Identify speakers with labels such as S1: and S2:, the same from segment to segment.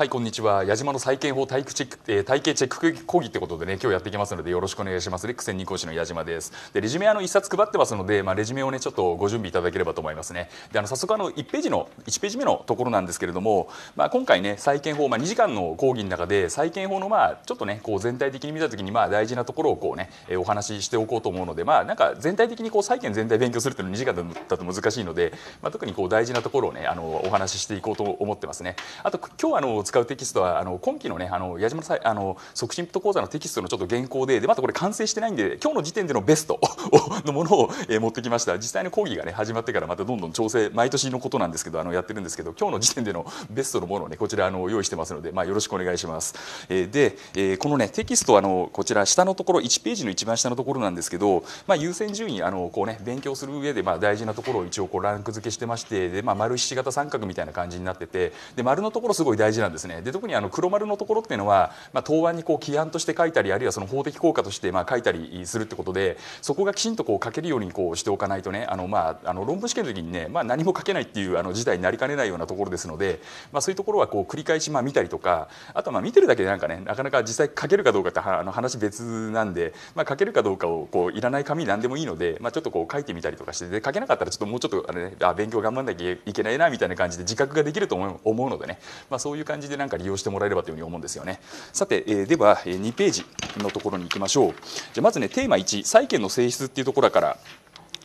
S1: はいこんにちは矢島の債権法体育チェック、えー、体系チェック講義ってことでね今日やっていきますのでよろしくお願いしますレック専講師の矢島ですでレジュメあの一冊配ってますのでまあレジュメをねちょっとご準備いただければと思いますねであの早速あの一ページの一ページ目のところなんですけれどもまあ今回ね債権法まあ二時間の講義の中で債権法のまあちょっとねこう全体的に見たときにまあ大事なところをこうね、えー、お話ししておこうと思うのでまあなんか全体的にこう債権全体勉強するっていうの2時間だと難しいのでまあ特にこう大事なところをねあのお話ししていこうと思ってますねあと今日あの使うテキストはあの今期のねあの矢島さんあの促進講座のテキストのちょっと原稿ででまたこれ完成してないんで今日の時点でのベスト のものを、えー、持ってきました実際の講義がね始まってからまたどんどん調整毎年のことなんですけどあのやってるんですけど今日の時点でのベストのものをねこちらあの用意してますので、まあ、よろしくお願いします。えー、で、えー、このねテキストあのこちら下のところ1ページの一番下のところなんですけど、まあ、優先順位あのこう、ね、勉強する上でまあ大事なところを一応こうランク付けしてましてで、まあ、丸七型三角みたいな感じになっててで丸のところすごい大事なんですですねで特にあの黒丸のところっていうのは、まあ、答案にこう起案として書いたりあるいはその法的効果としてまあ書いたりするってことでそこがきちんとこう書けるようにこうしておかないとねあの、まあ、あの論文試験の時にね、まあ、何も書けないっていうあの事態になりかねないようなところですので、まあ、そういうところはこう繰り返しまあ見たりとかあとはまあ見てるだけでなんかねなかなか実際書けるかどうかってあの話別なんで、まあ、書けるかどうかをこういらない紙何でもいいので、まあ、ちょっとこう書いてみたりとかしてで書けなかったらちょっともうちょっとあれ、ね、あ勉強頑張んなきゃいけないなみたいな感じで自覚ができると思うのでね、まあ、そういう感じでなんか利用してもらえればというふうに思うんですよね。さて、えー、では、え2ページのところに行きましょう。じゃまずね、テーマ1、債権の性質っていうところから、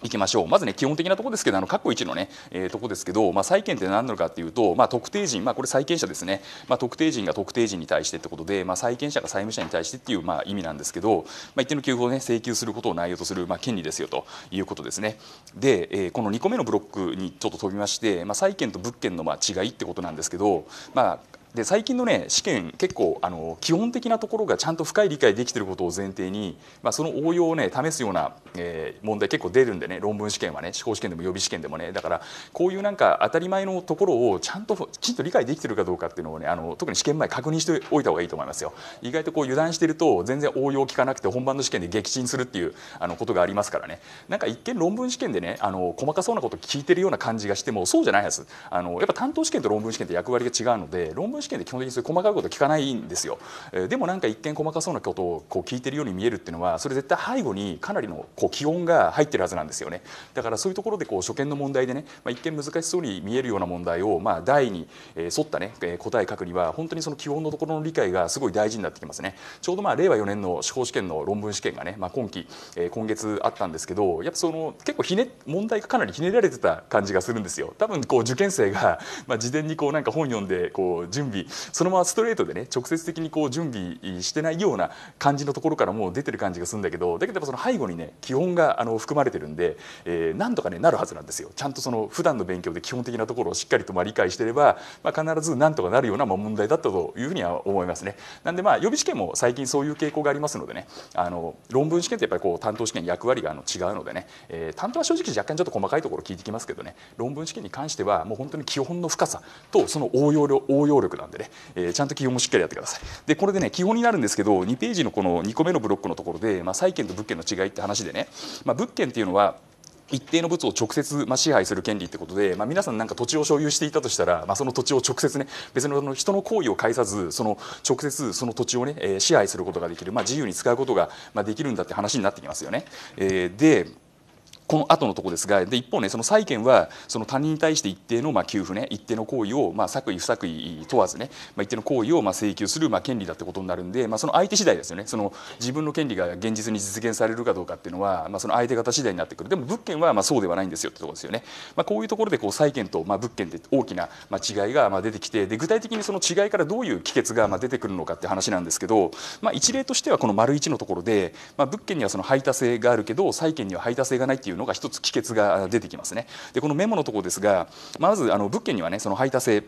S1: いきましょうまずね基本的なところですけどあの括弧1のね、えー、とこですけど、まあ、債権って何なのかっていうと、まあ、特定人、まあ、これ債権者ですね、まあ、特定人が特定人に対してってことで、まあ、債権者が債務者に対してっていう、まあ、意味なんですけど、まあ、一定の給付をね請求することを内容とする、まあ、権利ですよということですねで、えー、この2個目のブロックにちょっと飛びまして、まあ、債権と物件のまあ違いってことなんですけど、まあ、で最近のね試験結構あの基本的なところがちゃんと深い理解できてることを前提に、まあ、その応用をね試すような、えー、問題結構出るんでね論文試験はね司法試験でも予備試験でもねだからこういうなんか当たり前のところをちゃんときちんと理解できてるかどうかっていうのをねあの特に試験前確認しておいた方がいいと思いますよ。意外とこう油断してると全然応用効かなくて本番の試験で撃沈するっていうあのことがありますからねなんか一見論文試験でねあの細かそうなこと聞いてるような感じがしてもそうじゃないはずあのやっぱ担当試験と論文試験って役割が違うので論文試験で基本的にそういう細かいこと聞かないんですよ、えでもなんか一見細かそうなことをこう聞いてるように見えるっていうのはそれ絶対背後にかなりのこう気温が入ってるはずなんですよねだからそういうところでこう初見の問題でね、まあ、一見難しそうに見えるような問題を、まあ、題に沿ったね答え書くには本当にその気温のところの理解がすごい大事になってきますねちょうどまあ令和4年の司法試験の論文試験がね、まあ、今期、え今月あったんですけどやっぱその結構ひね問題がかなりひねられてた感じがするんですよ多分こう受験生が、まあ、事前にこうなんか本読んでこう準備備そのままストレートでね直接的にこう準備してないような感じのところからもう出てる感じがするんだけどだけどその背後にね基本があの含まれてるんで、えー、なんとかねなるはずなんですよちゃんとその普段の勉強で基本的なところをしっかりとまあ理解してれば、まあ、必ずなんとかなるようなまあ問題だったというふうには思いますね。なんでまあ予備試験も最近そういう傾向がありますのでねあの論文試験ってやっぱりこう担当試験役割があの違うのでね、えー、担当は正直若干ちょっと細かいところ聞いてきますけどね論文試験に関してはもう本当に基本の深さとその応用力応用力なんでね、えー、ちゃんと基本もしっかりやってくださいでこれでね基本になるんですけど2ページのこの2個目のブロックのところで、まあ、債権と物件の違いって話でね、まあ、物件っていうのは一定の物を直接、まあ、支配する権利ってことで、まあ、皆さんなんか土地を所有していたとしたら、まあ、その土地を直接ね別の人の行為を介さずその直接その土地をね、えー、支配することができる、まあ、自由に使うことが、まできるんだって話になってきますよね。えー、でこの後のとこですがで一方ねその債権はその他人に対して一定のまあ給付ね一定の行為をまあ作為不作為問わずね、まあ、一定の行為をまあ請求するまあ権利だってことになるんで、まあ、その相手次第ですよねその自分の権利が現実に実現されるかどうかっていうのは、まあ、その相手方次第になってくるでも物件はまあそうではないんですよってとこですよね、まあ、こういうところでこう債権とまあ物件で大きなまあ違いがまあ出てきてで具体的にその違いからどういう帰結がまあ出てくるのかって話なんですけど、まあ、一例としてはこの丸一のところで、まあ、物件にはその排他性があるけど債権には排他性がないっていういうのが一つ帰結が出てきますね。でこのメモのところですがまずあの物件にはねその排他性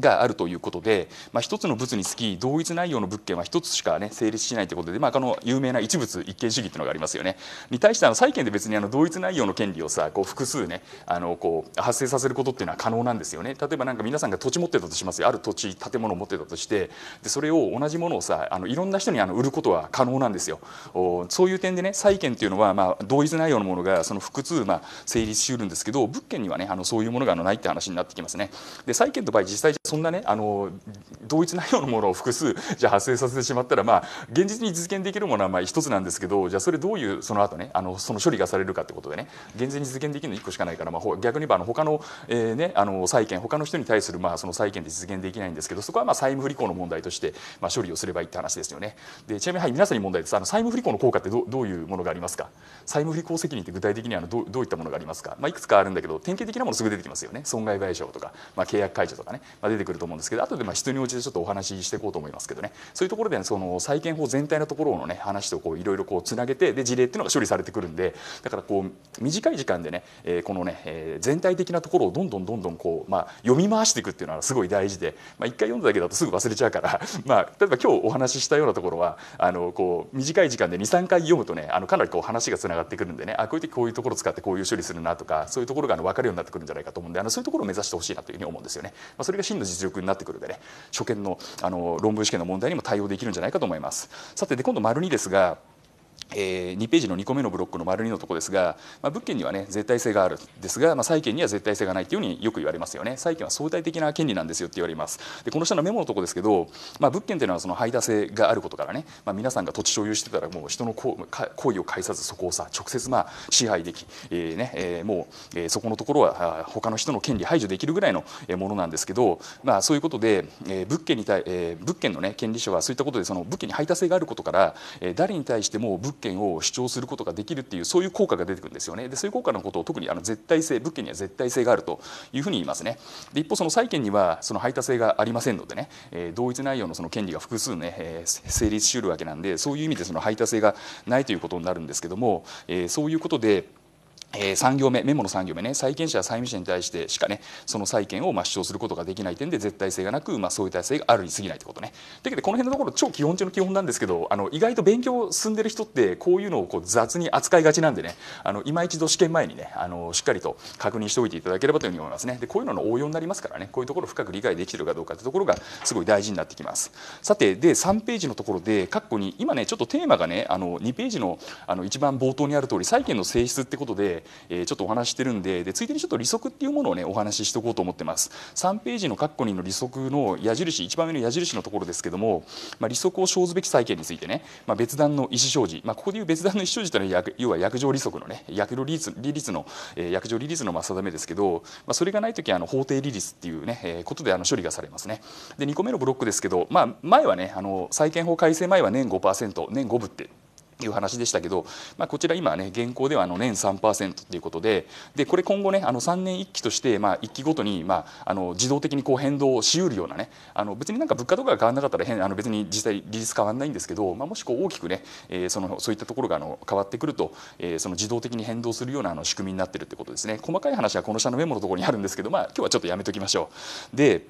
S1: があるということで、まあ、1つの物につき同一内容の物件は1つしか、ね、成立しないということで、まあ、この有名な一物一見主義というのがありますよね。に対してあの債権で別にあの同一内容の権利をさこう複数ねあのこう発生させることっていうのは可能なんですよね。例えば何か皆さんが土地持ってたとしますよある土地建物を持ってたとしてでそれを同じものをさあのいろんな人にあの売ることは可能なんですよ。おそういう点でね債権っていうのは、まあ、同一内容のものがその複数、まあ、成立しうるんですけど物件にはねあのそういうものがあのないって話になってきますね。で債権と場合実際そんなねあの同一内容のものを複数 じゃ発生させてしまったらまあ現実に実現できるものはまあ一つなんですけどじゃあそれどういうその後ねあのその処理がされるかってことでね現実に実現できるの一個しかないから、まあ、逆に言えばあの他の,、えーね、あの債権他の人に対するまあその債権で実現できないんですけどそこはまあ債務不履行の問題としてまあ処理をすればいいって話ですよね。でちなみに、はい、皆さんに問題ですあの債務不履行の効果ってどどういうものがありますか債務不履行責任って具体的にあのどどういったものがありますか、まあ、いくつかあるんだけど典型的なものすぐ出てきますよね損害賠償とか、まあ、契約解除とかね、まあ出てくると思うんですけど後でまあ質に応じてちょっとお話ししていこうと思いますけどねそういうところで、その債権法全体のところのね話とこういろいろこうつなげてで事例っていうのが処理されてくるんでだからこう短い時間でね、えこのね、え全体的なところをどんどんどんどんこう、まあ、読み回していくっていうのはすごい大事で、まあ、1回読んだだけだとすぐ忘れちゃうから、まあ、例えば今日お話ししたようなところはあのこう短い時間で23回読むとねあのかなりこう話がつながってくるんでねあこういう時こういうところを使ってこういう処理するなとかそういうところがあの分かるようになってくるんじゃないかと思うんであのそういうところを目指してほしいなというふうに思うんですよね。まあ、それが真のな実力になってくるのでね初見のあの論文試験の問題にも対応できるんじゃないかと思います。さてで今度丸2ですがえー、2ページの2個目のブロックの丸2のとこですが、まあ、物件にはね絶対性があるですが、まあ、債権には絶対性がないというふうによく言われますよね債権は相対的な権利なんですよって言われますでこの下のメモのとこですけど、まあ、物件というのはその排他性があることからね、まあ、皆さんが土地所有してたらもう人の行為を介さずそこをさ直接まあ支配でき、えーねえー、もう、えそこのところは他の人の権利排除できるぐらいのものなんですけど、まあ、そういうことで、え物件に対、えー、物件の、ね、権利者はそういったことでその物件に排他性があることから、え誰に対しても物件を主張することができるっていうそういう効果が出てくるんですよねでそういう効果のことを特にあの絶対性物件には絶対性があるというふうに言いますねで一方その債権にはその排他性がありませんのでね、えー、同一内容のその権利が複数ね、えー、成立しうるわけなんでそういう意味でその排他性がないということになるんですけども、えー、そういうことでえー、3行目メモの3行目ね債権者は債務者に対してしかねその債権をまあ主張することができない点で絶対性がなく、まあ、そういう体制があるに過ぎないってことね。というわけでこの辺のところ超基本中の基本なんですけどあの意外と勉強進んでる人ってこういうのをこう雑に扱いがちなんでねあの今一度試験前にねあのしっかりと確認しておいていただければというふうに思いますね。でこういうのの応用になりますからねこういうところを深く理解できてるかどうかというところがすごい大事になってきます。さてで3ページのところで括弧に今ねちょっとテーマがねあの2ページのあの一番冒頭にある通り債権の性質ってことでえー、ちょっとお話してるんででついでにちょっと利息っていうものをねお話ししておこうと思ってます3ページの括弧2の利息の矢印1番目の矢印のところですけども、まあ、利息を生ずべき債権についてね、まあ、別段の意思表示、まあ、ここでいう別段の意思表示というのは要は約定利息のね約定利率利率の、えー、約定利率のま定めですけど、まあ、それがない時はあの法定利率っていうね、えー、ことであの処理がされますねで2個目のブロックですけど、まあ、前はねあの債権法改正前は年5%年5分っていう話でしたけど、まあ、こちら今ね現行ではあの年3%ということででこれ今後ねあの3年1期としてまあ1期ごとにまああの自動的にこう変動しうるようなねあの別になんか物価とかが変わらなかったら変あの別に実際利率変わらないんですけど、まあ、もしこう大きくね、えー、そのそういったところがあの変わってくると、えー、その自動的に変動するようなあの仕組みになってるってことですね細かい話はこの下のメモのところにあるんですけど、まあ、今日はちょっとやめときましょう。で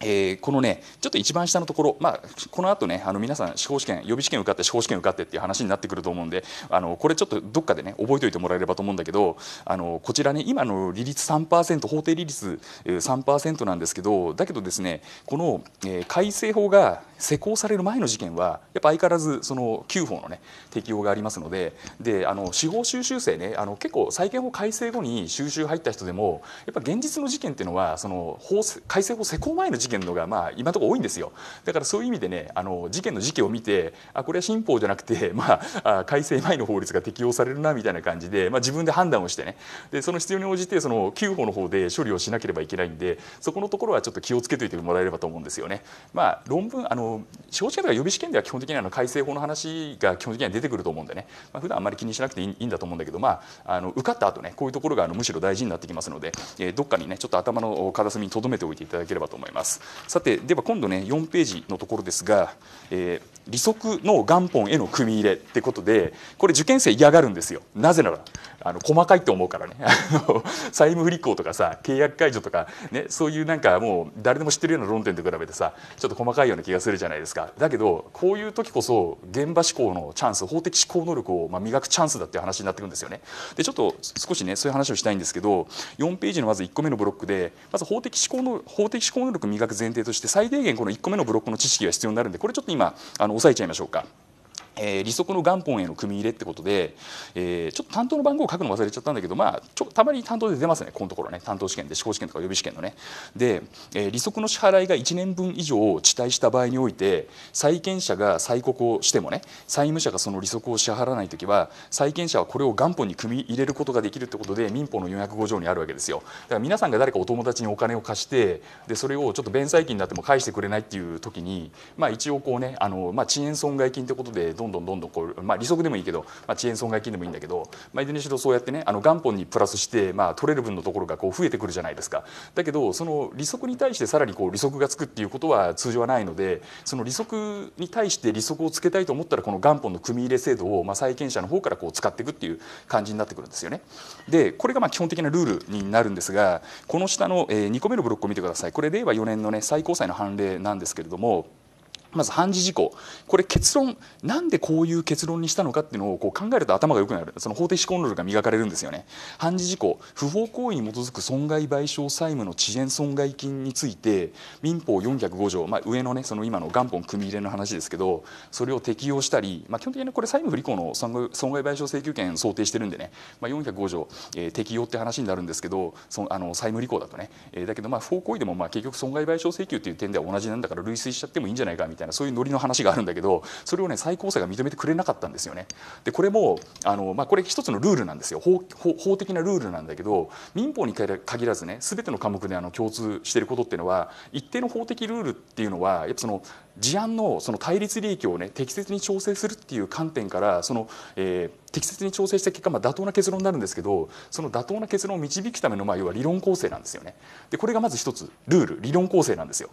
S1: えー、このねちょっと一番下のところ、まあ、この後ねあの皆さん司法試験予備試験受かって司法試験受かってっていう話になってくると思うんであのこれちょっとどっかでね覚えておいてもらえればと思うんだけどあのこちらね今の利率3%法定利率3%なんですけどだけどですねこの、えー、改正法が施行される前の事件はやっぱ相変わらずその旧法のね適用がありますのでであの司法修習生ねあの結構債権法改正後に修習入った人でもやっぱ現実の事件っていうのはその法改正法施行前の事件事件のがまあ今のところ多いんですよだからそういう意味でねあの事件の時期を見てあこれは新法じゃなくて、まあ、改正前の法律が適用されるなみたいな感じで、まあ、自分で判断をしてねでその必要に応じてその旧法の方で処理をしなければいけないんでそこのところはちょっと気をつけておいてもらえればと思うんですよね。まあ、論文あの司法試験とか予備試験では基本的にあの改正法の話が基本的には出てくると思うんでね、まあ、普段あまり気にしなくていいんだと思うんだけど、まあ、あの受かった後ねこういうところがあのむしろ大事になってきますので、えー、どっかにねちょっと頭の片隅に留めておいていただければと思います。ますさてでは今度ね4ページのところですが、えー利息の元本への組み入れってことでこれ受験生嫌がるんですよなぜならあの細かいって思うからね 債務不履行とかさ契約解除とか、ね、そういうなんかもう誰でも知ってるような論点と比べてさちょっと細かいような気がするじゃないですかだけどこういう時こそ現場思考のチャンス法的思考能力をま磨くチャンスだっていう話になってくるんですよね。でちょっと少しねそういう話をしたいんですけど4ページのまず1個目のブロックでまず法的思考の法的思考能力磨く前提として最低限この1個目のブロックの知識が必要になるんでこれちょっと今あの押さえちゃいましょうか。えー、利息の元本への組み入れってことで、えー、ちょっと担当の番号を書くの忘れちゃったんだけど、まあ、ちょたまに担当で出ますねこのところね担当試験で司法試験とか予備試験のねで、えー、利息の支払いが1年分以上遅滞した場合において債権者が催告をしてもね債務者がその利息を支払わない時は債権者はこれを元本に組み入れることができるってことで民法の405条にあるわけですよだから皆さんが誰かお友達にお金を貸してでそれをちょっと弁済金になっても返してくれないっていう時に、まあ、一応こうねあの、まあ、遅延損害金ってことでどどんどんどんどんこう、まあ、利息でもいいけど、まあ、遅延損害金でもいいんだけど、まあ、いずれにしろそうやってねあの元本にプラスして、まあ、取れる分のところがこう増えてくるじゃないですかだけどその利息に対してさらにこう利息がつくっていうことは通常はないのでその利息に対して利息をつけたいと思ったらこの元本の組み入れ制度を、まあ、債権者の方からこう使っていくっていう感じになってくるんですよね。でこれがまあ基本的なルールになるんですがこの下の2個目のブロックを見てくださいこれ令和4年のね最高裁の判例なんですけれども。まず判事事項これ結論なんでこういう結論にしたのかっていうのをこう考えると頭が良くなるその法程思考能力が磨かれるんですよね判事事項不法行為に基づく損害賠償債務の遅延損害金について民法405条、まあ、上のねその今の元本組み入れの話ですけどそれを適用したり、まあ、基本的にこれ債務不履行の損害賠償請求権想定してるんでね、まあ、405条、えー、適用って話になるんですけどそあの債務履行だとね、えー、だけどまあ不法行為でもまあ結局損害賠償請求っていう点では同じなんだから類推しちゃってもいいんじゃないかみたいなたいなそういうノリの話があるんだけどそれをね最高裁が認めてくれなかったんですよね。でこれもあの、まあ、これ一つのルールなんですよ法的なルールなんだけど民法に限らずね全ての科目であの共通してることっていうのは一定の法的ルールっていうのはやっぱその事案のその対立利益を、ね、適切に調整するっていう観点からその、えー、適切に調整した結果、まあ、妥当な結論になるんですけどその妥当な結論を導くための、まあ、要は理論構成なんですよね。でこれがまず一つルール理論構成なんですよ。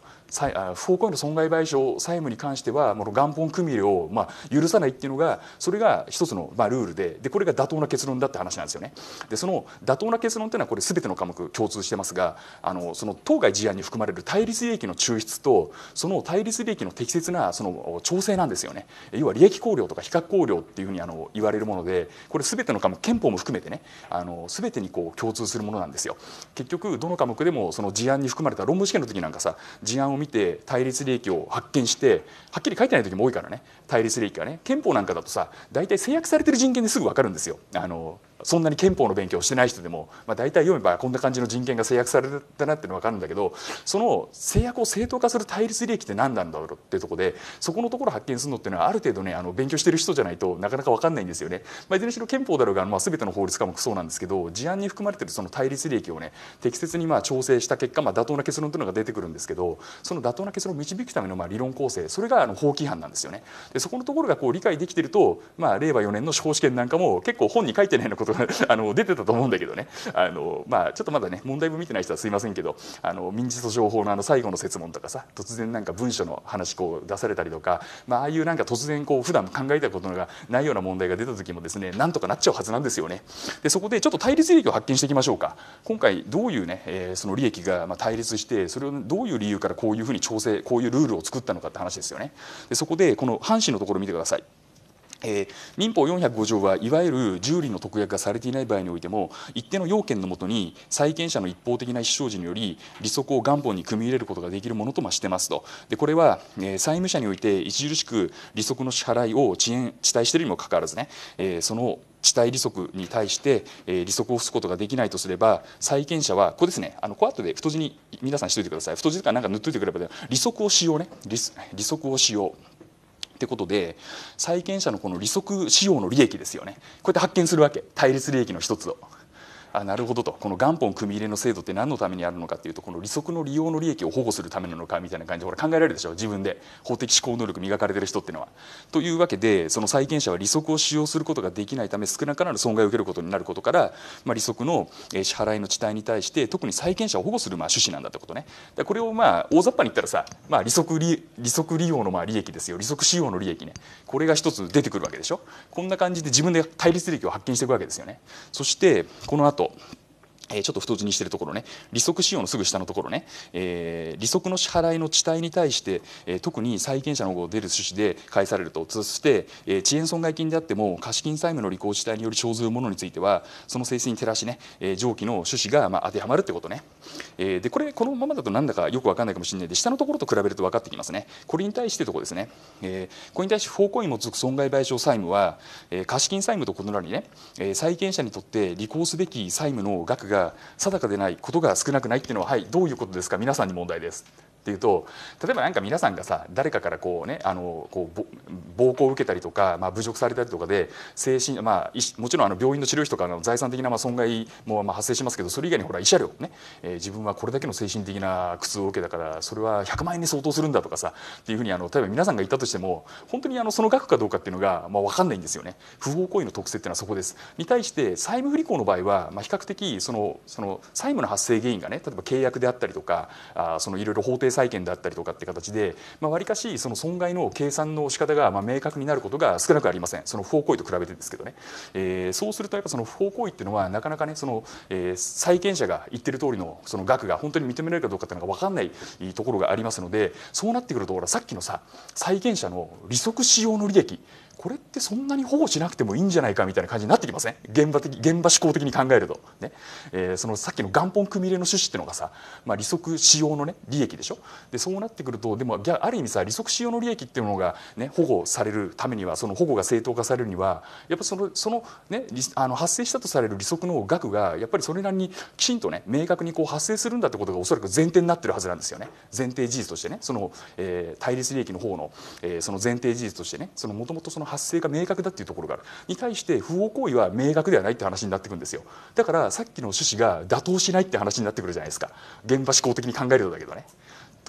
S1: 不法行為の損害賠償債務に関してはこの元本組入を、まあ、許さないっていうのがそれが一つの、まあ、ルールででこれが妥当な結論だって話なんですよね。でその妥当な結論っていうのはこれ全ての科目共通してますがあのその当該事案に含まれる対立利益の抽出とその対立利益のの適切なその調整なんですよね要は利益考慮とか比較考慮っていうふうにあの言われるものでこれ全ての科目憲法も含めてねあの全てにこう共通するものなんですよ結局どの科目でもその事案に含まれた論文試験の時なんかさ事案を見て対立利益を発見してはっきり書いてない時も多いからね対立利益がね憲法なんかだとさ大体制約されてる人権ですぐ分かるんですよあのそんなに憲法の勉強をしてない人でも、まあ、大体読めばこんな感じの人権が制約されたなっていうのが分かるんだけどその制約を正当化する対立利益って何なんだろうっていうとこでそこのところ発見するのっていうのはある程度ねあの勉強してる人じゃないとなかなか分かんないんですよね。まあ、いずれにしろ憲法だろうが、まあ、全ての法律科目そうなんですけど事案に含まれてるその対立利益をね適切にまあ調整した結果、まあ、妥当な結論というのが出てくるんですけどその妥当な結論を導くためのまあ理論構成それがあの法規範なんですよね。でそこのところがこう理解できてると、まあ、令和4年の司法試験なんかも結構本に書いてないようなこととあの出てたと思うんだけどねあの、まあ、ちょっとまだね問題文見てない人はすいませんけどあの民事訴訟法のあの最後の設問とかさ突然なんか文書の話こう出されたりとか、まあああいうなんか突然こう普段考えたことがないような問題が出た時もですねなんとかなっちゃうはずなんですよね。でそこでちょっと対立利益を発見していきましょうか今回どういうね、えー、その利益がまあ対立してそれをどういう理由からこういうふうに調整こういうルールを作ったのかって話ですよね。でそこでこの阪神のところ見てください。えー、民法405条はいわゆる受理の特約がされていない場合においても一定の要件のもとに債権者の一方的な意思表示により利息を元本に組み入れることができるものとましてますとでこれは、えー、債務者において著しく利息の支払いを遅延遅滞しているにもかかわらずね、えー、その地帯利息に対して、え利息を付すことができないとすれば債権者はこうですねあのこう後で太字に皆さんしといてください太字とかなんか塗っといてくれば利息を使用ね利息を使用。ってことで債権者のこの利息使用の利益ですよねこうやって発見するわけ対立利益の一つを。あなるほどとこの元本組入れの制度って何のためにあるのかっていうとこの利息の利用の利益を保護するためなのかみたいな感じでほら考えられるでしょ自分で法的思考能力磨かれてる人っていうのは。というわけでその債権者は利息を使用することができないため少なからぬ損害を受けることになることから、まあ、利息の支払いの遅滞に対して特に債権者を保護するまあ趣旨なんだってことね。だこれをまあ大雑把に言ったらさ、まあ、利息利利息利用のまあ利益ですよ利息使用の利益ねこれが一つ出てくるわけでしょ。こんな感じで自分で対立利益を発見していくわけですよね。そしてこの後とえちょっと太字にしてるところね利息使用のすぐ下のところね、えー、利息の支払いの地帯に対して、えー、特に債権者の方が出る趣旨で返されるとそして、えー、遅延損害金であっても貸金債務の履行地帯により生ずるものについてはその性質に照らしね、え上記の趣旨が、まあ、当てはまるってことね。えー、でこれこのままだとなんだかよく分かんないかもしれないで下のところと比べると分かってきますねこれに対してとこですね、えー、これに対して不法行為も続く損害賠償債務は、えー、貸金債務と異なりね、えー、債権者にとって履行すべき債務の額が定かでないことが少なくないっていうのははいどういうことですか皆さんに問題です。っていうと例えばなんか皆さんがさ誰かからこうねあのこう暴行を受けたりとか、まあ、侮辱されたりとかで精神、まあ、もちろんあの病院の治療費とかの財産的なまあ損害もまあ発生しますけどそれ以外にほら慰謝料ね、えー、自分はこれだけの精神的な苦痛を受けたからそれは100万円に相当するんだとかさっていうふうにあの例えば皆さんが言ったとしても本当にあのその額かどうかっていうのがまあ分かんないんですよね。不法行為の特性っていうのはそこです。に対して債務不履行の場合は、まあ、比較的そのその債務の発生原因がね例えば契約であったりとかあそのいろいろ法定生債権だったりとかって形でわり、まあ、かしその損害の計算の仕方がまあ明確になることが少なくありませんその不法行為と比べてですけどね、えー、そうするとやっぱその不法行為っていうのはなかなかねその、えー、債権者が言ってる通りのその額が本当に認められるかどうかっていうのが分かんないところがありますのでそうなってくるとほらさっきのさ債権者の利息使用の利益これってそんなに保護しなくてもいいんじゃないかみたいな感じになってきません現場的現場思考的に考えると、ねえー、そのさっきの元本組み入れの趣旨っていうのがさ、まあ、利息使用の、ね、利益でしょでそうなってくるとでもある意味さ利息使用の利益っていうのが、ね、保護されるためにはその保護が正当化されるにはやっぱそのその,、ね、あの発生したとされる利息の額がやっぱりそれなりにきちんとね明確にこう発生するんだってことがおそらく前提になってるはずなんですよね前提事実としてねその、えー、対立利益の方の、えー、その前提事実としてねそのもともとその発生が明確だっていうところがあるに対して不法行為は明確ではないって話になってくるんですよだからさっきの趣旨が妥当しないって話になってくるじゃないですか現場思考的に考えるとだけどね。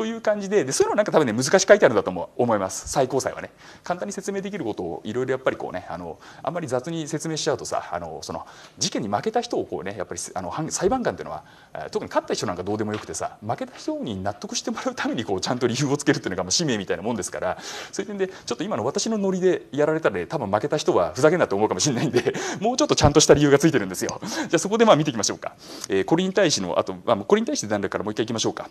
S1: という感じででそういうのなんか多分ね難しく書いてあるんだと思います最高裁はね簡単に説明できることをいろいろやっぱりこうねあのあんまり雑に説明しちゃうとさあのその事件に負けた人をこうねやっぱりあの裁判官っていうのは特に勝った人なんかどうでもよくてさ負けた人に納得してもらうためにこうちゃんと理由をつけるっていうのがまあ使命みたいなもんですからそういう点でちょっと今の私のノリでやられたら、ね、多分負けた人はふざけんなと思うかもしれないんで もうちょっとちゃんとした理由がついてるんですよ。じゃあそこでまあ見ていきましょうか。えー、これに対してのあと、まあ、これに対して段落からもう一回いきましょうか。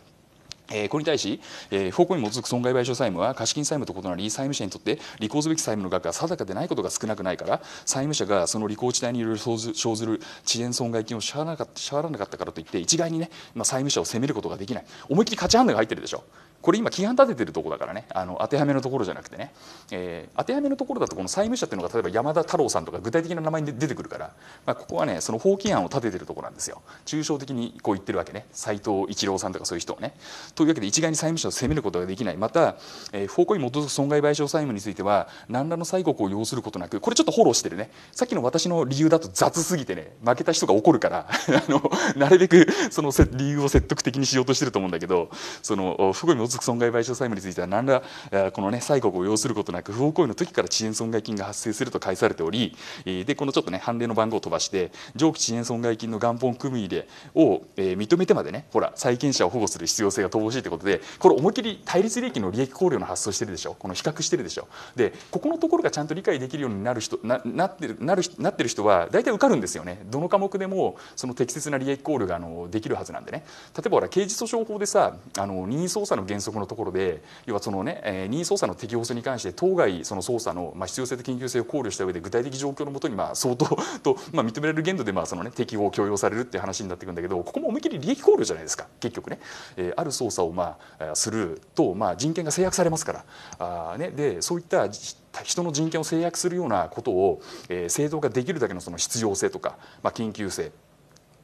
S1: えこれに対し、え向に基づく損害賠償債務は貸金債務と異なり債務者にとって履行すべき債務の額が定かでないことが少なくないから債務者がその履行地帯による生ずる遅延損害金を支払わなかったからといって一概にね、まあ、債務者を責めることができない思いっきり価値判断が入ってるでしょこれ今規範立ててるとこだからねあの当てはめのところじゃなくてね、えー、当てはめのところだとこの債務者っていうのが例えば山田太郎さんとか具体的な名前に出てくるから、まあ、ここはねその法規案を立ててるとこなんですよ抽象的にこう言ってるわけね斎藤一郎さんとかそういう人をね。というわけで一概に債務者を責めることができないまた、えー、法行為に基づく損害賠償債務については何らの催告を要することなくこれちょっとフォローしてるねさっきの私の理由だと雑すぎてね負けた人が怒るから あのなるべくその理由を説得的にしようとしてると思うんだけどその不合に基づく損害賠償債務については何らこのね催告を要することなく不法行為の時から遅延損害金が発生すると返されておりでこのちょっとね判例の番号を飛ばして上記遅延損害金の元本組み入れを認めてまでねほら債権者を保護する必要性が乏しいっことでこれ思い切り対立利益の利益考慮の発想してるでしょこの比較してるでしょでここのところがちゃんと理解できるようになる人ななってるなるなってる人は大体受かるんですよねどの科目でもその適切な利益考慮があのできるはずなんでね例えばほら刑事訴訟法でさあの任意捜査の原則のところで要はそのね、えー、任意捜査の適法性に関して当該その捜査の、まあ、必要性と緊急性を考慮した上で具体的状況のもとに、まあ、相当 と、まあ、認められる限度で、まあそのね、適法を強要されるっていう話になってくるんだけどここも思い切り利益考慮じゃないですか結局ね、えー、ある捜査をまあすると、まあ、人権が制約されますからあ、ね、でそういった人の人権を制約するようなことを、えー、政党ができるだけのその必要性とか、まあ、緊急性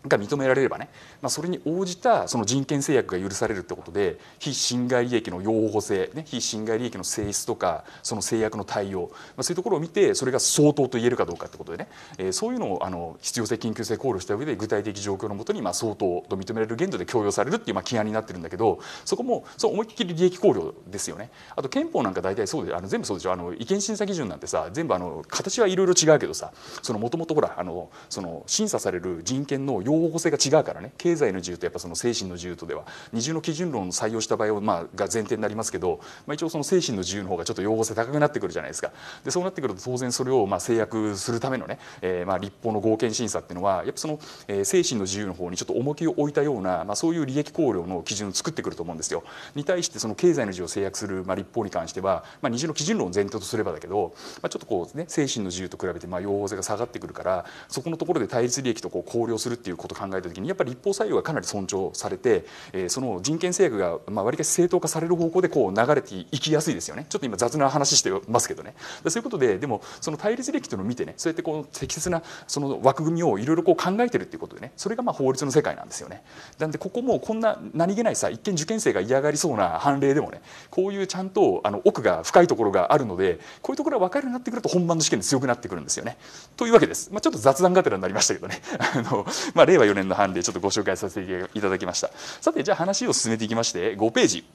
S1: が認められればね、まあ、それに応じたその人権制約が許されるってことで非侵害利益の擁護性、ね、非侵害利益の性質とかその制約の対応、まあ、そういうところを見てそれが相当と言えるかどうかってことでね、えー、そういうのをあの必要性緊急性考慮した上で具体的状況のもとにまあ相当と認められる限度で強要されるっていうまあ規案になってるんだけどそこもその思いっきり利益考慮ですよね。あと憲法なんか大体そうであの全部そうでしょあの意見審査基準なんてさ全部あの形はいろいろ違うけどさもともとほらあのその審査される人権の擁方向性が違うからね経済の自由とやっぱその精神の自由とでは二重の基準論を採用した場合を、まあ、が前提になりますけど、まあ、一応その精神の自由の方がちょっと用語性高くなってくるじゃないですかでそうなってくると当然それをまあ制約するためのね、えー、まあ立法の合憲審査っていうのはやっぱその、え精神の自由の方にちょっと重きを置いたような、まあ、そういう利益考量の基準を作ってくると思うんですよ。に対してその経済の自由を制約する、まあ、立法に関しては、まあ、二重の基準論を前提とすればだけど、まあ、ちょっとこうね精神の自由と比べてまあ用性が下がってくるからそこのところで対立利益とこう考慮するっていうことことを考えた時にやっぱり立法採用がかなり尊重されて、その人権制約がまあ割りかし正当化される方向でこう流れていきやすいですよねちょっと今雑な話してますけどねそういうことででもその対立歴というのを見てねそうやってこう適切なその枠組みをいろいろ考えてるっていうことでねそれがまあ法律の世界なんですよねなんでここもこんな何気ないさ一見受験生が嫌がりそうな判例でもねこういうちゃんとあの奥が深いところがあるのでこういうところが分かるようになってくると本番の試験で強くなってくるんですよねというわけです、まあ、ちょっと雑談がてらになりましたけどねあの、まあ、令和4年の判例ちょっとご紹介させていただきましたさてじゃあ話を進めていきまして5ページ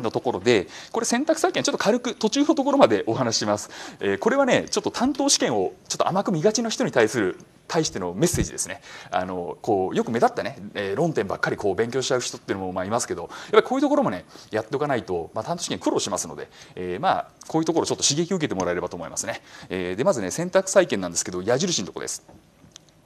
S1: のところでこれ選択債権ちょっと軽く途中のところまでお話します、えー、これはねちょっと担当試験をちょっと甘く見がちの人に対する対してのメッセージですねあのこうよく目立ったね、えー、論点ばっかりこう勉強しちゃう人っていうのもまあいますけどやっぱりこういうところもねやっておかないと、まあ、担当試験苦労しますので、えー、まあこういうところちょっと刺激を受けてもらえればと思いますね、えー、でまずね選択債権なんですけど矢印のとこです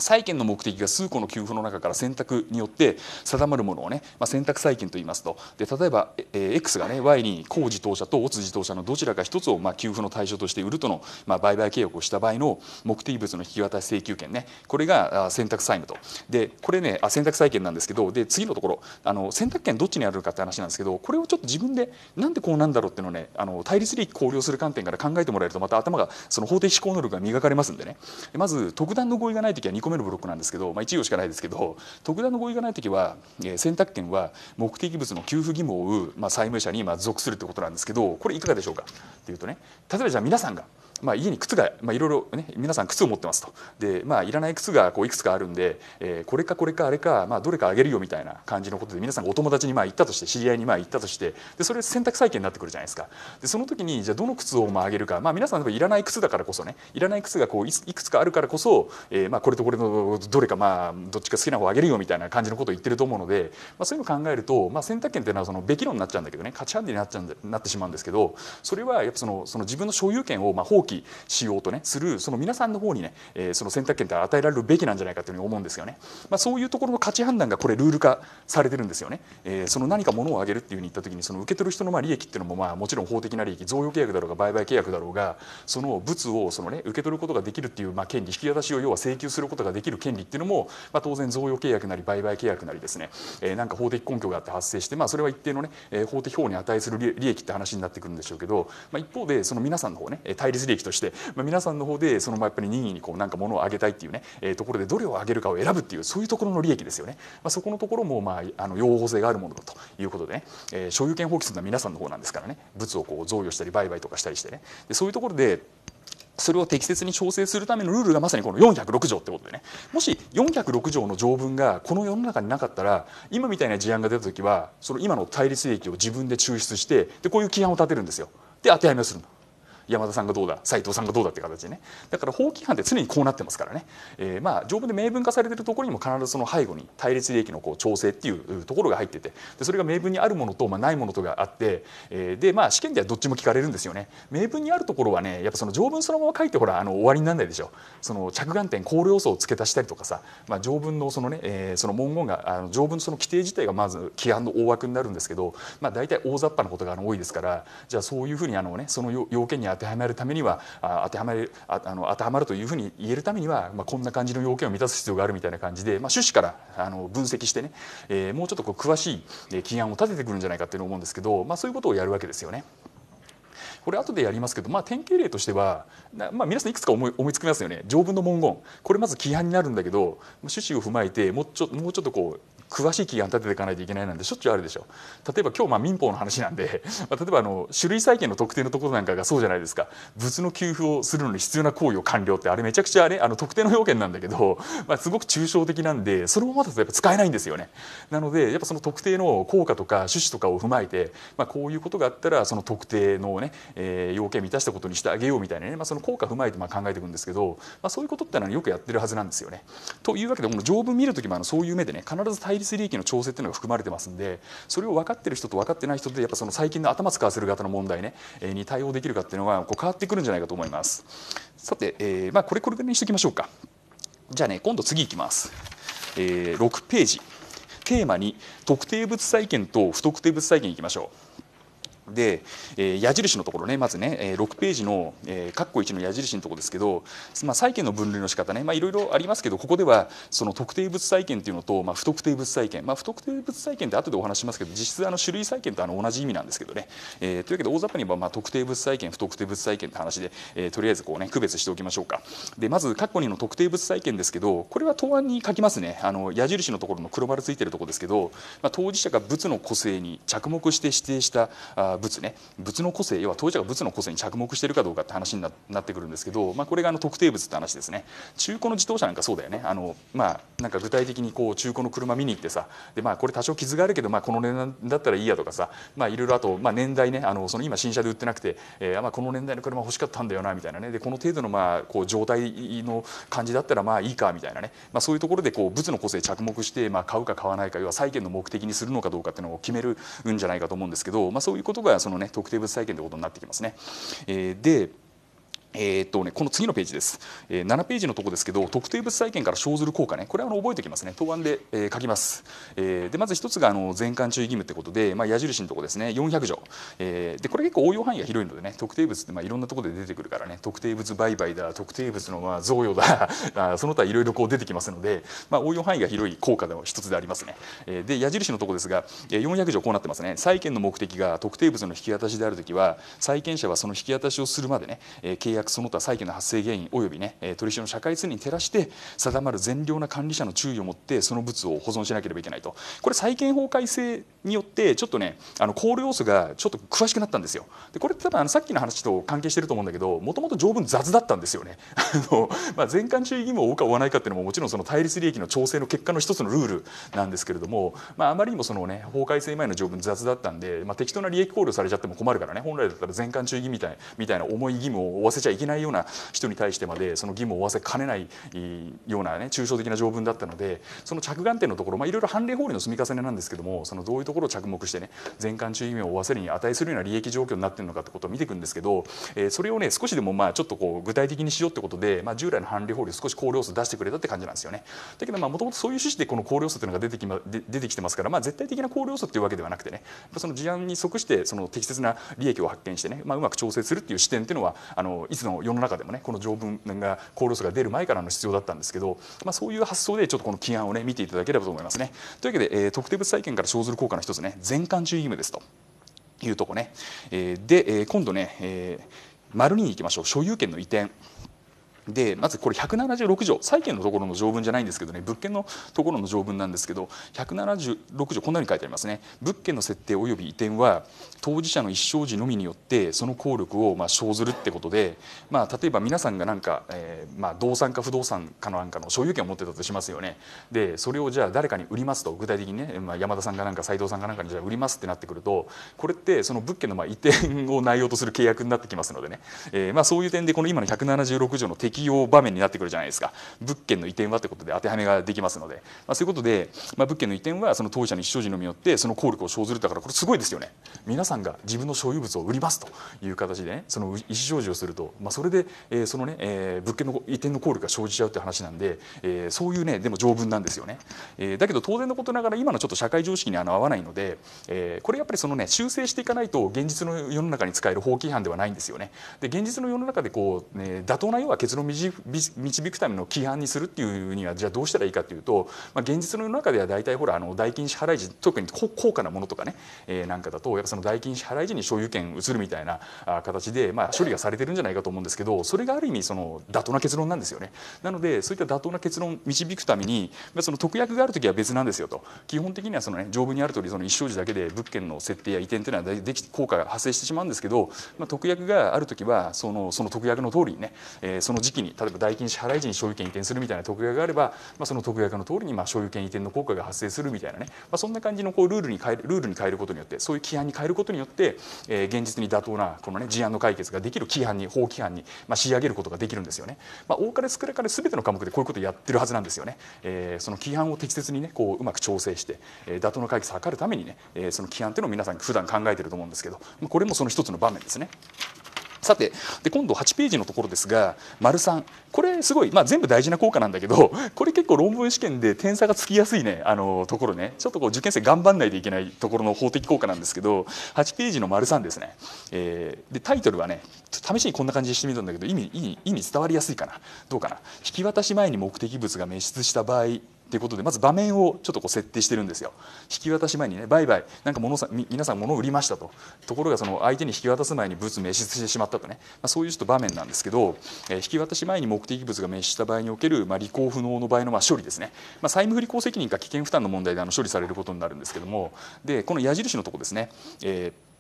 S1: 債権の目的が数個の給付の中から選択によって定まるものをね、まあ、選択債権と言いますとで例えば、えー、X がね Y に工事当社とオツ自動車のどちらか一つをまあ給付の対象として売るとの、まあ、売買契約をした場合の目的物の引き渡し請求権ねこれが選択債務とでこれねあ選択債権なんですけどで次のところあの選択権どっちにあるかって話なんですけどこれをちょっと自分でなんでこうなんだろうっていうのをねあの対立利益考慮する観点から考えてもらえるとまた頭がその法的思考能力が磨かれますんでねまず特段の合意がない時は2個めるブロックなんですけど、まあ、1行しかないですけど特段の合意がない時は、えー、選択権は目的物の給付義務を負う、まあ、債務者にま属するということなんですけどこれいかがでしょうかというとね例えばじゃあ皆さんがまあ、家に靴が、まあ、いろいろ、ね、皆さん靴を持ってますとで、まあ、いらない靴がこういくつかあるんで、えー、これかこれかあれか、まあ、どれかあげるよみたいな感じのことで皆さんお友達にまあ行ったとして知り合いにまあ行ったとしてでそれ選択債権になってくるじゃないですかでその時にじゃあどの靴をまああげるか、まあ、皆さんいらない靴だからこそねいらない靴がこういくつかあるからこそ、えー、まあこれとこれのどれかまあどっちか好きな方あげるよみたいな感じのことを言ってると思うので、まあ、そういうのを考えると、まあ、選択権っていうのはそのべき論になっちゃうんだけどね価値判定になっちゃうんなってしまうんですけどそれはやっぱそのその自分の所有権をまあ放棄しようとねするその皆さんの方にね、えー、その選択権って与えられるべきなんじゃないかというふうに思うんですよね。まあ、そういうところの価値判断がこれルール化されてるんですよね。えー、その何か物をあげるっていうふうに言った時にその受け取る人のまあ利益っていうのもまあもちろん法的な利益贈与契約だろうが売買契約だろうがその物をそのね受け取ることができるっていうまあ権利引き渡しを要は請求することができる権利っていうのもまあ当然贈与契約なり売買契約なりですね、えー、なんか法的根拠があって発生してまあそれは一定のね法的法に値する利益って話になってくるんでしょうけど、まあ、一方でその皆さんの方ね対立利益益として、まあ、皆さんの方でそのまあやっぱり任意にこうなんか物をあげたいっていうね、えー、ところでどれをあげるかを選ぶっていうそういうところの利益ですよね、まあ、そこのところもまああの用法性があるものだということでね、えー、所有権放棄するのは皆さんの方なんですからね物をこう贈与したり売買とかしたりしてねでそういうところでそれを適切に調整するためのルールがまさにこの406条ってことでねもし406条の条文がこの世の中になかったら今みたいな事案が出た時はその今の対立利益を自分で抽出してでこういう規範を立てるんですよで当てはめをするの。山田さんがどうだ斎藤さんがどうだって形でねだから法規範って常にこうなってますからね、えー、まあ条文で明文化されてるところにも必ずその背後に対立利益のこう調整っていうところが入っててでそれが明文にあるものと、まあ、ないものとがあって、えー、でまあ試験ではどっちも聞かれるんですよね明文にあるところはねやっぱその条文そのまま書いてほらあの終わりにならないでしょその着眼点考慮要素を付け足したりとかさ、まあ、条文のそのね、えー、その文言があの条文その規定自体がまず規範の大枠になるんですけど、まあ、大体大雑把なことが多いですからじゃあそういうふうにあの、ね、その要件に当ててはめるためには当てはまるあの当てはまるというふうに言えるためには、まあ、こんな感じの要件を満たす必要があるみたいな感じで、まあ、趣旨からあの分析してね、えー、もうちょっとこう詳しい起案を立ててくるんじゃないかっていうのを思うんですけど、まあ、そういうことをやるわけですよね。これ後でやりますけど、まあ、典型例としては、まあ、皆さんいくつか思い思いつきますよね条文の文言これまず規範になるんだけど趣旨を踏まえてもうちょもうちょっとこう詳しい期限立てていかないといけないなんてしょっちゅうあるでしょ例えば今日まあ民法の話なんで、まあ、例えばあの種類債権の特定のところなんかがそうじゃないですか物の給付をするのに必要な行為を完了ってあれめちゃくちゃねあの特定の要件なんだけど、まあ、すごく抽象的なんでそのままだとやっぱ使えないんですよね。なのでやっぱその特定の効果とか趣旨とかを踏まえて、まあ、こういうことがあったらその特定のね、えー、要件を満たしたことにしてあげようみたいなね、まあ、その効果を踏まえてまあ考えていくんですけど、まあ、そういうことってのはよくやってるはずなんですよね。というわけでこの条文見る時もあのそういう目でね必ず対利性利益の調整っていうのが含まれてますんでそれを分かってる人と分かってない人でやっぱその最近の頭使わせる型の問題ね、えに対応できるかっていうのがこう変わってくるんじゃないかと思いますさて、えー、まあ、これこれぐらいにしておきましょうかじゃあね今度次いきます、えー、6ページテーマに特定物債権と不特定物債権いきましょうで、えー、矢印のところねまずね、えー、6ページの、えー、括弧1の矢印のところですけど、まあ、債権の分類の仕方ねいろいろありますけどここではその特定物債権っていうのと、まあ、不特定物債権、まあ、不特定物債権って後でお話しますけど実質あの種類債権とあの同じ意味なんですけどね、えー、というわけで大雑把に言えば、まあ、特定物債権不特定物債権って話で、えー、とりあえずこうね区別しておきましょうかでまず括弧2の特定物債権ですけどこれは答案に書きますねあの矢印のところの黒丸ついてるところですけど、まあ、当事者が物の個性に着目して指定したあ仏ね仏の個性要は当事者が仏の個性に着目しているかどうかって話になってくるんですけど、まあ、これがあの特定物って話ですね中古の自動車なんかそうだよねあの、まあ、なんか具体的にこう中古の車見に行ってさで、まあ、これ多少傷があるけど、まあ、この値段だったらいいやとかさ、まあ、いろいろあと、まあ、年代ねあのその今新車で売ってなくて、えーまあ、この年代の車欲しかったんだよなみたいなねでこの程度のまあこう状態の感じだったらまあいいかみたいなね、まあ、そういうところでこう物の個性着目して、まあ、買うか買わないか要は債権の目的にするのかどうかっていうのを決めるんじゃないかと思うんですけど、まあ、そういうことことがそのね特定物債権ということになってきますね。えー、でえーとね、この次のページです、えー、7ページのとこですけど特定物債権から生ずる効果ねこれはあの覚えておきますね答案で、えー、書きます、えー、でまず一つがあの全館注意義務ってことで、まあ、矢印のとこですね400条、えー、でこれ結構応用範囲が広いのでね特定物ってまあいろんなところで出てくるからね特定物売買だ特定物のまあ贈与だ その他いろいろこう出てきますので、まあ、応用範囲が広い効果の一つでありますね、えー、で矢印のとこですが、え400条こうなってますね債権の目的が特定物の引き渡しであるときは債権者はその引き渡しをするまでね、えー、契約約その他債権の発生原因及びね取り引の社会通に照らして定まる善良な管理者の注意を持ってその物を保存しなければいけないとこれ債権法改正によってちょっとねあの考慮要素がちょっと詳しくなったんですよでこれってあのさっきの話と関係してると思うんだけどもともと条文雑だったんですよね あの、まあ、全館注意義務を負うか負わないかっていうのももちろんその対立利益の調整の結果の一つのルールなんですけれども、まあ、あまりにもそのね法改正前の条文雑だったんで、まあ、適当な利益考慮されちゃっても困るからね本来だったら全館注意義務みたいみたいな重い義務を負わせちゃゃいけないような人に対してまでその義務を負わせかねないようなね抽象的な条文だったのでその着眼点のところまあいろいろ判例法理の積み重ねなんですけどもそのどういうところを着目してね全館注意義務を負わせるに値するような利益状況になってるのかってことを見ていくんですけど、えー、それをね少しでもまあちょっとこう具体的にしようってことで、まあ、従来の判例法理を少し考慮数出してくれたって感じなんですよね。だけどまあもともとそういう趣旨でこの考慮数っていうのが出てきま出てきてますから、まあ、絶対的な考慮素っていうわけではなくてねその事案に即してその適切な利益を発見してね、まあ、うまく調整するっていう視点っていうのはあのいつつの世の中でもねこの条文が厚労省が出る前からの必要だったんですけど、まあ、そういう発想でちょっとこの起案をね見ていただければと思いますね。というわけで、えー、特定物債権から生ずる効果の一つね全館注意義務ですというとこね。えー、で、えー、今度ね、えー、丸2に行きましょう所有権の移転。でまずこれ176条債権のところの条文じゃないんですけどね物件のところの条文なんですけど176条こんなに書いてありますね物件の設定及び移転は当事者の一生時のみによってその効力をまあ生ずるってことで、まあ、例えば皆さんが何か、えーまあ、動産か不動産かなんかの所有権を持ってたとしますよねでそれをじゃあ誰かに売りますと具体的にね、まあ、山田さんがなんか斎藤さんがなんかにじゃあ売りますってなってくるとこれってその物件のまあ移転を内容とする契約になってきますのでね、えーまあ、そういう点でこの今の176条の定適用場面になってくるじゃないですか物件の移転はってことで当てはめができますので、まあ、そういうことで、まあ、物件の移転はその当事者の一生事のみよってその効力を生ずるだからこれすごいですよね皆さんが自分の所有物を売りますという形でねその意思表示をすると、まあ、それで、えー、そのね、えー、物件の移転の効力が生じちゃうって話なんで、えー、そういうねでも条文なんですよね、えー、だけど当然のことながら今のちょっと社会常識にあの合わないので、えー、これやっぱりそのね修正していかないと現実の世の中に使える法規違反ではないんですよねで現実の世の中でこう、ね、妥当な要は結論を導くための規範にするっていうにはじゃあどうしたらいいかというと、まあ、現実の中では大体ほらあの代金支払い時特に高価なものとかね、えー、なんかだとやっぱその代金支払い時に所有権移るみたいな形で、まあ、処理がされてるんじゃないかと思うんですけどそれがある意味その妥当な結論なんですよね。なのでそういった妥当な結論を導くために、まあ、その特約がある時は別なんですよと基本的にはその、ね、条文にある通りその一生時だけで物件の設定や移転というのはでき効果が発生してしまうんですけど、まあ、特約がある時はそのその特約の通りにね、えー、その時期に例えば代金支払い時に所有権移転するみたいな特約があれば、まあ、その特約の通りにまあ所有権移転の効果が発生するみたいなね、まあ、そんな感じのこうルールに変えルールに変えることによってそういう規範に変えることによって、えー、現実に妥当なこの、ね、事案の解決ができる規範に法規範にまあ仕上げることができるんですよね。まあ、多かれ少なかれ全ての科目でこういうことをやってるはずなんですよね。えー、その規範を適切にねこううまく調整して、えー、妥当な解決を図るためにね、えー、その規範というのを皆さん普段考えていると思うんですけどこれもその一つの場面ですね。さてで今度8ページのところですが丸3これすごい、まあ、全部大事な効果なんだけど これ結構論文試験で点差がつきやすいねあのところねちょっとこう受験生頑張んないといけないところの法的効果なんですけど8ページの丸3ですね、えー、でタイトルはね試しにこんな感じにしてみたんだけど意味意味伝わりやすいかなどうかな引き渡し前に目的物が滅失した場合っていうことでまず場面をちょっとこう設定してるんですよ引き渡し前にね売買なんか物さ皆さん物を売りましたとところがその相手に引き渡す前に物を滅失してしまったとね、まあ、そういうちょっと場面なんですけど、えー、引き渡し前に目的物が滅した場合における、まあ、履行不能の場合のまあ処理ですね、まあ、債務不履行責任か危険負担の問題であの処理されることになるんですけどもでこの矢印のとこですね、えー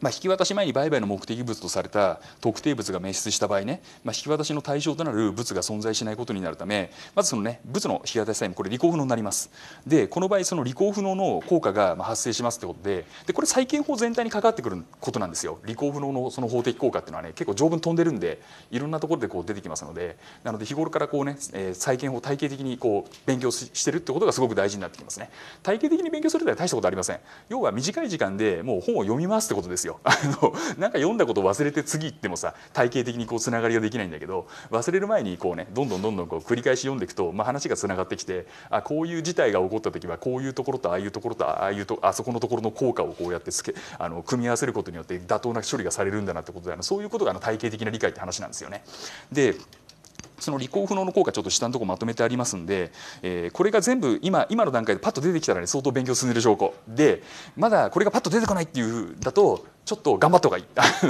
S1: まあ、引き渡し前に売買の目的物とされた特定物が滅失した場合ね、まあ、引き渡しの対象となる物が存在しないことになるためまずそのね物の引き渡し債務これ履行不能になりますでこの場合その履行不能の効果が発生しますってことででこれ債権法全体に関わってくることなんですよ履行不能のその法的効果っていうのはね結構条文飛んでるんでいろんなところでこう出てきますのでなので日頃からこうね、えー、債権法体系的にこう勉強してるってことがすごく大事になってきますね体系的に勉強するって大したことありません要は短い時間でもう本を読みますってことですよよ あのなんか読んだこと忘れて次行ってもさ体系的にこうつながりができないんだけど忘れる前にこうねどんどんどんどんこう繰り返し読んでいくと、まあ、話がつながってきてあこういう事態が起こった時はこういうところとああいうところとああいうとあそこのところの効果をこうやってつけあの組み合わせることによって妥当な処理がされるんだなってことであのそういうことがあの体系的な理解って話なんですよね。でその履行不能の効果ちょっと下のとこまとめてありますんで、えー、これが全部今今の段階でパッと出てきたらね相当勉強進んでる証拠でまだこれがパッと出てこないっていうだとちょっと頑張った方がいい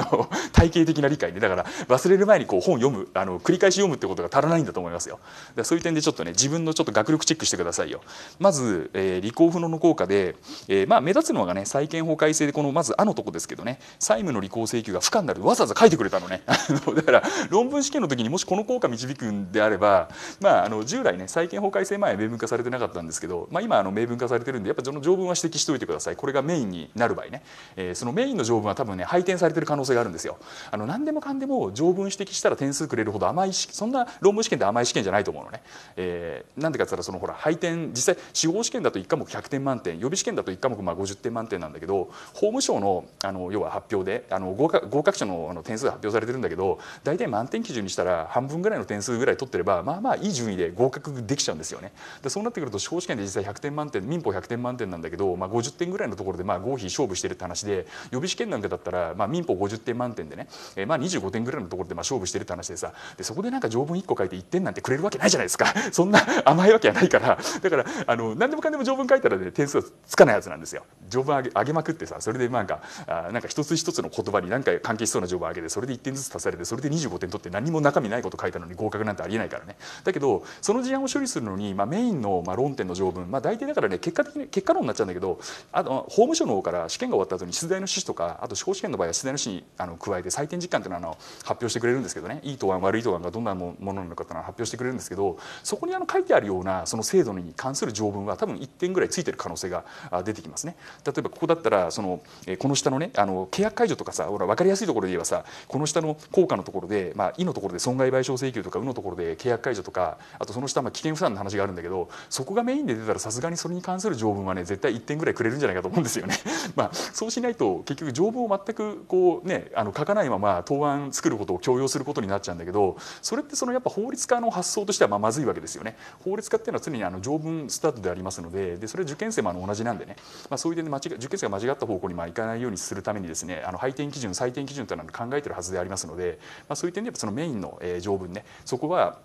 S1: 体系的な理解でだから忘れる前にこう本読むあの繰り返し読むってことが足らないんだと思いますよだそういう点でちょっとね自分のちょっと学力チェックしてくださいよまず、えー、履行不能の効果で、えー、まあ目立つのがね債権法改正でこのまず「あ」のとこですけどね債務の履行請求が不可になるわざわざ書いてくれたのね だから論文試験の時にもしこの効果導くんであればまああの従来ね債権法改正前明文化されてなかったんですけど、まあ、今あの明文化されてるんでやっぱその条文は指摘しておいてくださいこれがメインになる場合ね、えー、そのメインの条条文は多分ね配点されてる可能性があるんですよ。あの何でもかんでも条文指摘したら点数くれるほど甘いそんな論文試験って甘い試験じゃないと思うのね。えー、なんでかって言ったらそのほら配点実際司法試験だと1科目100点満点予備試験だと1科目まあ50点満点なんだけど法務省のあの要は発表であの合格合格者のあの点数が発表されてるんだけど大体満点基準にしたら半分ぐらいの点数ぐらい取ってればまあまあいい順位で合格できちゃうんですよね。でそうなってくると司法試験で実際100点満点民法100点満点なんだけど、まあ、50点ぐらいのところでまあ合否勝負してるって話で予備試験なんかだったら、まあ、民法50点満点でね、えー、まあ25点ぐらいのところでまあ勝負してるって話でさでそこでなんか条文1個書いて1点なんてくれるわけないじゃないですか そんな甘いわけはないからだからあの何でもかんでも条文書いたらね点数つかないはずなんですよ。条文上げ上げまくってさそれでなんかあなんか一つ一つの言葉に何か関係しそうな条文上げてそれで1点ずつ足されてそれで25点取って何も中身ないこと書いたのに合格なんてありえないからね。だけどその事案を処理するのに、まあ、メインのまあ論点の条文、まあ、大体だからね結果的に結果論になっちゃうんだけどあの法務省の方から試験が終わった後に出題の趣旨とかあと法試験の場合は既代の市にあの加えて採点実感というのはあの発表してくれるんですけどねいい答案悪い答案がどんなものなのかというのは発表してくれるんですけどそこにあの書いてあるようなその制度に関する条文は多分1点ぐらいついてる可能性が出てきますね。例えばここだったらそのこの下のねあの契約解除とかさほら分かりやすいところで言えばさこの下の効果のところで「まあ、い」のところで損害賠償請求とか「う」のところで契約解除とかあとその下、は危険負担の話があるんだけどそこがメインで出たらさすがにそれに関する条文はね絶対1点ぐらいくれるんじゃないかと思うんですよね。まあ、そうしないと結局条条文を全くこう、ね、あの書かないまま答案作ることを強要することになっちゃうんだけどそれってそのやっぱ法律家の発想としてはままずいわけですよね。法律家っていうのは常にあの条文スタートでありますのででそれは受験生もあの同じなんでね、まあ、そういう点で間違受験生が間違った方向にまあいかないようにするためにですねあの配点基準採点基準というのは考えてるはずでありますので、まあ、そういう点でやっぱそのメインの条文ねそこは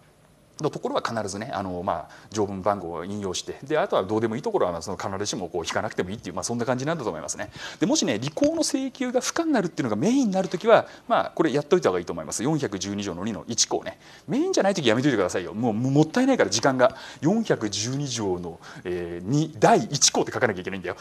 S1: のところは必ずねあの、まあ、条文番号を引用してであとはどうでもいいところはその必ずしもこう引かなくてもいいっていう、まあ、そんな感じなんだと思いますねでもしね履行の請求が不可になるっていうのがメインになる時は、まあ、これやっといた方がいいと思います412条の2の1項ねメインじゃない時やめといてくださいよもうもったいないから時間が412条の、えー、2第1項って書かなきゃいけないんだよ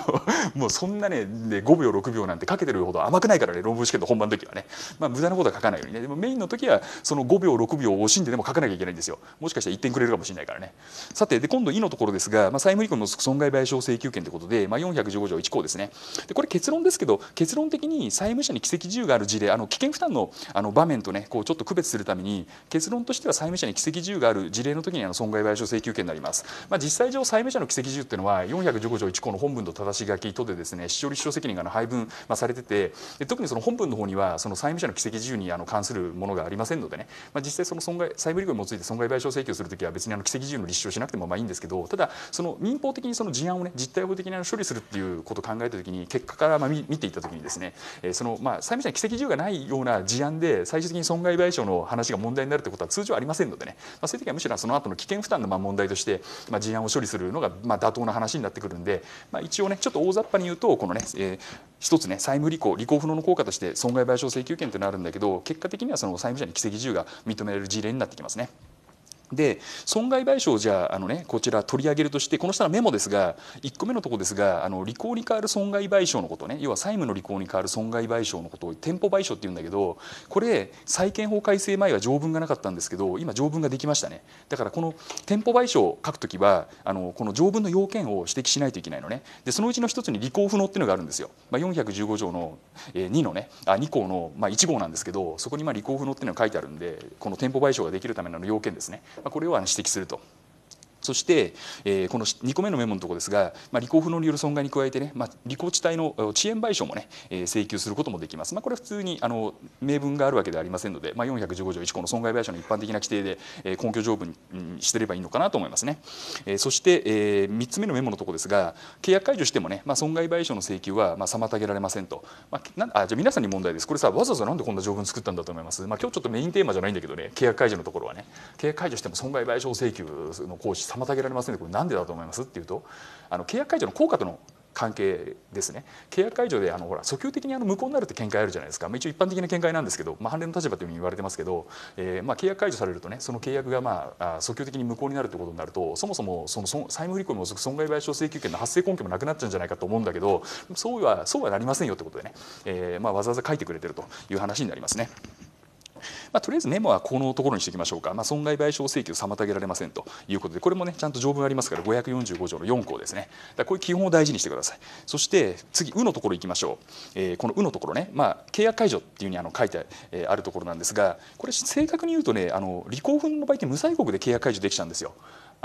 S1: もうそんなねで5秒6秒なんてかけてるほど甘くないからね論文試験の本番の時はね、まあ、無駄なことは書かないようにねでもメインの時はその5秒6秒を惜しんででも書かなきゃいけないいんですよもしかしたら1点くれるかもしれないからねさてで今度「い」のところですが、まあ、債務不履行の損害賠償請求権ということで、まあ、415条1項ですねでこれ結論ですけど結論的に債務者に奇跡自由がある事例あの危険負担のあの場面とねこうちょっと区別するために結論としては債務者に奇跡自由がある事例の時にあの損害賠償請求権になります、まあ、実際上債務者の奇跡自由っていうのは415条1項の本文と正し書きとでですね聴率立証責任が配分、まあ、されててで特にその本文の方にはその債務者の奇跡自由にあの関するものがありませんのでね、まあ、実際その損害債務履行に基づいて損害賠償請求するときは別にあの奇跡自由の立証しなくてもまあいいんですけどただその民法的にその事案をね実態法的に処理するっていうことを考えたときに結果からまあ見ていったきにですねそのまあ債務者に奇跡自由がないような事案で最終的に損害賠償の話が問題になるってことは通常ありませんのでね、まあ、そういう時はむしろその後の危険負担のまあ問題として、まあ、事案を処理するのがまあ妥当な話になってくるんで、まあ、一応ねちょっと大雑把に言うとこのね、え一つね債務履行履行不能の効果として損害賠償請求権ってのあるんだけど結果的にはその債務者に奇跡自由が認められる事例になってきますね。で損害賠償じゃあの、ね、こちら取り上げるとしてこの下のメモですが1個目のとこですがあの履行に代わる損害賠償のことね要は債務の履行に代わる損害賠償のことを店舗賠償っていうんだけどこれ債権法改正前は条文がなかったんですけど今条文ができましたねだからこの店舗賠償を書くときはあのこの条文の要件を指摘しないといけないのねでそのうちの1つに履行不能っていうのがあるんですよ、まあ、415条の2のねあ2項の、ま1号なんですけどそこにまあ履行不能っていうのが書いてあるんでこの店舗賠償ができるための要件ですねこれを指摘するとそして、えー、この2個目のメモのところですが、まあ、履行不能による損害に加えてね、まあ、履行地帯の遅延賠償もね、えー、請求することもできます。まあ、これは普通にあの明文があるわけではありませんので、まあ、415条1項の損害賠償の一般的な規定で、えー、根拠条文にしてればいいのかなと思いますね。えー、そして、えー、3つ目のメモのところですが、契約解除してもね、まあ、損害賠償の請求はまあ妨げられませんと。まあ、なあじゃあ皆さんに問題です。これさ、わざわざなんでこんな条文作ったんだと思います。まあ、今日ちょっとメインテーマじゃないんだけどね、契約解除のところはね、契約解除しても損害賠償請求の行使妨げられませんでこれ何でだと思いますっていうとあの契約解除の効果との関係ですね契約解除であのほら訴求的にあの無効になるって見解あるじゃないですか、まあ、一応一般的な見解なんですけど、まあ、判例の立場というふうに言われてますけど、えーまあ、契約解除されるとねその契約が、まあ、訴求的に無効になるってことになるとそもそもその債務振込も遅く損害賠償請求権の発生根拠もなくなっちゃうんじゃないかと思うんだけどそうはそうはなりませんよってことでね、えーまあ、わざわざ書いてくれてるという話になりますね。まあ、とりあえずメモはこのところにしていきましょうか、まあ、損害賠償請求を妨げられませんということでこれもねちゃんと条文がありますから545条の4項ですねだこういう基本を大事にしてくださいそして次「う」のところいきましょう、えー、この「う」のところね、まあ、契約解除っていうふうにあの書いてあるところなんですがこれ正確に言うとねあの離婚分の場合って無罪国で契約解除できちゃうんですよ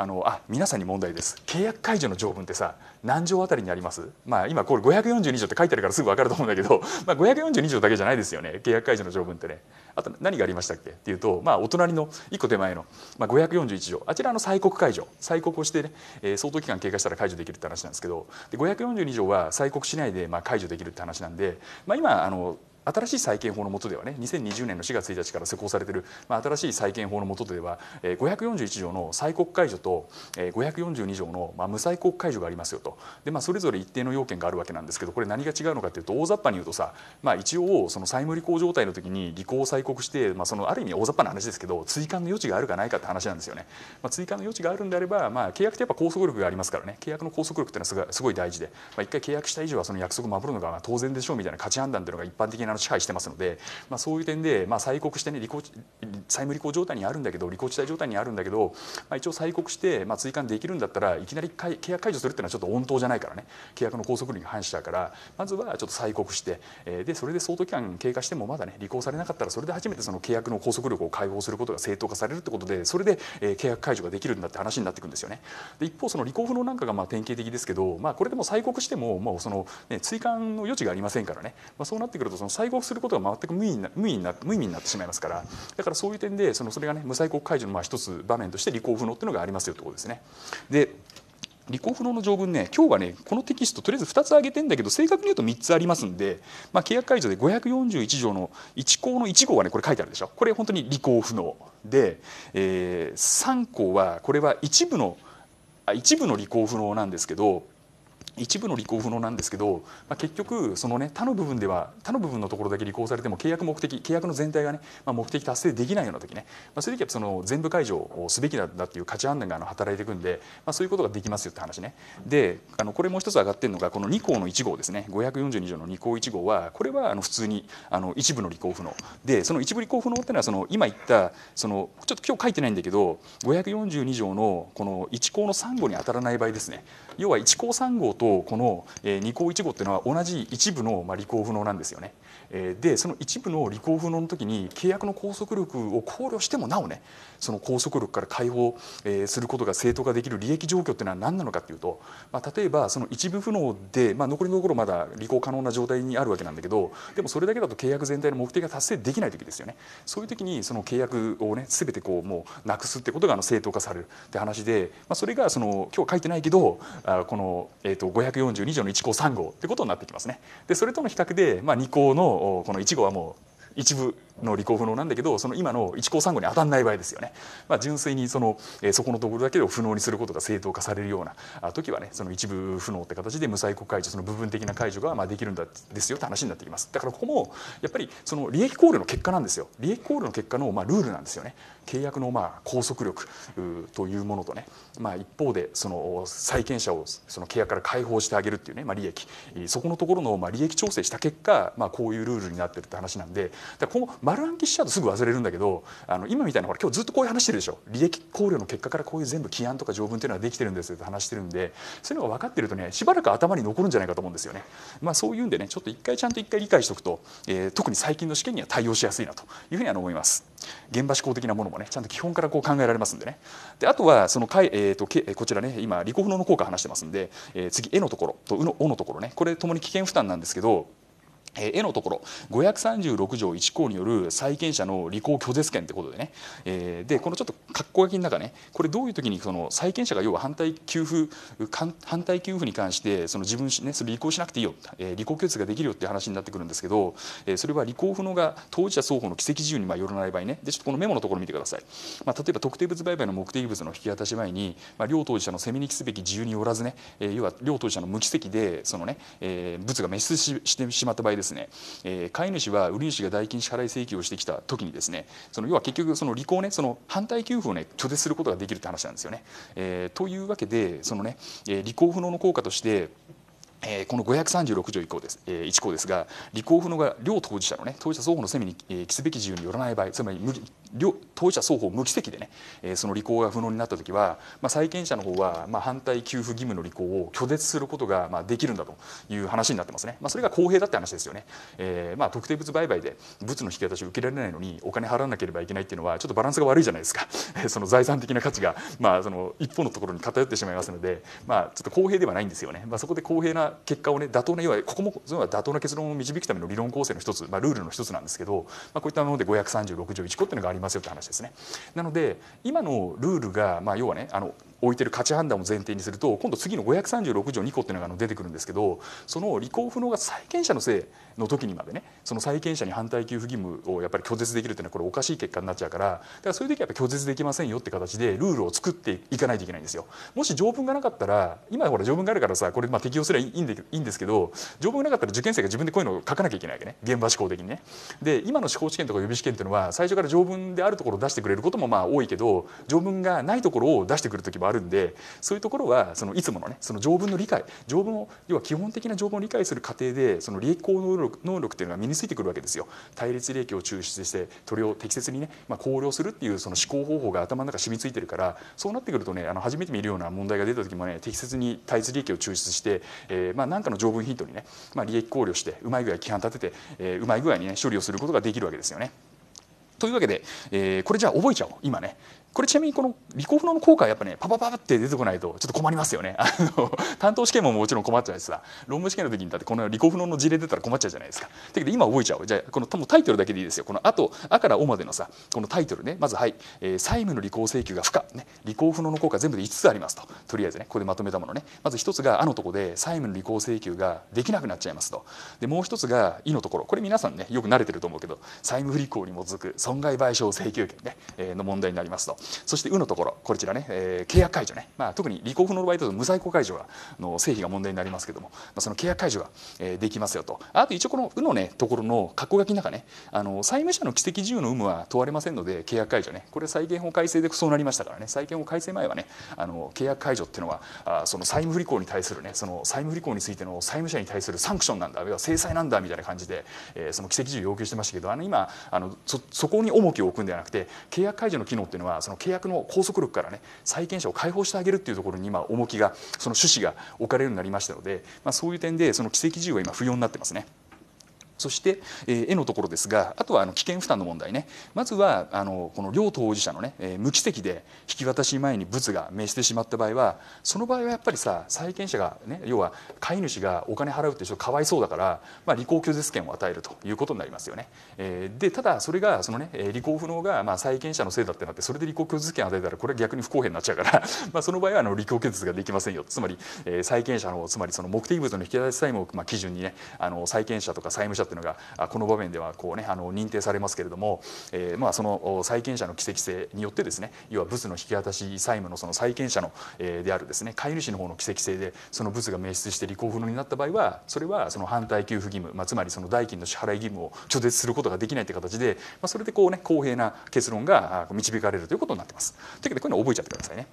S1: あのあ皆さんに問題です契約解除の条文ってさ何条あたりにありますまあ今これ542条って書いてあるからすぐ分かると思うんだけど、まあ、542条だけじゃないですよね契約解除の条文ってねあと何がありましたっけっていうとまあお隣の1個手前の、まあ、541条あちらの催告解除催告をしてね、えー、相当期間経過したら解除できるって話なんですけどで542条は催告しないでまあ解除できるって話なんで、まあ、今あの新しい債権法の下ではね2020年の4月1日から施行されている、まあ、新しい債権法の下では541条の再国解除と542条の、まあ、無再国解除がありますよとで、まあ、それぞれ一定の要件があるわけなんですけどこれ何が違うのかというと大雑把に言うとさ、まあ、一応その債務履行状態の時に履行を催告して、まあ、そのある意味大雑把な話ですけど追加の余地があるかないかって話なんですよね、まあ、追加の余地があるんであれば、まあ、契約ってやっぱ拘束力がありますからね契約の拘束力っていうのはすごい大事で一、まあ、回契約した以上はその約束を守るのが当然でしょうみたいな価値判断っていうのが一般的なナの支配してますので、まあ、そういう点で、まあ、催告してね利債務履行状態にあるんだけど履行地帯状態にあるんだけど、まあ、一応催告して、まあ、追加できるんだったらいきなり契約解除するっていうのはちょっと穏当じゃないからね契約の拘束力に反しちゃうからまずはちょっと催告して、えー、でそれで相当期間経過してもまだね履行されなかったらそれで初めてその契約の拘束力を解放することが正当化されるってことでそれで、えー、契約解除ができるんだって話になってくるんですよね。で一方その履行不能なんかがまあ典型的ですけど、まあ、これでも催告してももうその、ね、追加の余地がありませんからね、まあ、そうなってくるとその対合することが全く無意味にな無意な無意味になってしまいますからだからそういう点でそのそれがね無細告解除のまあ一つ場面として履行不能っていうのがありますよってことですね。で履行不能の条文ね今日はねこのテキストとりあえず2つ挙げてんだけど正確に言うと3つありますんで、まあ、契約解除で541条の1項の1号はねこれ書いてあるでしょこれ本当に履行不能で、えー、3項はこれは一部の一部の履行不能なんですけど一部の履行不能なんですけど、まあ、結局その、ね、他の部分では他の部分のところだけ履行されても契約目的契約の全体がね、まあ、目的達成できないような時ね、まあ、そういう時はその全部解除をすべきなだっていう価値判断があの働いていくんで、まあ、そういうことができますよって話ねであのこれもう一つ上がってるのがこの2項の1号ですね542条の2項1号はこれはあの普通にあの一部の履行不能でその一部履行不能っていうのはその今言ったそのちょっと今日書いてないんだけど542条のこの1項の3号に当たらない場合ですね要は1項3号とこの二項1号っていうのは同じ一部の履行不能なんですよね。でその一部の履行不能の時に契約の拘束力を考慮してもなおねその拘束力から解放することが正当化できる利益状況というのは何なのかというと、まあ、例えばその一部不能で、まあ、残りのところまだ履行可能な状態にあるわけなんだけどでもそれだけだと契約全体の目的が達成できない時ですよねそういう時にその契約をね全てこうもうなくすってことがあの正当化されるって話で、まあ、それがその今日書いてないけどあこの、えー、と542条の1項3号ってことになってきますね。でそれとの比較で、まあ、2項のこの1号はもう一部の履行不能なんだけどその今の1項3号に当たんない場合ですよね、まあ、純粋にその、えー、そこのところだけを不能にすることが正当化されるような時はねその一部不能って形で無細工解除その部分的な解除がまあできるんですよって話になってきますだからここもやっぱりその利益考慮の結果なんですよ利益考慮の結果のまあルールなんですよね契約のまあ拘束力というものとね、まあ、一方でその債権者をその契約から解放してあげるっていうね、まあ、利益そこのところのまあ利益調整した結果、まあ、こういうルールになってるって話なんでだこの丸暗記しちゃうとすぐ忘れるんだけどあの今みたいなほら今日ずっとこういう話してるでしょ利益考慮の結果からこういう全部起案とか条文っていうのはできてるんですって話してるんでそういうのが分かってるとねしばらく頭に残るんじゃないかと思うんですよね。まあ、そういうんでねちょっと一回ちゃんと一回理解しておくと、えー、特に最近の試験には対応しやすいなというふうに思います。現場思考的なものもねちゃんと基本からこう考えられますんでねであとはその、えーと、とこちらね今利己不能の効果話してますんで、えー、次「え」のところと「うの」「お」のところねこれともに危険負担なんですけど絵のところ536条1項による債権者の履行拒絶権ってことでね、えー、でこのちょっと括弧書きの中ねこれどういう時にその債権者が要は反対給付反対給付に関してその自分、ね、それ履行しなくていいよ、えー、履行拒絶ができるよって話になってくるんですけど、えー、それは履行不能が当事者双方の奇跡自由にまあよらない場合ねでちょっとこのメモのところ見てください、まあ、例えば特定物売買の目的物の引き渡し前に、まあ、両当事者の責めにきすべき自由によらずね、えー、要は両当事者の無奇跡でそのね、えー、物が滅失してしまった場合ですですね、えー、飼い主は売り主が代金支払い請求をしてきた時にですねその要は結局その履行ねその反対給付をね拒絶することができるって話なんですよね。えー、というわけでそのね、えー、履行不能の効果としてえー、この536条以降です、えー、1項ですが履行不能が両当事者のね当事者双方の責めに、えー、すべき事由によらない場合つまり無理当事者双方無奇跡でね、えー、その履行が不能になった時は、まあ、債権者の方は、まあ、反対給付義務の履行を拒絶することが、まあ、できるんだという話になってますね、まあ、それが公平だって話ですよね、えーまあ、特定物売買で物の引き渡しを受けられないのにお金払わなければいけないっていうのはちょっとバランスが悪いじゃないですかその財産的な価値が、まあ、その一方のところに偏ってしまいますので、まあ、ちょっと公平ではないんですよね、まあ、そこで公平な結果をね妥当な要はここも妥当な結論を導くための理論構成の一つ、まあ、ルールの一つなんですけど、まあ、こういったもので530、61個っていうのがありりますよって話ですね。なので今のルールが、まあ、要はねあの置いてる価値判断を前提にすると今度次の536条2項っていうのが出てくるんですけどその履行不能が債権者のせいの時にまでねその債権者に反対給付義務をやっぱり拒絶できるっていうのはこれおかしい結果になっちゃうからだからそういう時はやっぱ拒絶できませんよって形でルールを作っていかないといけないんですよ。もし条文がなかったら今ほら条文があるからさこれまあ適用すればいいんでいいんですけど条文がなかったら受験生が自分でこういうのを書かなきゃいけないわけね現場思考的にね。で今の司法試験とか予備試験っていうのは最初から条文であるところを出してくれることもまあ多いけど条文がないところを出してくる時もあるんでそういうところはそのいつものねその条文の理解条文を要は基本的な条文を理解する過程でその利益効能力能力っていうのが身についてくるわけですよ。対立利益を抽出してそれを適切にね、まあ、考慮するっていうその思考方法が頭の中染みついてるからそうなってくるとねあの初めて見るような問題が出た時もね適切に対立利益を抽出して、えー、まあ何かの条文ヒントにね、まあ、利益考慮してうまい具合規範立てて、えー、うまい具合にね処理をすることができるわけですよね。というわけで、えー、これじゃあ覚えちゃおう今ね、これちなみにこの理工不能の効果はやっぱねパパパパって出てこないとちょっと困りますよね。あの担当試験ももちろん困っちゃうしさ論文試験の時にだってこの理工不能の事例出たら困っちゃうじゃないですか。だけど今覚えちゃおうじゃあこのもタイトルだけでいいですよこのあと「あ」から「お」までのさこのタイトルねまずはい、えー、債務の履行請求が不可」ね履行不能の効果全部で5つありますととりあえずねここでまとめたものねまず1つが「あ」のとこで債務の履行請求ができなくなっちゃいますとでもう1つが「い」のところこれ皆さんねよく慣れてると思うけど債務不履行に基づく損害賠償請求権ね、えー、の問題になりますと。そして「う」のところこちらね、えー、契約解除ね、まあ、特にリコーの場合だと無在庫解除がの成否が問題になりますけども、まあ、その契約解除が、えー、できますよとあと一応この「う」のねところの括好書きの中ねあの債務者の奇跡自由の有無は問われませんので契約解除ねこれ債権法改正でそうなりましたからね債権法改正前はねあの契約解除っていうのはあその債務不履行に対するねその債務不履行についての債務者に対するサンクションなんだあるいは制裁なんだみたいな感じで、えー、その奇跡自由要求してましたけどあの今あのそこに重きを置くんではなくて契約解除の機能っていうのはその契約の拘束力からね債権者を解放してあげるっていうところに今重きがその趣旨が置かれるようになりましたので、まあ、そういう点でその奇跡需要が今不要になってますね。そして、えー、絵のところですがあとはあの危険負担の問題ねまずはあのこの両当事者のね、えー、無奇跡で引き渡し前に物が命してしまった場合はその場合はやっぱりさ債権者が、ね、要は飼い主がお金払うってちかわいそうだから、まあ、履行拒絶権を与えるということになりますよね。えー、でただそれがそのね履行不能が、まあ、債権者のせいだってなってそれで履行拒絶権を与えたらこれは逆に不公平になっちゃうから まあその場合はあの履行拒絶ができませんよつまり、えー、債権者のつまりその目的物の引き渡し債務を、まあ、基準にねあの債権者とか債務者っていうのがこの場面ではこう、ね、あの認定されますけれども、えー、まあ、その債権者の奇跡性によってですね要は物の引き渡し債務のその債権者の、えー、であるですね買い主の方の奇跡性でその物が明出して履行不能になった場合はそれはその反対給付義務、まあ、つまりその代金の支払い義務を拒絶することができないという形で、まあ、それでこう、ね、公平な結論が導かれるということになってます。というわけでこういうのを覚えちゃってくださいね。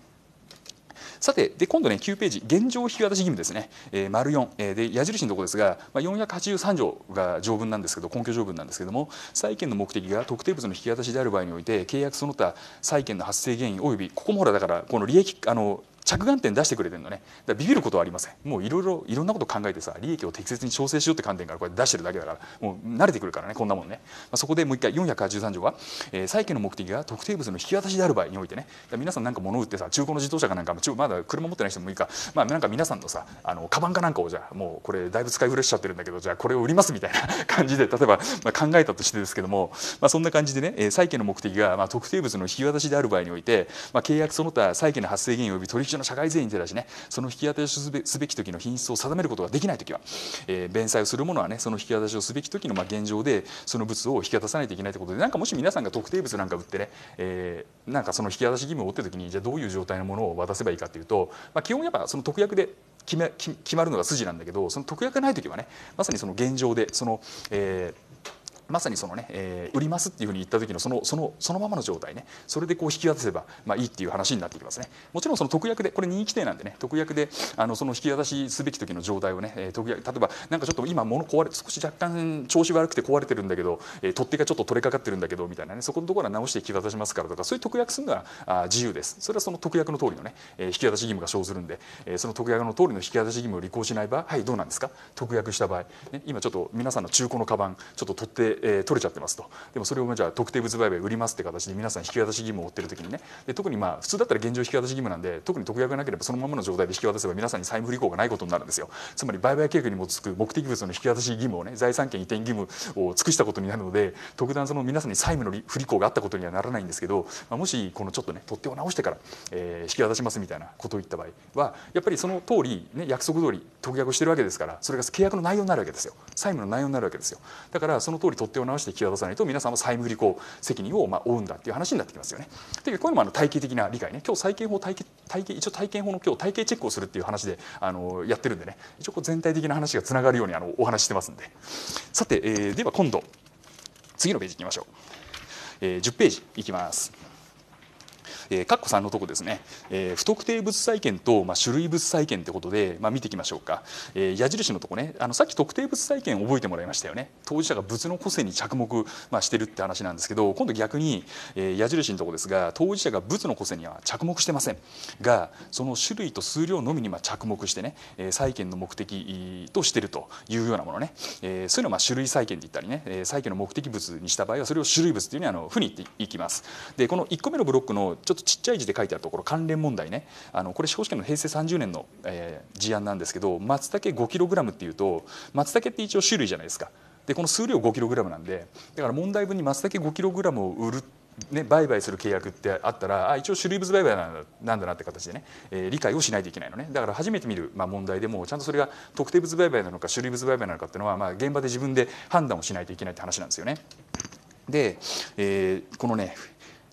S1: さてで今度ね9ページ現状引き渡し義務ですね、えー、丸4、えー、で矢印のところですが、まあ、483条が条文なんですけど根拠条文なんですけども債権の目的が特定物の引き渡しである場合において契約その他債権の発生原因及びここもほらだからこの利益あの着眼点出してくれてるのねだビビることはありませんもういろいろいろんなこと考えてさ利益を適切に調整しようって観点からこれ出してるだけだからもう慣れてくるからねこんなもんね、まあ、そこでもう一回483条は、えー、債権の目的が特定物の引き渡しである場合においてね皆さんなんか物売ってさ中古の自動車かなんかまだ車持ってない人もいいか、まあ、なんか皆さんのさあのカバンかなんかをじゃあもうこれだいぶ使い古しちゃってるんだけどじゃあこれを売りますみたいな 感じで例えば、まあ、考えたとしてですけども、まあ、そんな感じでね、えー、債権の目的が、まあ、特定物の引き渡しである場合において、まあ、契約その他債権の発生原因及び取引の社会全員照らしねその引き渡しをすべき時の品質を定めることができない時は、えー、弁済をする者はねその引き渡しをすべき時のまあ現状でその物を引き渡さないといけないということでなんかもし皆さんが特定物なんか売ってね、えー、なんかその引き渡し義務を負ってる時にじゃあどういう状態のものを渡せばいいかっていうと、まあ、基本やっぱその特約で決め決まるのが筋なんだけどその特約がない時はねまさにその現状でその、えー、まさにそのね、えー、売りますっていうふうに言った時のそのそのそのままの状態ねそれでこう引き渡せば、まあ、いいっていう話になってきますねもちろんその特約でこれ任意規定なんでね特約であのその引き渡しすべき時の状態をね特約例えばなんかちょっと今物壊れ少し若干調子悪くて壊れてるんだけど、えー、取っ手がちょっと取れかかってるんだけどみたいなねそこのところは直して引き渡しますからとかそういう特約するのはあ自由ですそれはその特約の通りのね、えー、引き渡し義務が生ずるんで、えー、その特約の通りの引き渡し義務を履行しない場合はいどうなんですか特約した場合、ね、今ちょっと皆さんの中古のカバンちょっと取ってで、えー、取れちゃってますとでもそれをじゃあ特定物売買売りますって形で皆さん引き渡し義務を負ってる時にねで特にまあ普通だったら現状引き渡し義務なんで特に特約がなければそのままの状態で引き渡せば皆さんに債務不履行がないことになるんですよつまり売買契約に基づく目的物の引き渡し義務をね財産権移転義務を尽くしたことになるので特段その皆さんに債務の不履行があったことにはならないんですけど、まあ、もしこのちょっとね取っ手を直してから、えー、引き渡しますみたいなことを言った場合はやっぱりその通り、ね、約束通り特約をしてるわけですからそれが契約の内容になるわけですよ債務の内容になるわけですよだからその通り取っ手を直して引き渡さないと皆さんは債務不履行責任をまあ負うんだっていう話になってきますよね。というこれもあの体系的な理解ね今日債権法体系体系一応体験法の今日体系チェックをするっていう話であのやってるんでね一応こう全体的な話がつながるようにあのお話してますんでさて、えー、では今度次のページいきましょう、えー、10ページいきます。えー、括弧3のとこですね、えー、不特定物債権と、まあ、種類物債権ってことで、まあ、見ていきましょうか、えー、矢印のとこねあのさっき特定物債権覚えてもらいましたよね当事者が物の個性に着目、まあ、してるって話なんですけど今度逆に、えー、矢印のとこですが当事者が物の個性には着目してませんがその種類と数量のみにまあ着目してね、えー、債権の目的としてるというようなものね、えー、そういうのはまあ種類債権って言ったりね、えー、債権の目的物にした場合はそれを種類物っていうふうにあの負に言っていきます。でこの1個目のブロックのちょっとっとちっちゃい字で書いてあるところ関連問題ねあのこれ司法試験の平成30年の、えー、事案なんですけど松茸 5kg っていうと松茸って一応種類じゃないですか。でこの数量 5kg なんでだから問題文に松茸 5kg を売るね、売買する契約ってあったらあ一応種類物売買なんだなって形でね、えー、理解をしないといけないのねだから初めて見る、まあ、問題でもちゃんとそれが特定物売買なのか種類物売買なのかっていうのは、まあ、現場で自分で判断をしないといけないって話なんですよね。で、えー、このね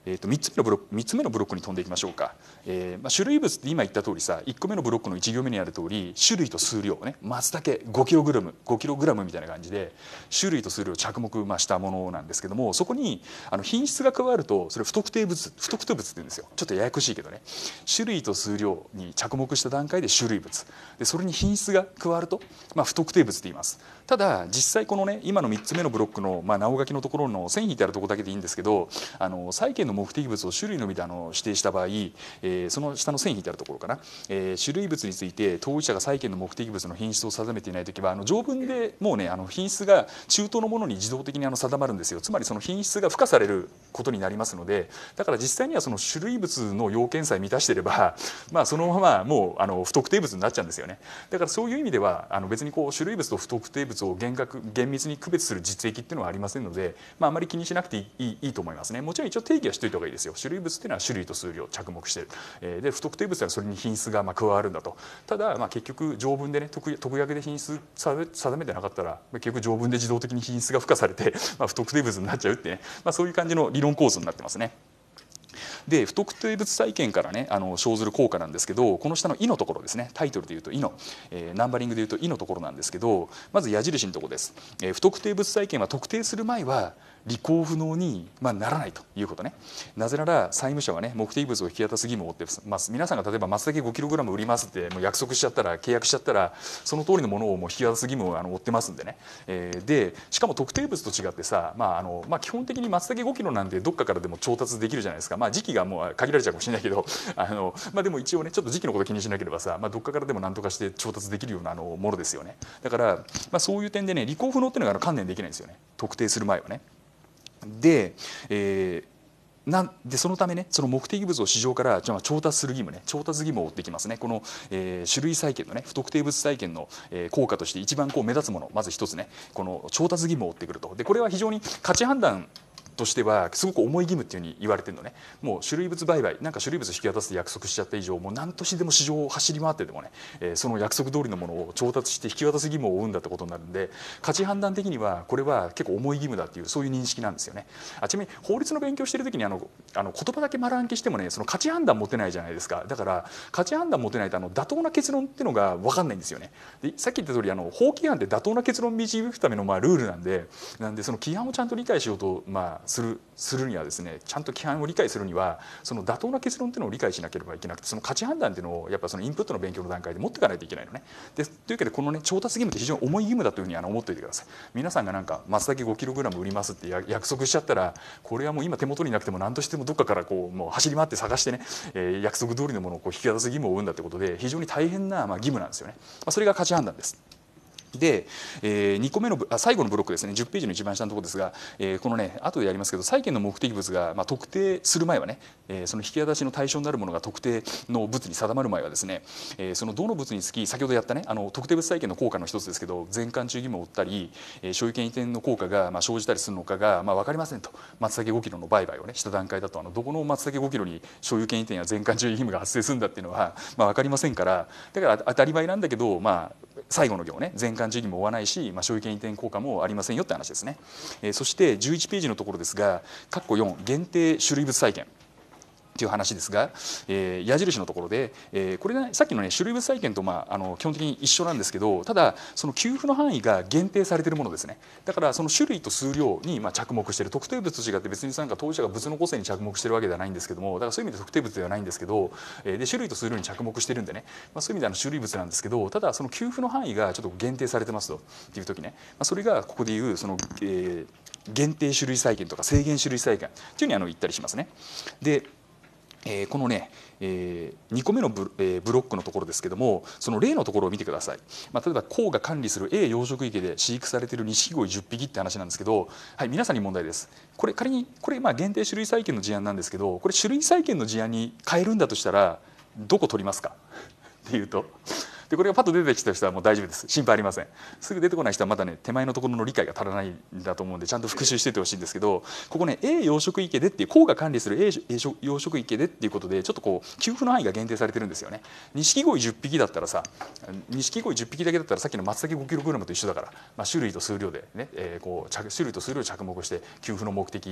S1: えー、と3つ目のブロック3つ目のブロックに飛んでいきましょうか。えーまあ、種類物って今言った通りさ1個目のブロックの1行目にある通り種類と数量ねタケ 5kg 5kg みたいな感じで種類と数量を着目、まあ、したものなんですけどもそこにあの品質が加わるとそれ不特定物不特定物って言うんですよちょっとややこしいけどね種類と数量に着目した段階で種類物でそれに品質が加わると、まあ、不特定物って言いますただ実際このね今の3つ目のブロックの、まあ、直書きのところの線引いてあるところだけでいいんですけどあの債権の目的物を種類のみであの指定した場合、えーえー、その下の線引いてあるところかな、えー、種類物について当事者が債権の目的物の品質を定めていない時はあの条文でもうねあの品質が中東のものに自動的にあの定まるんですよつまりその品質が付加されることになりますのでだから実際にはその種類物の要件さえ満たしていれば、まあ、そのままもうあの不特定物になっちゃうんですよねだからそういう意味ではあの別にこう種類物と不特定物を厳格厳密に区別する実益っていうのはありませんので、まあ、あまり気にしなくていいいいと思いますねもちろん一応定義はしておいた方がいいですよ種類物っていうのは種類と数量着目してるで不特定物はそれに品質がま加わるんだとただま結局条文でね特約で品質定めてなかったら結局条文で自動的に品質が付加されて、ま不特定物になっちゃうってね、まあ、そういう感じの理論構図になってますね。で不特定物債権からねあの生ずる効果なんですけどこの下の「い」のところですねタイトルでいうと「い」の、えー、ナンバリングでいうと「い」のところなんですけどまず矢印のところです、えー、不特定物債権は特定する前は履行不能に、まあ、ならないということねなぜなら債務者はね目的物を引き渡す義務を負ってます皆さんが例えば松ケ 5kg 売りますってもう約束しちゃったら契約しちゃったらその通りのものをもう引き渡す義務をあの負ってますんでね、えー、でしかも特定物と違ってさ、まああのまあ、基本的に松ケ 5kg なんでどっかからでも調達できるじゃないですか、まあ、時期がもう限られちゃうかもしれないけど あの、まあ、でも一応ねちょっと時期のこと気にしなければさ、まあ、どっかからでも何とかして調達できるようなあのものですよねだから、まあ、そういう点でね履行不能っていうのが観念できないんですよね特定する前はね。で、えーなんでそのためねその目的物を市場からじゃあ調達する義務ね調達義務を負ってきますねこの、えー、種類債権のね不特定物債権の、えー、効果として一番こう目立つものまず一つねこの調達義務を負ってくるとでこれは非常に価値判断としてはすごく重い義務っていうふうに言われてるのねもう種類物売買なんか種類物引き渡すっ約束しちゃった以上もう何年でも市場を走り回ってでもね、えー、その約束通りのものを調達して引き渡す義務を負うんだってことになるんで価値判断的にはこれは結構重い義務だっていうそういう認識なんですよねあちなみに法律の勉強してる時にあのあの言葉だけ丸暗記してもねその価値判断持てないじゃないですかだから価値判断持てないとあの妥当な結論っていうのが分かんないんですよねでさっき言った通りあの法規案って妥当な結論導くためのまあルールなんでなんでその規範をちゃんと理解しようとまあするするにはですねちゃんと規範を理解するにはその妥当な結論っていうのを理解しなければいけなくてその価値判断っていうのをやっぱそのインプットの勉強の段階で持っていかないといけないのね。でというわけでこのね調達義務って非常に重い義務だというふうにあの思っておいてください。皆さんがなんか松茸 5kg 売りますって約束しちゃったらこれはもう今手元になくても何としてもどっかからこうもう走り回って探してね、えー、約束通りのものをこう引き渡す義務を負うんだってことで非常に大変なまあ義務なんですよね。まあ、それが価値判断です。で、えー、2個目のあ最後のブロックですね10ページの一番下のところですが、えー、このね後でやりますけど債権の目的物が、まあ、特定する前はね、えー、その引き渡しの対象になるものが特定の物に定まる前はですね、えー、そのどの物につき先ほどやったねあの特定物債権の効果の一つですけど全館中義務を負ったり、えー、所有権移転の効果が、まあ、生じたりするのかが、まあ、分かりませんと松茸5キロの売買をねした段階だとあのどこの松茸5キロに所有権移転や全館中義務が発生するんだっていうのは、まあ、分かりませんからだから当たり前なんだけど、まあ、最後の行ね全館事にも追わないし、まあ、所有権移転効果もありませんよって話ですね、えー、そして11ページのところですが括弧4限定種類物債権っていう話ですが、えー、矢印のところで、えー、これがさっきのね種類別債権とまああの基本的に一緒なんですけどただその給付の範囲が限定されているものですねだからその種類と数量にまあ着目している特定物と違って別になんか当事者が物の個性に着目しているわけではないんですけどもだからそういう意味で特定物ではないんですけど、えー、で種類と数量に着目しているんでね、まあ、そういう意味であの種類物なんですけどただその給付の範囲がちょっと限定されてますとっていう時ね、まあ、それがここでいうその、えー、限定種類債権とか制限種類債権というふうにあの言ったりしますね。でえー、このね、えー、2個目のブ,、えー、ブロックのところですけどもその例のところを見てください、まあ、例えば公が管理する A 養殖池で飼育されている錦鯉10匹って話なんですけど、はい、皆さんに問題ですこれ仮にこれまあ限定種類債権の事案なんですけどこれ種類債権の事案に変えるんだとしたらどこ取りますか っていうとでこれがパッと出てきた人はもう大丈夫です心配ありませんすぐ出てこない人はまだね手前のところの理解が足らないんだと思うんでちゃんと復習しててほしいんですけどここね A 養殖池でっていう公が管理する A 養殖池でっていうことでちょっとこう給付の範囲が限定されてるんですよね錦鯉10匹だったらさ錦鯉10匹だけだったらさっきの松茸 5kg と一緒だから、まあ、種類と数量でね、えー、こう種類と数量着目して給付の目的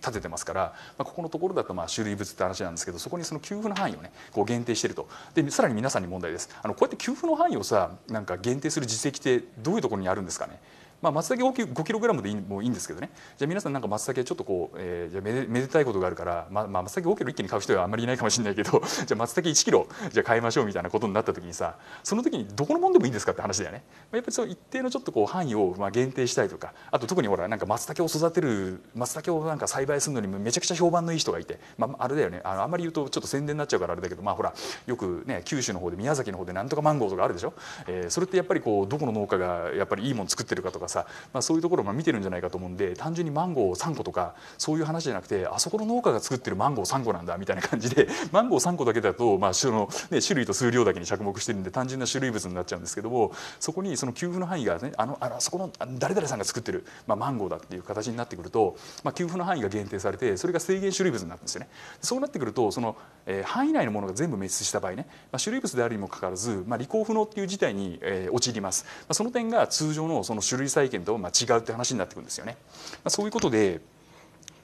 S1: 立ててますから、まあ、ここのところだとまあ種類物って話なんですけどそこにその給付の範囲をねこう限定してるとでさらに皆さんに問題ですあのこうやって給付布の範囲をさなんか限定する実績ってどういうところにあるんですかねまあ、松茸5キログラムでいいもういいんですけどねじゃあ皆さんなんか松茸ちょっとこう、えー、じゃめでめでたいことがあるから、まあ、松茸5 k g 一気に買う人はあんまりいないかもしれないけど じゃあ松茸1キロじゃあ買いましょうみたいなことになった時にさその時にどこのもんでもいいんですかって話だよね。まあ、やっぱりその一定のちょっとこう範囲をまあ限定したいとかあと特にほらなんか松茸を育てる松茸をなんか栽培するのにめちゃくちゃ評判のいい人がいて、まあ、あれだよねあのあんまり言うとちょっと宣伝になっちゃうからあれだけどまあほらよくね九州の方で宮崎の方でなんとかマンゴーとかあるでしょ、えー、それってやっぱりこうどこの農家がやっぱりいいもの作ってるかとかさ、まあ、そういうところを見てるんじゃないかと思うんで単純にマンゴー3個とかそういう話じゃなくてあそこの農家が作ってるマンゴー3個なんだみたいな感じで マンゴー3個だけだと、まあ種のね、種類と数量だけに着目してるんで単純な種類物になっちゃうんですけどもそこにその給付の範囲がねあのあのそこの誰々さんが作ってる、まあ、マンゴーだっていう形になってくると、まあ、給付の範囲が限定されてそれが制限種類物になるんですよね。そうなってくるとその、えー、範囲内のものが全部滅出した場合ね、まあ、種類物であるにもかかわらず、まあ、履行不能っていう事態に、えー、陥ります。まあ、その点が通常のその種類採体験とま違うって話になってくるんですよね。まあ、そういうことで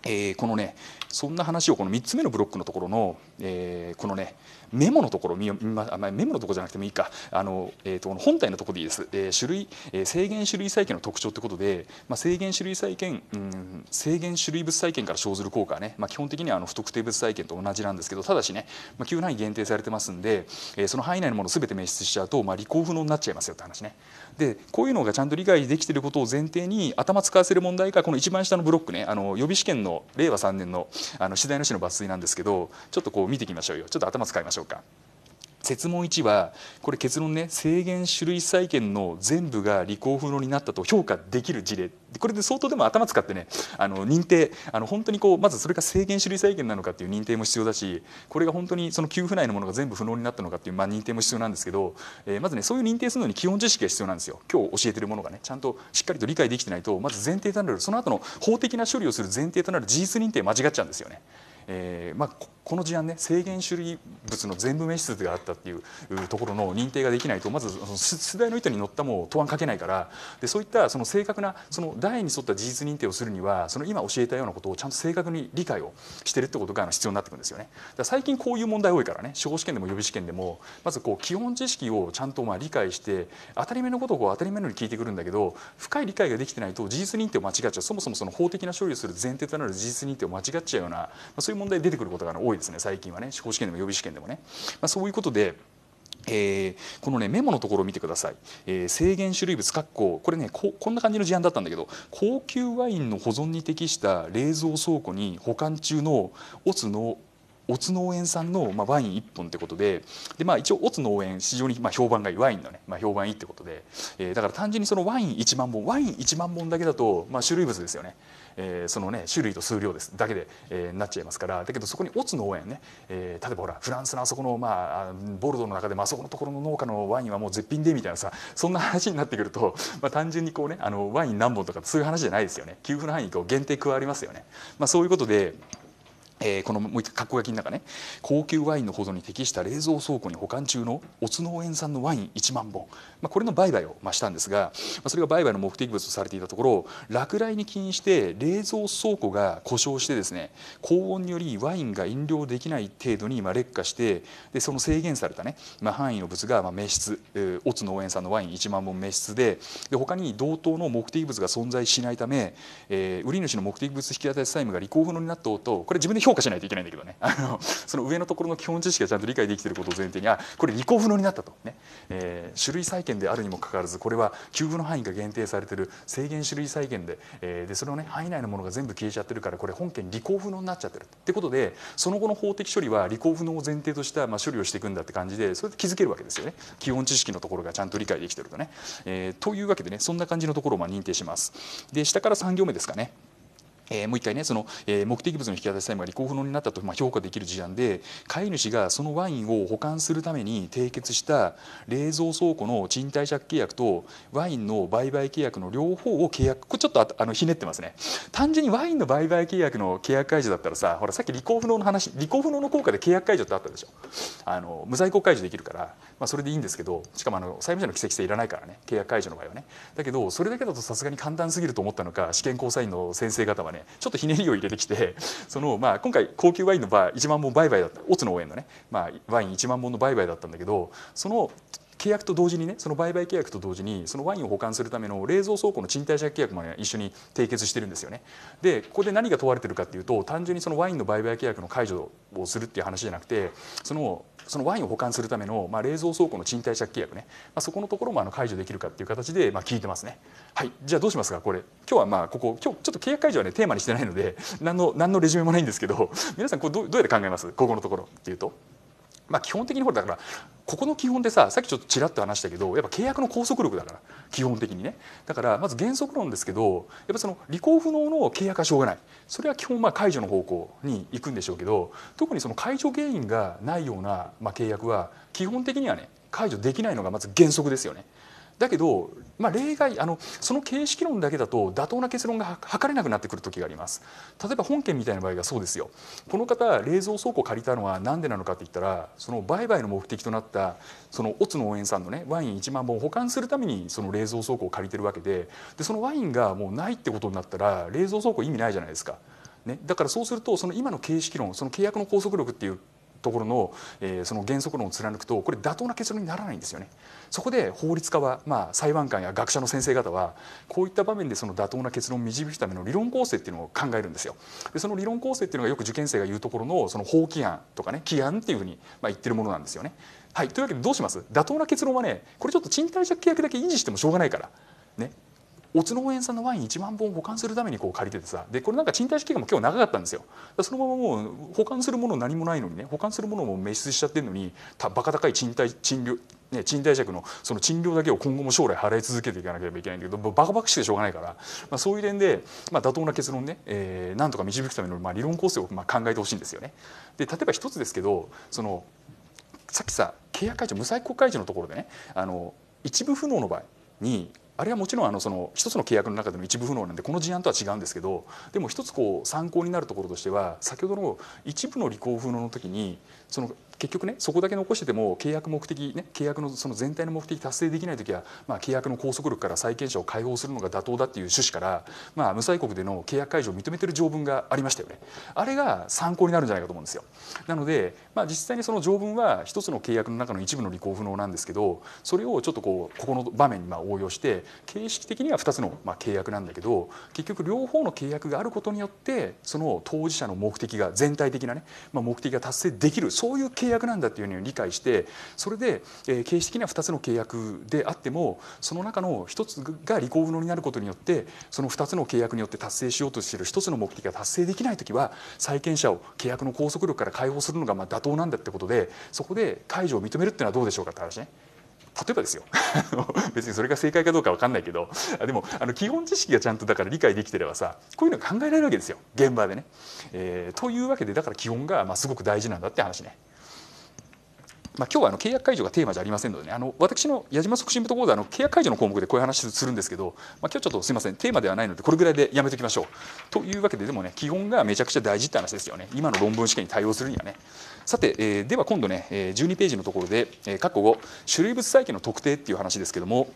S1: えー、このねそんな話をこの3つ目のブロックのところの、えー、このねメモのところ見まあ、メモのところじゃなくてもいいかあの、えーと、本体のところでいいです、えー、種類、えー、制限種類債権の特徴ということで、まあ、制限種類債権、うん、制限種類物債権から生ずる効果はね、まあ、基本的にはあの不特定物債権と同じなんですけどただしね、まあ、急な範囲限定されてますんで、えー、その範囲内のものをべて滅失しちゃうと、まあ、履行不能になっちゃいますよって話ね。でこういうのがちゃんと理解できていることを前提に頭使わせる問題がこの一番下のブロックねあの予備試験の令和3年のあの資材の市の抜粋なんですけどちょっとこう見ていきましょうよちょっと頭使いましょう。しょうか。設問1はこれ結論ね制限種類債権の全部が履行不能になったと評価できる事例これで相当でも頭使ってねあの認定あの本当にこうまずそれが制限種類債権なのかっていう認定も必要だしこれが本当にその給付内のものが全部不能になったのかっていう、まあ、認定も必要なんですけど、えまずねそういう認定するのに基本知識が必要なんですよ今日教えてるものがねちゃんとしっかりと理解できてないとまず前提となるその後の法的な処理をする前提となる事実認定間違っちゃうんですよね。えーまあ、この事案ね制限種類物の全部面質があったっていうところの認定ができないとまずその出題の意図に乗ったもう答案書けないからでそういったその正確なその題に沿った事実認定をするにはその今教えたようなことをちゃんと正確に理解をしてるってことが必要になってくるんですよね。だ最近こういう問題多いからね司法試験でも予備試験でもまずこう基本知識をちゃんとまあ理解して当たり前のことをこう当たり前のように聞いてくるんだけど深い理解ができてないと事実認定を間違っちゃうそもそもその法的な処理をする前提となる事実認定を間違っちゃうような、まあ、そういう問題出てくることが多いですね最近はね司法試験でも予備試験でもね、まあ、そういうことでえー、この、ね、メモのところを見てください、えー、制限種類物括弧これねこんな感じの事案だったんだけど高級ワインの保存に適した冷蔵倉庫に保管中のオツのオツ農園さんの、まあ、ワイン1本ってことでで、まあ、一応オツ農園非常に、まあ、評判がいいワインのね、まあ、評判いいってことで、えー、だから単純にそのワイン1万本ワイン1万本だけだと、まあ、種類物ですよねえー、そのね種類と数量ですだけで、えー、なっちゃいますからだけどそこにオツ農園ね、えー、例えばほらフランスのあそこの、まあ、ボルドーの中でもあそこのところの農家のワインはもう絶品でみたいなさそんな話になってくると、まあ、単純にこうねあのワイン何本とかそういう話じゃないですよね給付の範囲にこう限定加わりますよね。まあ、そういうことでえー、このもう一回括弧書きの中ね高級ワインの保存に適した冷蔵倉庫に保管中のオツ農園産のワイン1万本まあ、これの売買を、まあ、したんですが、まあ、それが売買の目的物とされていたところ落雷に起因して冷蔵倉庫が故障してですね高温によりワインが飲料できない程度にまあ劣化してでその制限されたね、まあ、範囲の物がまあ滅失オツ農園さんのワイン1万本滅失でで他に同等の目的物が存在しないため、えー、売り主の目的物引き当て債務が履行不能になったとこれ自分で評価しないといけないんだけどねあのその上のところの基本知識がちゃんと理解できていることを前提にあこれ履行不能になったとね、えー、種類最権であるにもかかわらずこれは給付の範囲が限定されてる制限種類再現で,、えー、でそれをね範囲内のものが全部消えちゃってるからこれ本件履行不能になっちゃってるってことでその後の法的処理は履行不能を前提とした、まあ、処理をしていくんだって感じでそれで気づけるわけですよね基本知識のところがちゃんと理解できてるとね、えー、というわけでねそんな感じのところをまあ認定しますで下から3行目ですかねえー、もう一回ねその、えー、目的物の引き渡し債務が履行不能になったと、まあ、評価できる事案で飼い主がそのワインを保管するために締結した冷蔵倉庫の賃貸借契約とワインの売買契約の両方を契約これちょっとあのひねってますね単純にワインの売買契約の契約解除だったらさほらさっき履行不能の話履行不能の効果で契約解除ってあったでしょあの無在庫解除できるから、まあ、それでいいんですけどしかもあの債務者の奇跡性いらないからね契約解除の場合はねだけどそれだけだとさすがに簡単すぎると思ったのか試験交際員の先生方はねねちょっとひねりを入れてきてその、まあ、今回高級ワインの場合1万本売買だったオツの応援のね、まあ、ワイン1万本の売買だったんだけどその契約と同時にねその売買契約と同時にそのワインを保管するための冷蔵倉庫の賃貸借契約も一緒に締結してるんですよね。でここで何が問われてるかっていうと単純にそのワインの売買契約の解除をするっていう話じゃなくてそのそのワインを保管するための、まあ、冷蔵倉庫の賃貸借契約ね、まあ、そこのところもあの解除できるかっていう形で、まあ、聞いてますね。はい、じゃあどうしますかこれ今日はまあここ今日ちょっと契約解除はねテーマにしてないので何の何のレジュメもないんですけど皆さんこれどどうやって考えますここのところっていうと。まあ、基本的にほらだからここの基本でささっきちょっとちらっと話したけどやっぱ契約の拘束力だから基本的にねだからまず原則論ですけどやっぱその履行不能の契約はしょうがないそれは基本まあ解除の方向に行くんでしょうけど特にその解除原因がないようなまあ契約は基本的にはね解除できないのがまず原則ですよね。だけど、まあ、例外あのその形式論だけだと妥当な結論が図れなくなってくる時があります例えば本件みたいな場合がそうですよこの方冷蔵倉庫借りたのは何でなのかって言ったらその売買の目的となったそのオツの応援さんのねワイン1万本を保管するためにその冷蔵倉庫を借りてるわけででそのワインがもうないってことになったら冷蔵倉庫意味ないじゃないですか。ね、だからそうするとその今の形式論その契約の拘束力っていうところの,、えー、その原則論を貫くとこれ妥当な結論にならないんですよね。そこで法律家は、まあ、裁判官や学者の先生方はこういった場面でその妥当な結論を導くための理論構成っていうのを考えるんですよ。でその理論構成っていうのがよく受験生が言うところのその法規案とかね規案っていうふうに、まあ、言ってるものなんですよね。はい、というわけでどうします妥当な結論はねこれちょっと賃貸借契約だけ維持してもしょうがないから。ね、オ農園さんのワイン1万本保管するためにこう借りててさでこれなんか賃貸資金も今日長かったんですよそのままもう保管するもの何もないのにね保管するものも滅失しちゃってるのにたバカ高い賃貸賃料ね、賃貸借のその賃料だけを今後も将来払い続けていかなければいけないんだけどバカバカしてしょうがないから、まあ、そういう点で、まあ、妥当な結論ね、えー、なんとか導くための、まあ、理論構成をまあ考えてほしいんですよね。で例えば一つですけどそのさっきさ契約解除無債国解除のところでねあの一部不能の場合にあれはもちろんあのその一つの契約の中での一部不能なんでこの事案とは違うんですけどでも一つこう参考になるところとしては先ほどの一部の履行不能の時にその結局ねそこだけ残してても契約目的、ね、契約のその全体の目的達成できない時は、まあ、契約の拘束力から債権者を解放するのが妥当だっていう趣旨から、まあ、無債国での契約解除を認めてる条文がありましたよねあれが参考になるんじゃないかと思うんですよなのでまあ、実際にその条文は一つの契約の中の一部の履行不能なんですけどそれをちょっとこうここの場面にま応用して形式的には2つのま契約なんだけど結局両方の契約があることによってその当事者の目的が全体的なね、まあ、目的が達成できるそういう契約なんだっていううに理解してそれで、え形式的には2つの契約であってもその中の1つが履行不能になることによってその2つの契約によって達成しようとしている1つの目的が達成できない時は債権者を契約の拘束力から解放するのがま妥当当なんだってことでそこで解除を認めるっていうのはどうでしょうかって話ね。例えばですよ 別にそれが正解かどうか分かんないけどでもあの基本知識がちゃんとだから理解できてればさこういうの考えられるわけですよ現場でね、えー、というわけでだから基本がまあすごく大事なんだって話ね。まあ、今日はあの契約解除がテーマじゃありませんので、ね、あの私の矢島促進部と講座の契約解除の項目でこういう話するんですけど、まあ、今日ちょっとすみませんテーマではないのでこれぐらいでやめておきましょうというわけででもね基本がめちゃくちゃ大事って話ですよね今の論文試験に対応するにはねさて、えー、では今度ね12ページのところで、えー、括5種類物債権の特定っていう話ですけども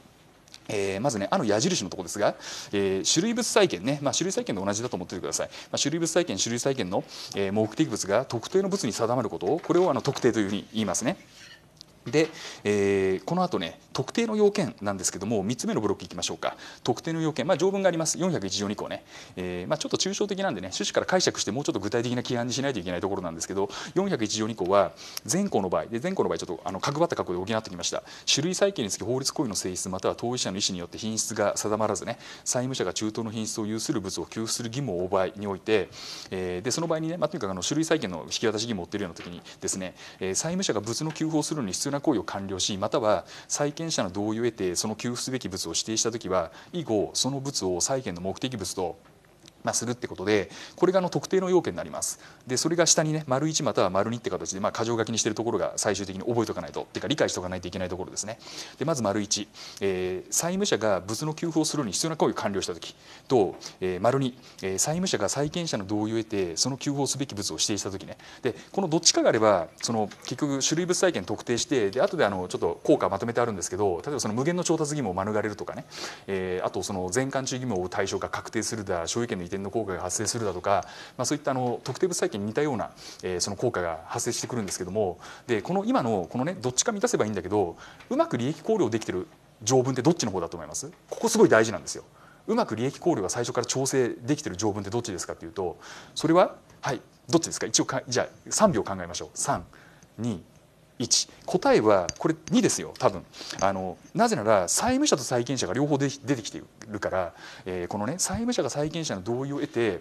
S1: えー、まずねあの矢印のとこですが、えー、種類物債権ね、まあ、種類債権と同じだと思っててください、まあ、種類物債権種類債権の、えー、目的物が特定の物に定まることをこれをあの特定というふうに言いますね。で、えー、この後ね特定の要件なんですけども3つ目のブロックいきましょうか特定の要件、まあ、条文があります401条2項ね、えー、まあ、ちょっと抽象的なんでね趣旨から解釈してもうちょっと具体的な規範にしないといけないところなんですけど401条2項は全項の場合で全項の場合ちょっとあの角張った角度で補ってきました種類債権につき法律行為の性質または当事者の意思によって品質が定まらずね債務者が中東の品質を有する物を給付する義務を負う場合において、えー、でその場合にね、まあ、とにかくあの種類債権の引き渡し義務を負っているような時にですね、えー、債務者が物の給付をするのに必要な行為を完了しまたは債権権者の同意を得てその給付すべき物を指定した時は以後その物を債権の目的物とまあ、するってことでこれがあの特定の要件になりますでそれが下にね丸1または丸2って形で、まあ、箇条書きにしてるところが最終的に覚えておかないとっていうか理解しておかないといけないところですねでまず丸1、えー、債務者が物の給付をするのに必要な行為を完了した時と、えー、丸2、えー、債務者が債権者の同意を得てその給付をすべき物を指定した時ねでこのどっちかがあればその結局種類物債権特定してで後であのちょっと効果まとめてあるんですけど例えばその無限の調達義務を免れるとかね、えー、あとその全館中義務を対象が確定するだ所有権の転の効果が発生するだとか、まあ、そういったあの特定物債権に似たような、えー、その効果が発生してくるんですけどもでこの今のこのねどっちか満たせばいいんだけどうまく利益考慮できてる条文ってどっちの方だと思いますここすごい大事なんですよ。うまく利益考慮が最初から調整できてる条文ってどっちですかっていうとそれははいどっちですか一応かじゃあ3秒考えましょう3 2 1答えはこれ2ですよ多分あのなぜなら債務者と債権者が両方出てきてるから、えー、このね債務者が債権者の同意を得て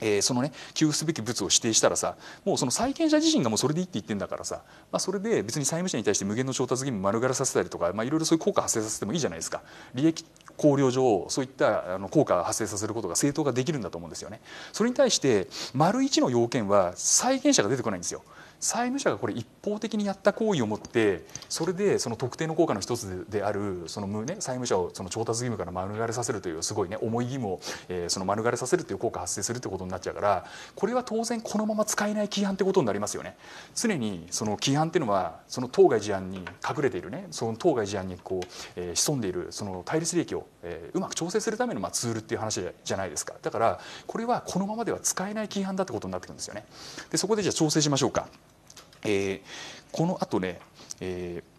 S1: えー、そのね給付すべき物を指定したらさもうその債権者自身がもうそれでいいって言ってんだからさ、まあ、それで別に債務者に対して無限の調達義務丸柄させたりとかいろいろそういう効果発生させてもいいじゃないですか利益考慮上そういったあの効果発生させることが正当化できるんだと思うんですよね。それに対して丸1の要件は債権者が出てこないんですよ。債務者がこれ一方的にやった行為をもってそれでその特定の効果の一つであるその、ね、債務者をその調達義務から免れさせるというすごいね重い義務を、えー、その免れさせるという効果発生するということになっちゃうからこれは当然このまま使えない規範ということになりますよね。常にその規範っていうのはその当該事案に隠れているねその当該事案にこう、えー、潜んでいるその対立利益をえうまく調整するためのまあツールっていう話じゃないですかだからこれはこのままでは使えない規範だってことになってくるんですよねでそこでじゃあ調整しましょうか、えー、このあとね、えー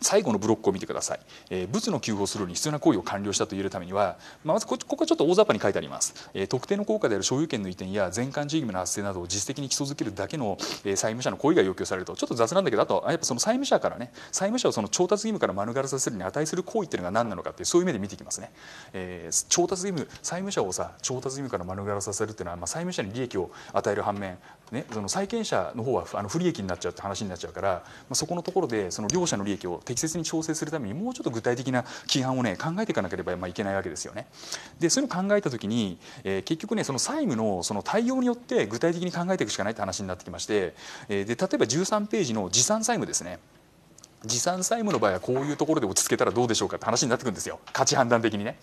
S1: 最後のブロックを見てください、えー、物の給付をするに必要な行為を完了したと言えるためには、まあ、まずここはちょっと大雑把に書いてあります、えー、特定の効果である所有権の移転や全館事業の発生などを実質的に基礎づけるだけの、えー、債務者の行為が要求されるとちょっと雑なんだけどあとやっぱその債務者からね債務者をその調達義務から免れさせるに値する行為っていうのが何なのかっていうそういう目で見ていきますね、えー、調達義務債務者をさ調達義務から免れさせるっていうのは、まあ、債務者に利益を与える反面ね、その債権者の方はあの不利益になっちゃうって話になっちゃうから、まあ、そこのところでその両者の利益を適切に調整するためにもうちょっと具体的な規範をね考えていかなければまあいけないわけですよね。でそういうのを考えた時に、えー、結局ねその債務のその対応によって具体的に考えていくしかないって話になってきまして、えー、で例えば13ページの持参債務ですね持参債務の場合はこういうところで落ち着けたらどうでしょうかって話になってくるんですよ価値判断的にね。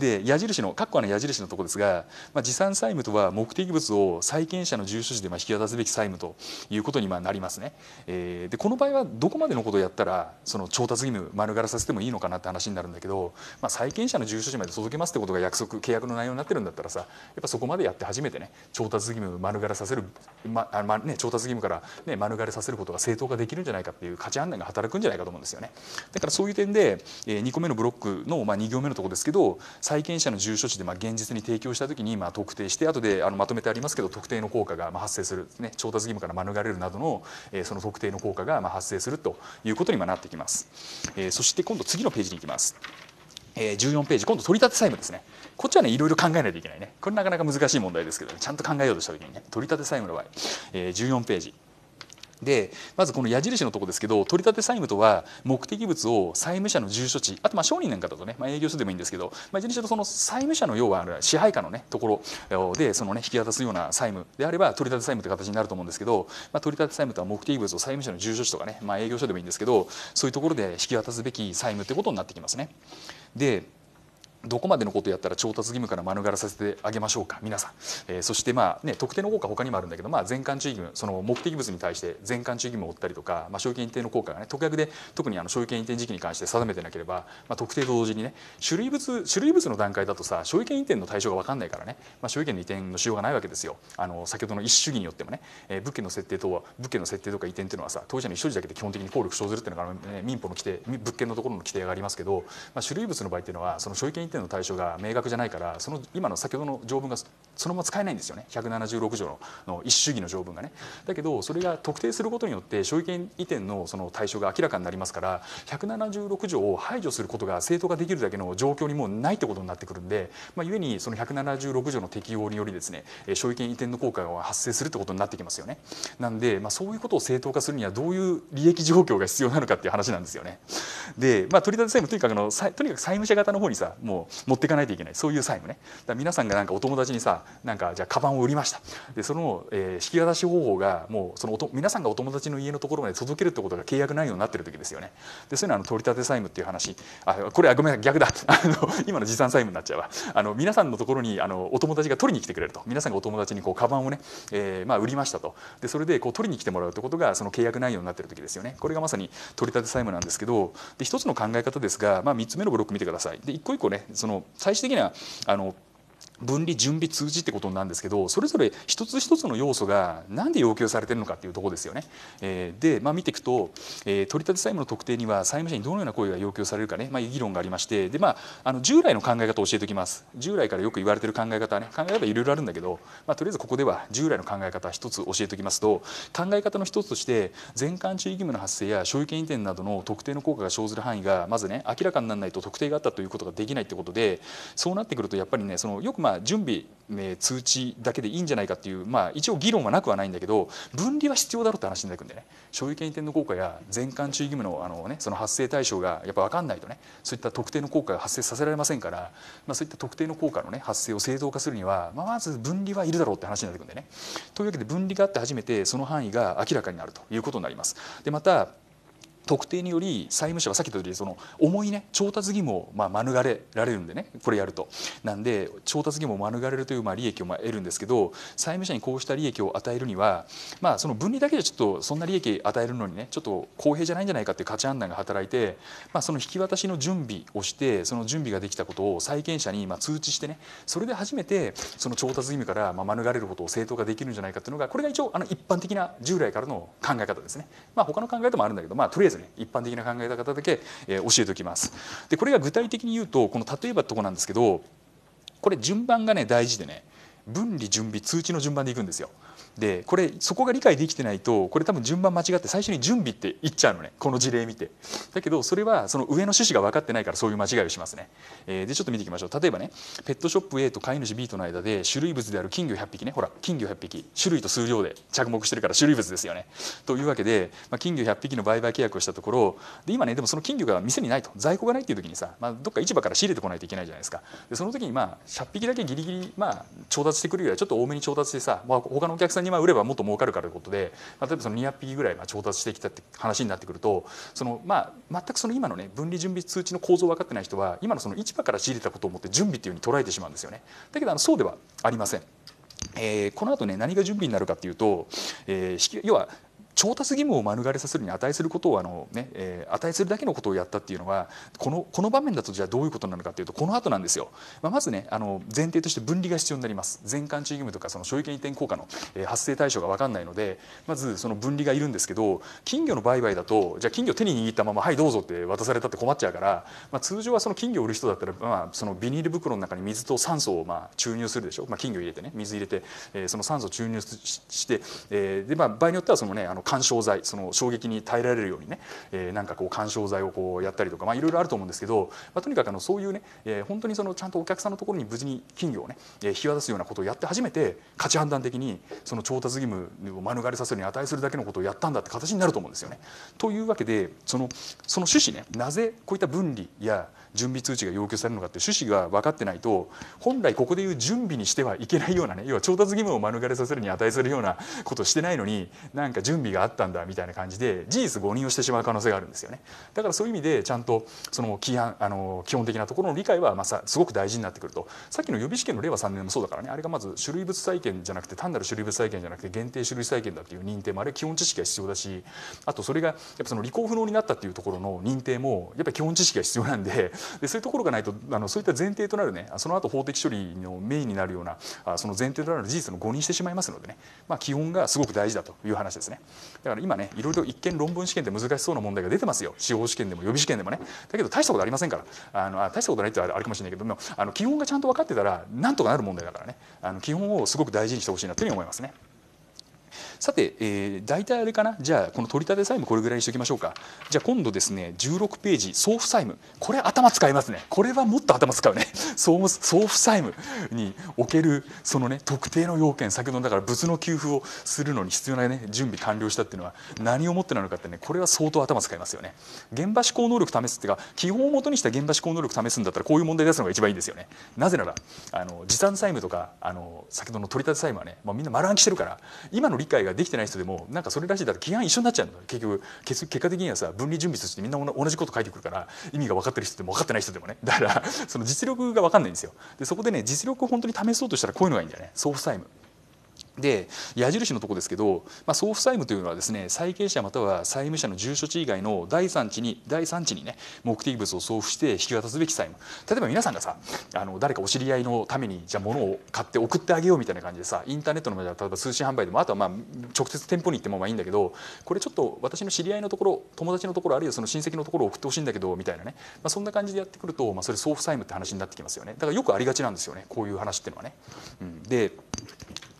S1: で矢印の括弧の矢印のとこですが、まあ、持参債務とは目的物を債権者の住所時でまあ引き渡すべき債務ということにまあなりますね。えー、でこの場合はどこまでのことをやったらその調達義務免れさせてもいいのかなって話になるんだけど、まあ、債権者の住所時まで届けますってことが約束契約の内容になってるんだったらさやっぱそこまでやって初めてね調達義務免れさせる、まあまあね、調達義務から、ね、免れさせることが正当化できるんじゃないかっていう価値判断が働くくんじゃないかと思うんですよね。だからそういう点で、え2個目のブロックの、ま2行目のところですけど債権者の住所地で、ま現実に提供した時に、ま特定して後であのまとめてありますけど特定の効果が、ま発生する、ね、調達義務から免れるなどの、えその特定の効果が、ま発生するということになってきます。えそして今度次のページに行きます。え14ページ今度取り立て債務ですねこっちはねいろいろ考えないといけないねこれなかなか難しい問題ですけど、ね、ちゃんと考えようとした時にね取り立て債務の場合、え14ページでまずこの矢印のとこですけど取り立て債務とは目的物を債務者の住所地あとまあ商人なんかだとね、まあ、営業所でもいいんですけど、まあ、いずれにしろその債務者の要は支配下のねところでそのね引き渡すような債務であれば取り立て債務という形になると思うんですけど、まあ、取り立て債務とは目的物を債務者の住所地とかね、まあ、営業所でもいいんですけどそういうところで引き渡すべき債務ということになってきますね。でどこまでのことやったら調達義務から免れさせてあげましょうか皆さん、えー、そしてまあね特定の効果他にもあるんだけど、まあ、全館注意義務その目的物に対して全館注意義務を負ったりとか、まあ、所有権移転の効果がね特約で特にあの所有権移転時期に関して定めてなければ、まあ、特定と同時にね種類物種類物の段階だとさ所有権移転の対象が分かんないからね、まあ、所有権の移転のしようがないわけですよあの先ほどの一主義によってもね、えー、物件の設定とは物件の設定とか移転っていうのはさ当事者の一所持だけで基本的に効力生ずるっていうのが、ね、民法の規定物件のところの規定がありますけど、まあ、種類物の場合っていうのはその所有権移転ての対象が明確じゃないからその今の先ほどの条文がそのまま使えないんですよね176条の一主義の条文がね。だけどそれが特定することによって所有権移転のその対象が明らかになりますから176条を排除することが正当化できるだけの状況にもうないってことになってくるんで、まあ、ゆえにその176条の適用によりですね所有権移転の効果が発生するってことになってきますよね。なんで、まあ、そういうことを正当化するにはどういう利益状況が必要なのかっていう話なんですよね。で、まあ、取り立て債務とにかくのとにかく債務者型の方にさもう持っていかないといけないそういう債務ねだ皆さんがなんかお友達にさなんかじゃあカバンを売りましたでその、えー、引き渡し方法がもうそのおと皆さんがお友達の家のところまで届けるってことが契約内容になってる時ですよねでそういうのはあの取り立て債務っていう話あこれはごめんなさい逆だ あの今の持参債務になっちゃうわあの皆さんのところにあのお友達が取りに来てくれると皆さんがお友達にこうカバンをね、えー、まあ売りましたとでそれでこう取りに来てもらうってことがその契約内容になってる時ですよねこれがまさに取り立て債務なんですけどで一つの考え方ですが、まあ、3つ目のブロック見てくださいで一個一個ねその最終的にはあの分離準備通じってことなんですけどそれぞれ一つ一つの要素が何で要求されてるのかっていうとこですよね。えー、で、まあ、見ていくと、えー、取り立て債務の特定には債務者にどのような行為が要求されるかね、まあ、議論がありましてで、まあ、あの従来の考え方を教えておきます従来からよく言われてる考え方ね考え方いろいろあるんだけど、まあ、とりあえずここでは従来の考え方一つ教えておきますと考え方の一つとして全館注意義務の発生や所有権移転などの特定の効果が生ずる範囲がまずね明らかにならないと特定があったということができないってことでそうなってくるとやっぱりねそのよくまあ、準備ね、通知だけでいいんじゃないかっていう、まあ、一応議論はなくはないんだけど分離は必要だろうって話になってくんでね所有権移転の効果や全館注意義務のあの,、ね、その発生対象がやっぱ分かんないとねそういった特定の効果が発生させられませんから、まあ、そういった特定の効果の、ね、発生を正当化するには、まあ、まず分離はいるだろうって話になってくんでね。というわけで分離があって初めてその範囲が明らかになるということになります。でまた特定により債務者はさっき言った通りその重いね調達義務をまあ免れられるんでねこれやるとなんで調達義務を免れるというまあ利益をまあ得るんですけど債務者にこうした利益を与えるにはまあその分離だけじゃちょっとそんな利益与えるのにねちょっと公平じゃないんじゃないかっていう価値判断が働いてまあその引き渡しの準備をしてその準備ができたことを債権者にまあ通知してねそれで初めてその調達義務からまあ免れることを正当化できるんじゃないかっていうのがこれが一応あの一般的な従来からの考え方ですねまあ他の考え方もあるんだけどまあとりあえずずね一般的な考え方だけ、えー、教えておきます。でこれが具体的に言うとこの例えばとこなんですけどこれ順番がね大事でね分離準備通知の順番でいくんですよ。でこれそこが理解できてないとこれ多分順番間違って最初に準備って言っちゃうのねこの事例見てだけどそれはその上の趣旨が分かってないからそういう間違いをしますね、えー、でちょっと見ていきましょう例えばねペットショップ A と飼い主 B との間で種類物である金魚100匹ねほら金魚100匹種類と数量で着目してるから種類物ですよねというわけで、まあ、金魚100匹の売買契約をしたところで今ねでもその金魚が店にないと在庫がないっていう時にさ、まあ、どっか市場から仕入れてこないといけないじゃないですかでその時にまあ100匹だけギリギリまあ調達してくるよりはちょっと多めに調達してさ、まあ、他のお客さん2万売ればもっと儲かるからということで例えばその200匹ぐらいまあ調達してきたって話になってくるとその、まあ、全くその今のね分離準備通知の構造を分かってない人は今のその市場から仕入れたことを思って準備っていうふうに捉えてしまうんですよね。だけどあのそうではありません。えー、この後ね何が準備になるかっていうと、えー、要は調達義務を免れさせるに値することをあの、ねえー、値するだけのことをやったっていうのはこのこの場面だとじゃあどういうことなのかというとこの後なんですよ、まあ、まずねあの前提として分離が必要になります全館意義務とかその所有権移転効果の発生対象が分かんないのでまずその分離がいるんですけど金魚の売買だとじゃあ金魚手に握ったまま「はいどうぞ」って渡されたって困っちゃうから、まあ、通常はその金魚を売る人だったら、まあ、そのビニール袋の中に水と酸素をまあ注入するでしょ、まあ、金魚入れてね水入れて、えー、その酸素注入して、えー、でまあ場合によってはそのねあの緩衝材その衝撃に耐えられるようにね、えー、なんかこう緩衝材をこうやったりとかいろいろあると思うんですけど、まあ、とにかくあのそういうね、えー、本当にそのちゃんとお客さんのところに無事に金魚をね、えー、引き渡すようなことをやって初めて価値判断的にその調達義務を免れさせるに値するだけのことをやったんだって形になると思うんですよね。というわけでそのその趣旨ねなぜこういった分離や準備通知が要求されるのかって趣旨が分かってないと本来ここでいう準備にしてはいけないようなね要は調達義務を免れさせるに値するようなことしてないのになんか準備があったんだみたいな感じで事実誤認をしてしまう可能性があるんですよね。だからそういう意味でちゃんとその規範あの基本的なところの理解はまあすごく大事になってくるとさっきの予備試験の令和3年もそうだからねあれがまず種類物債権じゃなくて単なる種類物債権じゃなくて限定種類債権だっていう認定もあれ基本知識が必要だしあとそれがやっぱその履行不能になったっていうところの認定もやっぱり基本知識が必要なんででそういうところがないとあのそういった前提となるねその後法的処理のメインになるようなその前提となる事実の誤認してしまいますのでね、まあ、基本がすごく大事だという話ですねだから今ねいろいろ一見論文試験で難しそうな問題が出てますよ司法試験でも予備試験でもねだけど大したことありませんからあの大したことないってあれかもしれないけどもあの基本がちゃんと分かってたらなんとかなる問題だからねあの基本をすごく大事にしてほしいなというふうに思いますね。さて、えー、大体あれかなじゃあこの取り立て債務これぐらいにしておきましょうかじゃあ今度ですね16ページ送付債務これ頭使いますねこれはもっと頭使うね 送付債務におけるそのね特定の要件先ほどだから物の給付をするのに必要なね準備完了したっていうのは何をもってなのかってねこれは相当頭使いますよね現場思考能力試すっていうか基本をもとにした現場思考能力試すんだったらこういう問題出すのが一番いいですよねなぜならあの持参債務とかあの先ほどの取り立て債務はね、まあ、みんな丸暗記してるから今の理解ができてない人でもなんかそれらしいだと規範一緒になっちゃうん結局結果的にはさ分離準備としてみんな同じこと書いてくるから意味が分かってる人でも分かってない人でもね だからその実力が分かんないんですよ。でそこでね実力を本当に試そうとしたらこういうのがいいんだよねソフスタイム。で矢印のとこですけど、まあ、送付債務というのはですね債権者または債務者の住所地以外の第三地に第三地にね目的物を送付して引き渡すべき債務例えば皆さんがさあの誰かお知り合いのためにじゃあ物を買って送ってあげようみたいな感じでさインターネットの例えば通信販売でもあとはまあ直接店舗に行ってもまあいいんだけどこれちょっと私の知り合いのところ友達のところあるいはその親戚のところを送ってほしいんだけどみたいなね、まあ、そんな感じでやってくると、まあ、それ送付債務って話になってきますよねだからよくありがちなんですよねこういう話っていうのはね。うん、で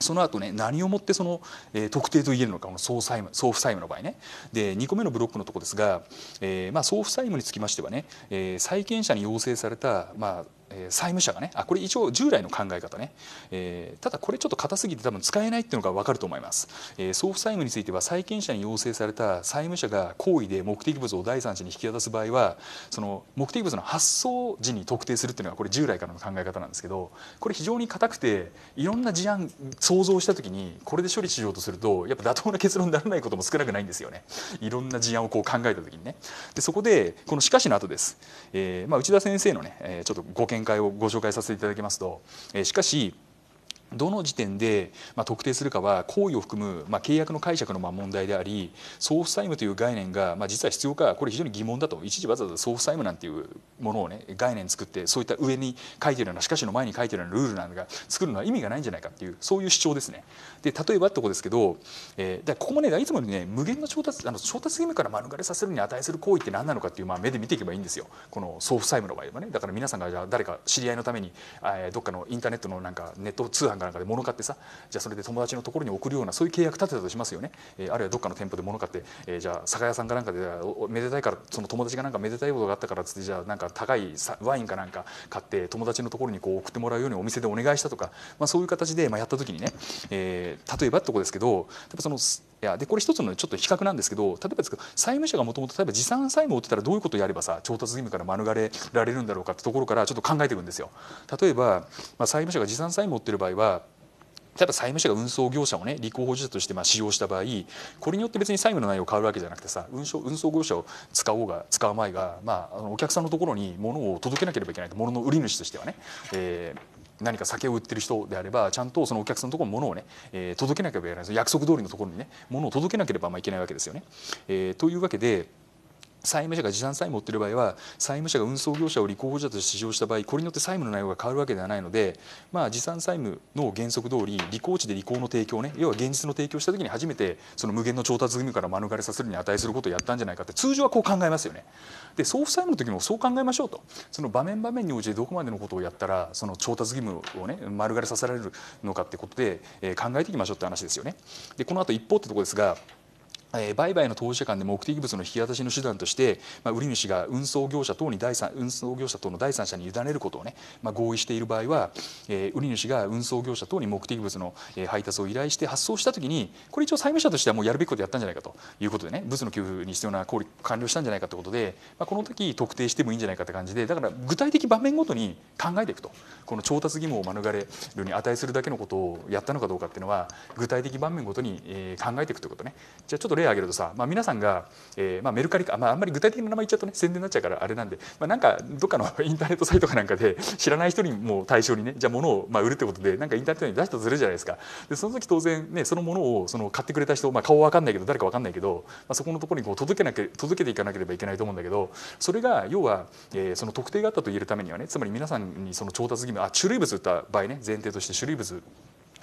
S1: その後ね何をもってその、えー、特定と言えるのかこの総債務総負債務の場合ねで2個目のブロックのとこですが、えーまあ、総負債務につきましてはね、えー、債権者に要請された、まあ、え債務者がねあこれ一応従来の考え方ね、えー、ただこれちょっと硬すぎて多分使えないっていうのが分かると思います、えー、送付債務については債権者に要請された債務者が行為で目的物を第三者に引き渡す場合はその目的物の発送時に特定するっていうのがこれ従来からの考え方なんですけどこれ非常に硬くていろんな事案想像した時にこれで処理しようとするとやっぱ妥当な結論にならないことも少なくないんですよねいろんな事案をこう考えた時にねでそこでこの「しかし」の後です、えーまあ、内田先生のねちょっとご見見解をご紹介させていただきますとえしかしどの時点で、まあ、特定するかは行為を含む、まあ、契約の解釈のまあ問題であり送付債務という概念が、まあ、実は必要かこれ非常に疑問だと一時わざわざ送付債務なんていうものをね概念作ってそういった上に書いてるようなしかしの前に書いてるようなルールなんか作るのは意味がないんじゃないかっていうそういう主張ですね。で例えばってことですけど、えー、ここもねいつもね無限の調達あの調達義務から免れさせるに値する行為って何なのかっていう、まあ、目で見ていけばいいんですよこの送付債務の場合はねだから皆さんがじゃ誰か知り合いのために、えー、どっかのインターネットのなんかネット通販館かなんかで物買ってさじゃあそれで友達のところに送るようなそういう契約立てたとしますよね、えー、あるいはどっかの店舗で物買って、えー、じゃあ酒屋さんかなんかでめでたいからその友達がなんかめでたいことがあったからつってじゃあなんか高いワインかなんか買って友達のところにこう送ってもらうようにお店でお願いしたとか、まあ、そういう形でまあやった時にね、えー、例えばってとこですけどやっぱそのやでこれ一つのちょっと比較なんですけど例えばですけど債務者がもともと例えば持参債務を負ってたらどういうことをやればさ調達義務から免れられるんだろうかってところからちょっと考えていくんですよ。例えば、まあ、債務者が持参債務を負ってる場合は例えば債務者が運送業者をね立候補者としてまあ使用した場合これによって別に債務の内容を変わるわけじゃなくてさ運送運送業者を使おうが使う前が、まあ、あのお客さんのところに物を届けなければいけないと物の売り主としてはね、えー何か酒を売ってる人であればちゃんとそのお客さんのところに物をね、えー、届けなければいけない約束通りのところにね物を届けなければまあいけないわけですよね。えー、というわけで。債務者が持参債務を負っている場合は債務者が運送業者を履行補助として使用した場合これによって債務の内容が変わるわけではないので、まあ、持参債務の原則通り履行地で履行の提供ね要は現実の提供した時に初めてその無限の調達義務から免れさせるに値することをやったんじゃないかって通常はこう考えますよね。で送付債務の時もそう考えましょうとその場面場面に応じてどこまでのことをやったらその調達義務をね免れさせられるのかってことで、えー、考えていきましょうって話ですよね。でこの後一方ってとこですが売買の当事者間で目的物の引き渡しの手段として、まあ、売り主が運送業者等に第三運送業者等の第三者に委ねることをね、まあ、合意している場合は、えー、売り主が運送業者等に目的物の配達を依頼して発送したときにこれ一応債務者としてはもうやるべきことやったんじゃないかということでね物の給付に必要な効率完了したんじゃないかということで、まあ、この時特定してもいいんじゃないかって感じでだから具体的場面ごとに考えていくとこの調達義務を免れるに値するだけのことをやったのかどうかっていうのは具体的場面ごとに考えていくということねじゃあちょっと例を挙げるとさ、まあ、皆さんが、えーまあ、メルカリか、まあ、あんまり具体的な名前言っちゃうとね宣伝になっちゃうからあれなんで、まあ、なんかどっかの インターネットサイトかなんかで知らない人にも対象にねじゃあ物をまあ売るってことでなんかインターネットに出したとするじゃないですかでその時当然ねそのものをその買ってくれた人、まあ、顔わかんないけど誰かわかんないけど、まあ、そこのところにこう届けなきゃ届けていかなければいけないと思うんだけどそれが要は、えー、その特定があったと言えるためにはねつまり皆さんにその調達義務あ種類物売った場合ね前提として種類物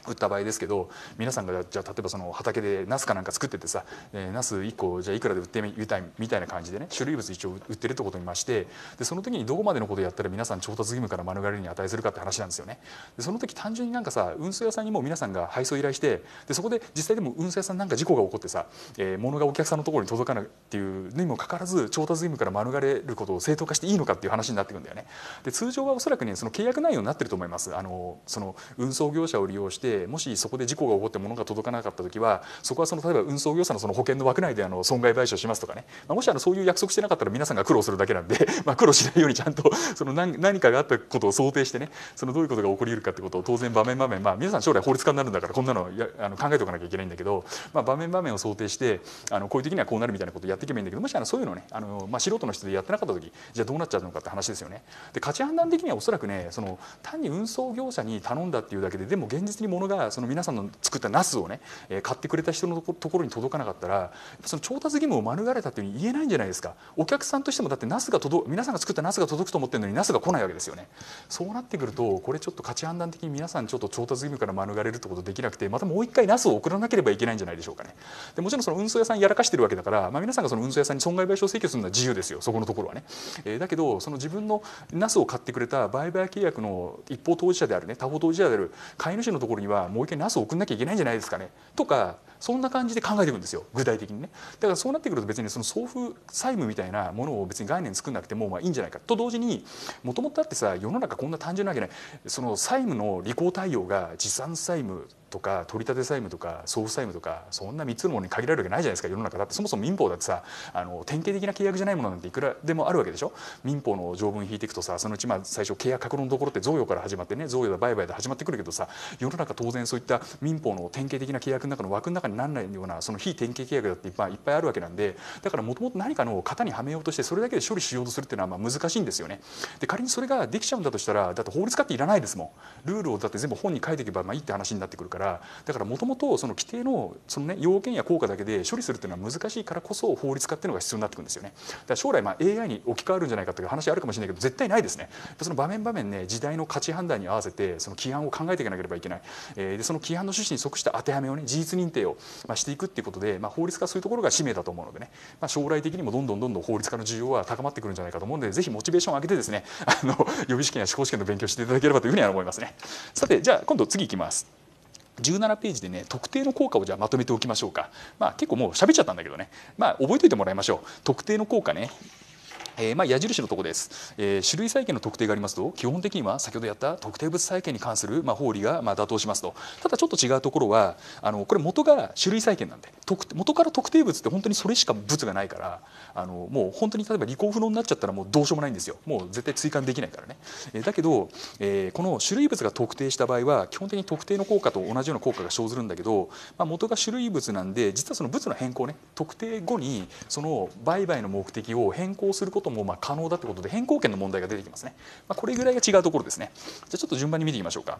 S1: 売った場合ですけど皆さんがじゃあ例えばその畑でナスかなんか作っててさ、えー、ナス1個じゃあいくらで売ってみたいみたいな感じでね種類物一応売ってるってことにましてでその時にどこまでのことをやったら皆さん調達義務から免れるに値するかって話なんですよねでその時単純になんかさ運送屋さんにも皆さんが配送依頼してでそこで実際でも運送屋さんなんか事故が起こってさ、えー、物がお客さんのところに届かないっていうにもかかわらず調達義務から免れることを正当化していいのかっていう話になってくんだよねで通常はおそらくねその契約内容になってると思いますあのその運送業者を利用してもしそこで事故が起こって物が届かなかった時はそこはその例えば運送業者のその保険の枠内であの損害賠償しますとかね、まあ、もしあのそういう約束してなかったら皆さんが苦労するだけなんで、まあ、苦労しないようにちゃんとその何何かがあったことを想定してねそのどういうことが起こりうるかってことを当然場面場面、まあ、皆さん将来法律家になるんだからこんなのやあの考えておかなきゃいけないんだけど、まあ、場面場面を想定してあのこういう時にはこうなるみたいなことをやっていけばいいんだけどもしあのそういうのねあの、まあ、素人の人でやってなかった時じゃあどうなっちゃうのかって話ですよね。で価値判断的にはおそらくねその単に運送業者に頼んだっていうだけででも現実に物がその皆さんの作ったナスをね買ってくれた人のところに届かなかったらその調達義務を免れたというふうに言えないんじゃないですかお客さんとしてもだってナスが届皆さんが作ったナスが届くと思ってるのにナスが来ないわけですよねそうなってくるとこれちょっと価値判断的に皆さんちょっと調達義務から免れるってことできなくてまたもう一回ナスを送らなければいけないんじゃないでしょうかねでもちろんその運送屋さんやらかしてるわけだから、まあ、皆さんがその運送屋さんに損害賠償請求するのは自由ですよそこのところはね、えー、だけどその自分のナスを買ってくれた売買契約の一方当事者であるね他方当事者である買い主のところにはもう一回ナスを送んなきゃいけないんじゃないですかねとかそんな感じで考えていくんですよ具体的にねだからそうなってくると別にその送付債務みたいなものを別に概念作んなくてもまあいいんじゃないかと同時にもともとあってさ世の中こんな単純なわけないその債務の履行対応が持参債務とか取り立て債務とか送付債務とかそんな3つのものに限られるわけないじゃないですか世の中だってそもそも民法だってさあの典型的な契約じゃないものなんていくらでもあるわけでしょ民法の条文引いていくとさそのうちまあ最初契約確論のところって贈与から始まってね贈与だ売買で始まってくるけどさ世の中当然そういった民法の典型的な契約の中の枠の中にならないようなその非典型契約だっていっぱいいっぱいあるわけなんでだからもともと何かの型にはめようとしてそれだけで処理しようとするっていうのはまあ難しいんですよね。で仮にそれができちゃうんだとしたらだって法律家っていらないですもん。ルールをだって全部本に書いていけばまあいいって話になってくるから。からだからもともとその規定のその、ね、要件や効果だけで処理するっていうのは難しいからこそ法律化っていうのが必要になってくるんですよね。だから将来まあ AI に置き換わるんじゃないかという話あるかもしれないけど絶対ないですね。その場面場面ね時代の価値判断に合わせてその規範を考えていかなければいけない。えー、でその規範の趣旨に即した当てはめをね事実認定をまあしていくっていうことで、まあ、法律化そういうところが使命だと思うのでね、まあ、将来的にもどんどんどんどん法律化の需要は高まってくるんじゃないかと思うのでぜひモチベーションを上げてですねあの予備試験や司法試験の勉強していただければというふうには思いますね。さてじゃあ今度次いきます。17ページでね特定の効果をじゃあまとめておきましょうか、まあ、結構もう喋っちゃったんだけどね、まあ、覚えておいてもらいましょう特定の効果ねえー、まあ、矢印のところです、えー、種類債権の特定がありますと基本的には先ほどやった特定物債権に関する、まあ、法理が、まあ、妥当しますとただちょっと違うところはあのこれ元が種類債権なんで元から特定物って本当にそれしか物がないからあのもう本当に例えば履行不能になっちゃったらもうどうしようもないんですよもう絶対追加できないからね、えー、だけど、えー、この種類物が特定した場合は基本的に特定の効果と同じような効果が生ずるんだけど、まあ、元が種類物なんで実はその物の変更ね特定後にその売買の目的を変更することこともまあ可能だということで変更権の問題が出てきますね、まあ、これぐらいが違うところですねじゃちょっと順番に見ていきましょうか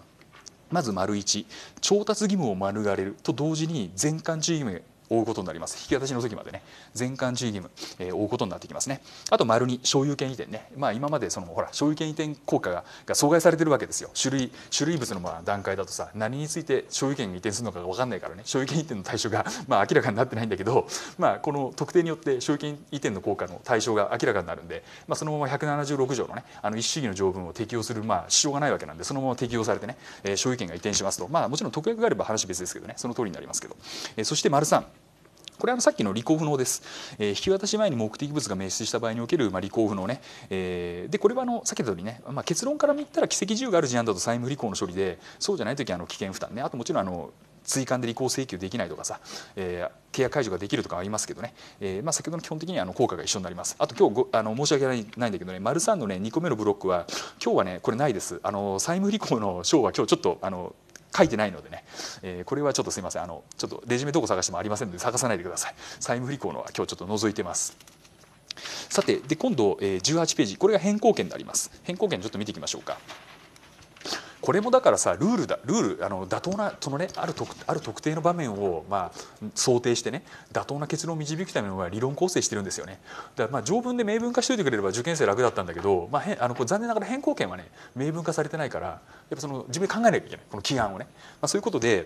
S1: まず丸1調達義務を免れると同時に全館チーム追うことになります引き渡しの時までね全館注意義務、えー、うことになってきますねあと丸に所有権移転ねまあ今までそのほら所有権移転効果がが阻害されてるわけですよ種類種類物のまあ段階だとさ何について所有権移転するのかが分かんないからね所有権移転の対象が まあ明らかになってないんだけどまあこの特定によって所有権移転の効果の対象が明らかになるんでまあそのまま176条のねあの一主義の条文を適用するまあ支障がないわけなんでそのまま適用されてね、えー、所有権が移転しますとまあもちろん特約があれば話別ですけどねその通りになりますけど、えー、そして丸3これはさっきの履行不能です、えー、引き渡し前に目的物が滅失した場合における、まあ、履行不能ね、えー、でこれはあの避けた通りね、まあ、結論から見たら奇跡事由がある事案だと債務履行の処理でそうじゃない時はあの危険負担ねあともちろんあの追加で履行請求できないとかさ、えー、契約解除ができるとかありますけどね、えーまあ、先ほどの基本的にあの効果が一緒になりますあと今日ごあの申し訳ないないんだけどね丸3のね2個目のブロックは今日はねこれないですあの債務履行の章は今日ちょっとあの書いてないのでね、えー、これはちょっとすみませんあのちょっとレジュメどこ探してもありませんので探さないでください債務不履行のは今日ちょっと覗いてますさてで今度、えー、18ページこれが変更権になります変更権ちょっと見ていきましょうかこれもだからさルールだルールあの妥当なそのねある特ある特定の場面を、まあ、想定してね妥当な結論を導くための理論構成してるんですよね。だまあ条文で明文化しておいてくれれば受験生楽だったんだけど、まあ、へあのこ残念ながら変更権はね明文化されてないからやっぱその自分で考えなきゃいけないこの起案をね。まあ、そういうことで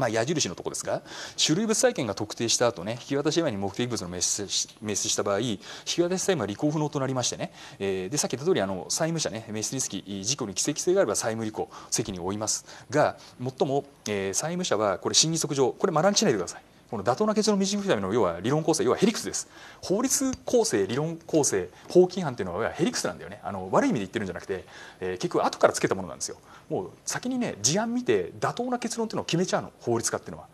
S1: まあ、矢印のとこですが種類物債権が特定した後ね引き渡し前に目的物の滅失した場合引き渡し債務は履行不能となりましてね、えー、でさっき言った通りあの債務者ね滅失リスキ事故に奇跡性があれば債務履行責任を負いますが最も、えー、債務者はこれ審議則上これ学んでしないでくださいこの妥当な結論を導くための要は理論構成要はヘリクスです法律構成理論構成法規違反っていうのは要はヘリクスなんだよねあの悪い意味で言ってるんじゃなくて、えー、結局後からつけたものなんですよもう先にね事案見て妥当な結論っていうのを決めちゃうの法律家っていうのは。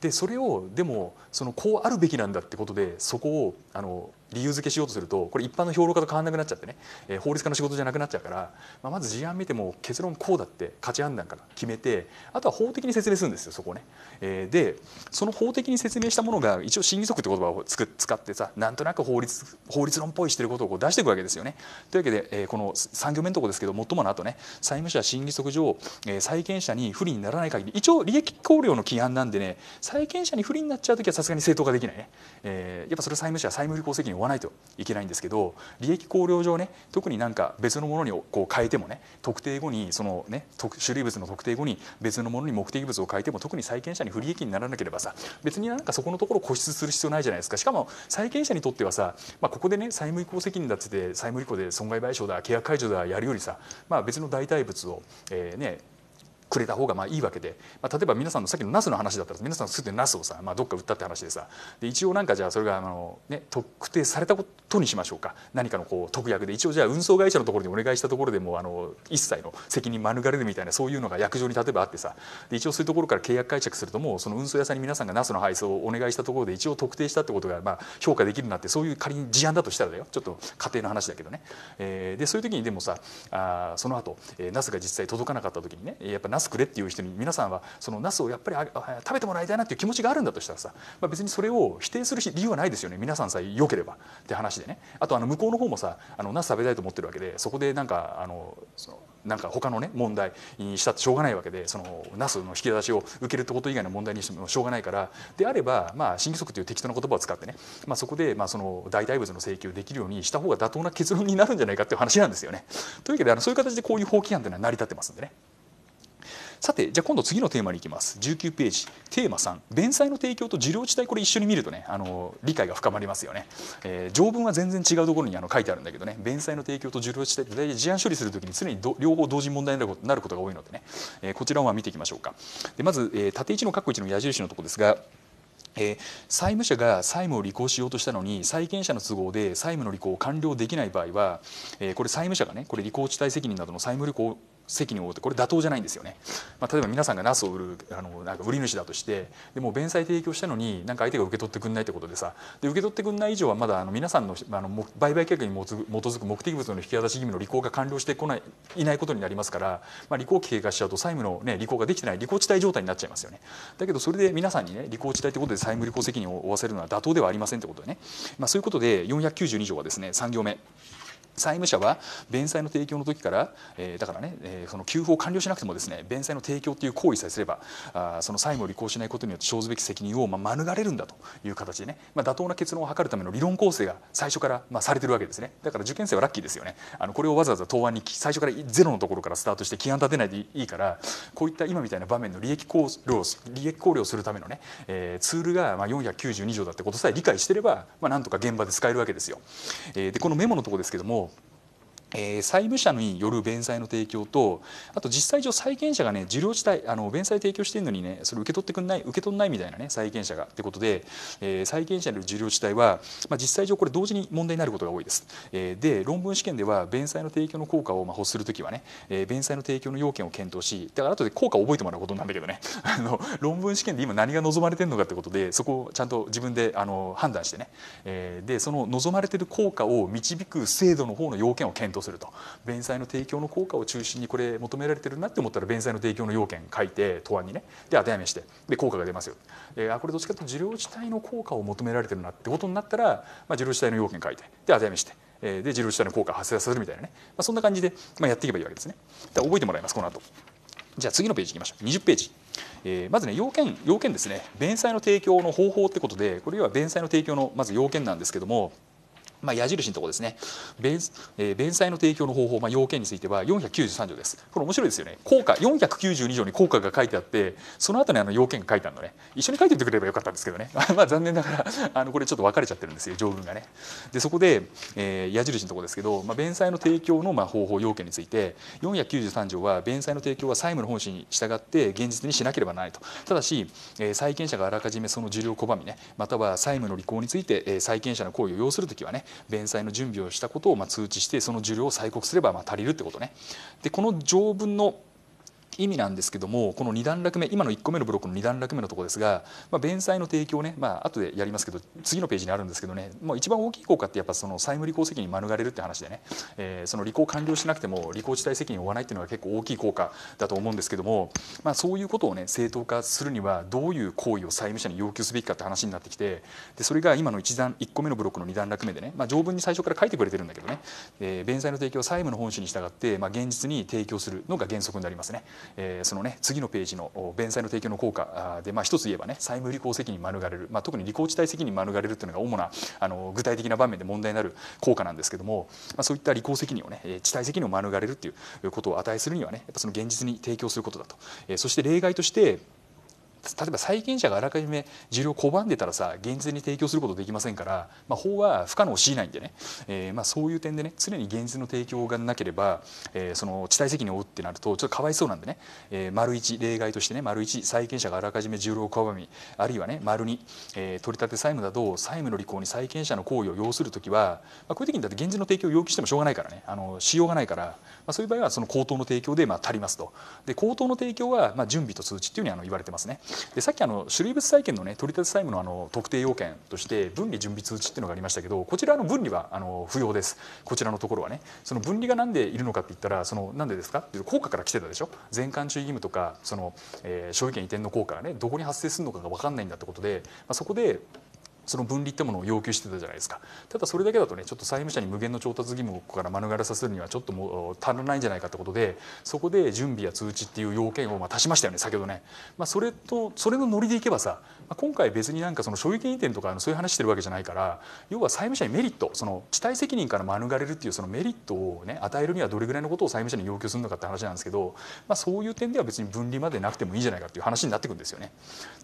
S1: でそれをでもそのこうあるべきなんだってことでそこをあの理由付けしようとするとこれ一般の評論家と変わらなくなっちゃってね、えー、法律家の仕事じゃなくなっちゃうから、まあ、まず事案見ても結論こうだって価値判断から決めてあとは法的に説明するんですよそこね。えー、でその法的に説明したものが一応審議則って言葉をつく使ってさなんとなく法律法律論っぽいしてることをこう出していくわけですよね。というわけで、えー、この3行目のとこですけど最ものあとね債務者審議則上、えー、債権者に不利にならない限り一応利益考慮の規範なんでね債権者に不利になっちゃう時はさすがに正当化できないね。えー、やっぱそれ債務者は債務不履行責任追わないといけないんですけど利益考量上ね特になんか別のものにこう変えてもね特定後にそのね種類物の特定後に別のものに目的物を変えても特に債権者に不利益にならなければさ別になんかそこのところ固執する必要ないじゃないですかしかも債権者にとってはさ、まあ、ここでね債務移行責任だって債務履行で損害賠償だ契約解除だやるよりさ、まあ、別の代替物を、えーねくれた方がまあいいわけで、まあ、例えば皆さんのさっきのナスの話だったら皆さんすでにナスをさ、まあ、どっか売ったって話でさで一応なんかじゃあそれがあの、ね、特定されたことにしましょうか何かのこう特約で一応じゃあ運送会社のところにお願いしたところでもあの一切の責任免れるみたいなそういうのが約定に例えばあってさで一応そういうところから契約解釈するともうその運送屋さんに皆さんがナスの配送をお願いしたところで一応特定したってことがまあ評価できるなってそういう仮に事案だとしたらだよちょっと家庭の話だけどね、えー、でそういう時にでもさあその後、えナスが実際届かなかった時にねやっぱナナスくれっていう人に皆さんはそのナスをやっぱり食べてもらいたいなっていう気持ちがあるんだとしたらさ、まあ、別にそれを否定する理由はないですよね皆さんさえ良ければって話でねあとあの向こうの方もさあのナス食べたいと思ってるわけでそこでなんかあのそのなんか他のね問題にしたってしょうがないわけでそのナスの引き出しを受けるってこと以外の問題にしてもしょうがないからであればまあ審議則という適当な言葉を使ってね、まあ、そこでまあその代替物の請求できるようにした方が妥当な結論になるんじゃないかっていう話なんですよね。というわけであのそういう形でこういう法規案というのは成り立ってますんでね。さてじゃあ今度次のテーマに行きます19ページテーマ3弁済の提供と受領地帯これ一緒に見るとねあの理解が深まりますよね、えー、条文は全然違うところにあの書いてあるんだけどね弁済の提供と受領地帯大体事案処理するときに常に両方同時に問題になることが多いのでね、えー、こちらを見ていきましょうかでまず、えー、縦1の括弧1の矢印のところですがえー、債務者が債務を履行しようとしたのに債権者の都合で債務の履行を完了できない場合は、えー、これ債務者がねこれ履行地帯責任などの債務履行責任を負うってこれ妥当じゃないんですよね、まあ、例えば皆さんがナスを売るあのなんか売り主だとしてでも弁済提供したのになんか相手が受け取ってくんないってことでさで受け取ってくんない以上はまだあの皆さんのあの売買契約に基づく目的物の引き渡し義務の履行が完了してこないいないことになりますから、まあ、履行期経過しちゃうと債務の、ね、履行ができてない履行地帯状態になっちゃいますよねだけどそれで皆さんにね履行地帯ってことで債務履行責任を負わせるのは妥当ではありませんってことでね、まあ、そういうことで492条はですね3行目。債務者は弁済の提供の時から、えー、だからね、えー、その給付を完了しなくてもですね弁済の提供という行為さえすればあその債務を履行しないことによって生ずべき責任を、まあ、免れるんだという形でね、まあ、妥当な結論を図るための理論構成が最初から、まあ、されてるわけですねだから受験生はラッキーですよねあのこれをわざわざ答案に最初からゼロのところからスタートして起案立てないでいいからこういった今みたいな場面の利益考慮利益考慮をするためのね、えー、ツールが、まあ、492条だってことさえ理解してれば、まあ、なんとか現場で使えるわけですよ。えー、でこのメモのところですけどもえー、債務者による弁済の提供とあと実際上債権者がね受領したいあの弁済提供してるのにねそれ受け取ってくんない受け取んないみたいなね債権者がってことで、えー、債権者による受領地帯は、まあ、実際上これ同時に問題になることが多いです、えー、で論文試験では弁済の提供の効果をまあ欲するときはね、えー、弁済の提供の要件を検討しだから後で効果を覚えてもらうことなんだけどね あの論文試験で今何が望まれてるのかってことでそこをちゃんと自分であの判断してね、えー、でその望まれてる効果を導く制度の方の要件を検討討すると弁済の提供の効果を中心にこれ求められてるなって思ったら弁済の提供の要件書いて答案にねで当てはめしてで効果が出ますよであこれどっちかというと事業自体の効果を求められてるなってことになったら、まあ、受領自体の要件書いてで当てはめしてで受領自体の効果を発生させるみたいなね、まあ、そんな感じで、まあ、やっていけばいいわけですねで覚えてもらいますこの後じゃあ次のページいきましょう20ページえー、まずね要件要件ですね弁済の提供の方法ってことでこれ要は弁済の提供のまず要件なんですけどもまあ、矢印のところですね弁,、えー、弁済の提供の方法、まあ、要件については493条ですこれ面白いですよね効果492条に効果が書いてあってその後にあの要件が書いてあるのね一緒に書いておいてくれればよかったんですけどね まあ残念ながらあのこれちょっと分かれちゃってるんですよ条文がねでそこで、えー、矢印のところですけど、まあ、弁済の提供のまあ方法要件について493条は弁済の提供は債務の本心に従って現実にしなければならないとただし、えー、債権者があらかじめその受領拒みねまたは債務の履行について、えー、債権者の行為を要するときはね弁済の準備をしたことをま通知してその受領を催告すればま足りるってことね。でこの条文の意味なんですけどもこの2段落目今の1個目のブロックの2段落目のところですが、まあ、弁済の提供ね、まあ後でやりますけど次のページにあるんですけどねもう一番大きい効果ってやっぱその債務履行責任免れるって話でね、えー、その履行完了しなくても履行自体責任を負わないっていうのが結構大きい効果だと思うんですけども、まあ、そういうことをね正当化するにはどういう行為を債務者に要求すべきかって話になってきてでそれが今の 1, 段1個目のブロックの2段落目でね、まあ、条文に最初から書いてくれてるんだけどね、えー、弁済の提供は債務の本旨に従って、まあ、現実に提供するのが原則になりますね。えー、そのね次のページの弁済の提供の効果で、まあ、一つ言えばね債務履行責任免れる、まあ、特に履行地帯責任免れるというのが主なあの具体的な場面で問題になる効果なんですけども、まあ、そういった履行責任をね地帯責任を免れるということを与えするにはねやっぱその現実に提供することだと、えー、そして例外として例えば債権者があらかじめ受領拒んでたらさ減税に提供することできませんから、まあ、法は不可能を強いないんでね、えー、まあそういう点でね常に減税の提供がなければ、えー、その地帯責任を負うってなるとちょっとかわいそうなんでね、えー、丸一例外としてね丸一債権者があらかじめ受領を拒みあるいはね丸二、えー、取り立て債務など債務の履行に債権者の行為を要するときは、まあ、こういう時にだって減税の提供を要求してもしょうがないからねあのしようがないからあ、そういう場合はその口頭の提供でまあ足りますとで口頭の提供はまあ準備と通知っていうふうにあの言われてますねでさっきあの種類別債権の、ね、取り立て債務のあの特定要件として分離準備通知っていうのがありましたけどこちらの分離はあの不要ですこちらのところはねその分離が何でいるのかって言ったらその何でですかっていう効果から来てたでしょ全館注意義務とかその、えー、所有権移転の効果がねどこに発生するのかが分かんないんだってことで、まあ、そこでその分離ってものを要求してたじゃないですかただそれだけだとねちょっと債務者に無限の調達義務から免れさせるにはちょっともう足らないんじゃないかってことでそこで準備や通知っていう要件をまあ足しましたよね先ほどね、まあ、それとそれのノリでいけばさ、まあ、今回別になんかその所有権移転とかそういう話してるわけじゃないから要は債務者にメリットその地帯責任から免れるっていうそのメリットをね与えるにはどれぐらいのことを債務者に要求するのかって話なんですけど、まあ、そういう点では別に分離までなくてもいいんじゃないかっていう話になってくるんですよね。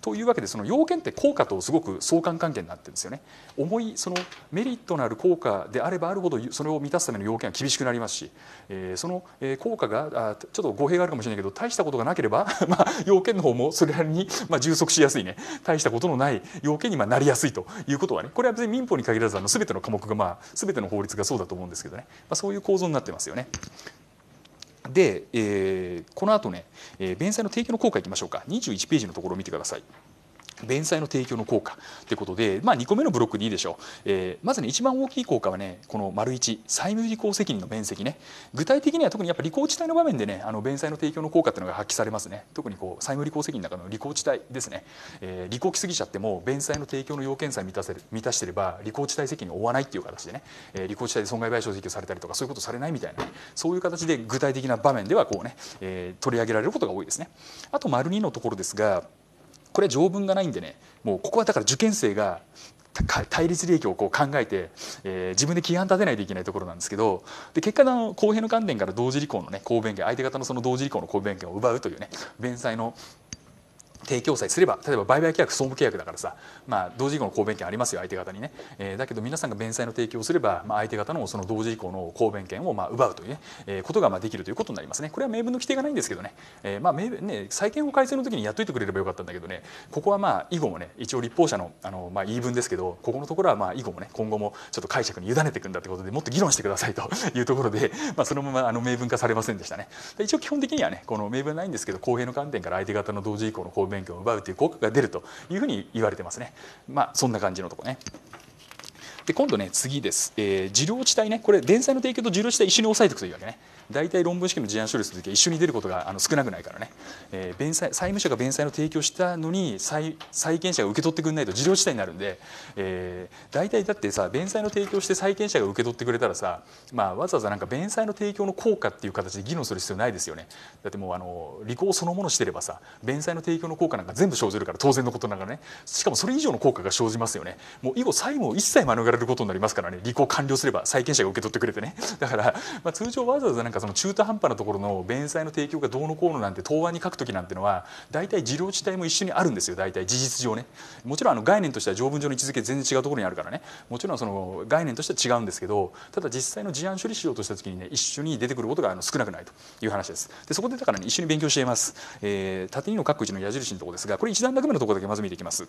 S1: というわけでその要件って効果とすごく相関関係にななってるんですよね重いそのメリットのある効果であればあるほどそれを満たすための要件は厳しくなりますし、えー、その効果がちょっと語弊があるかもしれないけど大したことがなければ まあ、要件の方もそれなりに、まあ、充足しやすいね大したことのない要件にまなりやすいということはねこれは別に民法に限らずあの全ての科目が、まあ、全ての法律がそうだと思うんですけどね、まあ、そういう構造になってますよね。で、えー、この後ね、えー、弁済の提供の効果いきましょうか21ページのところを見てください。弁済の提供の効果ということで、まあ、2個目のブロックでいいでしょう、えー、まずね一番大きい効果はねこの丸1債務履行責任の面積ね具体的には特にやっぱ履行地帯の場面でねあの弁済の提供の効果っていうのが発揮されますね特にこう債務履行責任の中の履行地帯ですね、えー、履行きすぎちゃっても弁済の提供の要件さえ満たせる満たしてれば履行地帯責任を負わないっていう形でね、えー、履行地帯で損害賠償請求されたりとかそういうことされないみたいな、ね、そういう形で具体的な場面ではこうね、えー、取り上げられることが多いですね。あと丸2のところですがこれは条文がないんでねもうここはだから受験生が対立利益をこう考えて、えー、自分で規範立てないといけないところなんですけどで結果の公平の観点から同時履行のね公弁権相手方のその同時履行の公弁権を奪うというね弁済の提供えすれば例えば売買契約総務契約だからさ、まあ、同時以降の公弁権ありますよ相手方にね、えー、だけど皆さんが弁済の提供をすれば、まあ、相手方のその同時以降の公弁権をまあ奪うというね、えー、ことがまあできるということになりますねこれは明文の規定がないんですけどね,、えー、まあ明文ね債権法改正の時にやっといてくれればよかったんだけどねここはまあ以後もね一応立法者のあのまあ言い分ですけどここのところはまあ以後もね今後もちょっと解釈に委ねていくんだということでもっと議論してくださいと いうところで、まあ、そのままあの明文化されませんでしたね。一応基本的にはねこの明文ないんですけど公平の観点から相手方の同時以降の公弁免許を奪うという効果が出るというふうに言われてますね。まあ、そんな感じのとこね。で今度ね次です、えー、受領地帯ねこれ電載の提供と受領地帯一緒に押さえておくというわけね大体論文試験の事案処理するときは一緒に出ることがあの少なくないからね、えー、弁済債務者が弁済の提供したのに債債権者が受け取ってくれないと事業自体になるんで、えー、大体だってさ弁済の提供して債権者が受け取ってくれたらさ、まあ、わざわざなんか弁済の提供の効果っていう形で議論する必要ないですよねだってもうあの履行そのものしてればさ弁済の提供の効果なんか全部生ずるから当然のことながらねしかもそれ以上の効果が生じますよねもう以後債務を一切免れることになりますからね履行完了すれば債権者が受け取ってくれてねだから、まあ、通常わざわざなんかかその中途半端なところの弁済の提供がどうのこうのなんて答案に書くときなんてのは大体事業地帯も一緒にあるんですよ大体事実上ねもちろんあの概念としては条文上の位置づけ全然違うところにあるからねもちろんその概念としては違うんですけどただ実際の事案処理しようとした時にね一緒に出てくることがあの少なくないという話ですでそこでだから、ね、一緒に勉強しています、えー、縦にの各一の矢印のところですがこれ一段落目のところだけまず見ていきます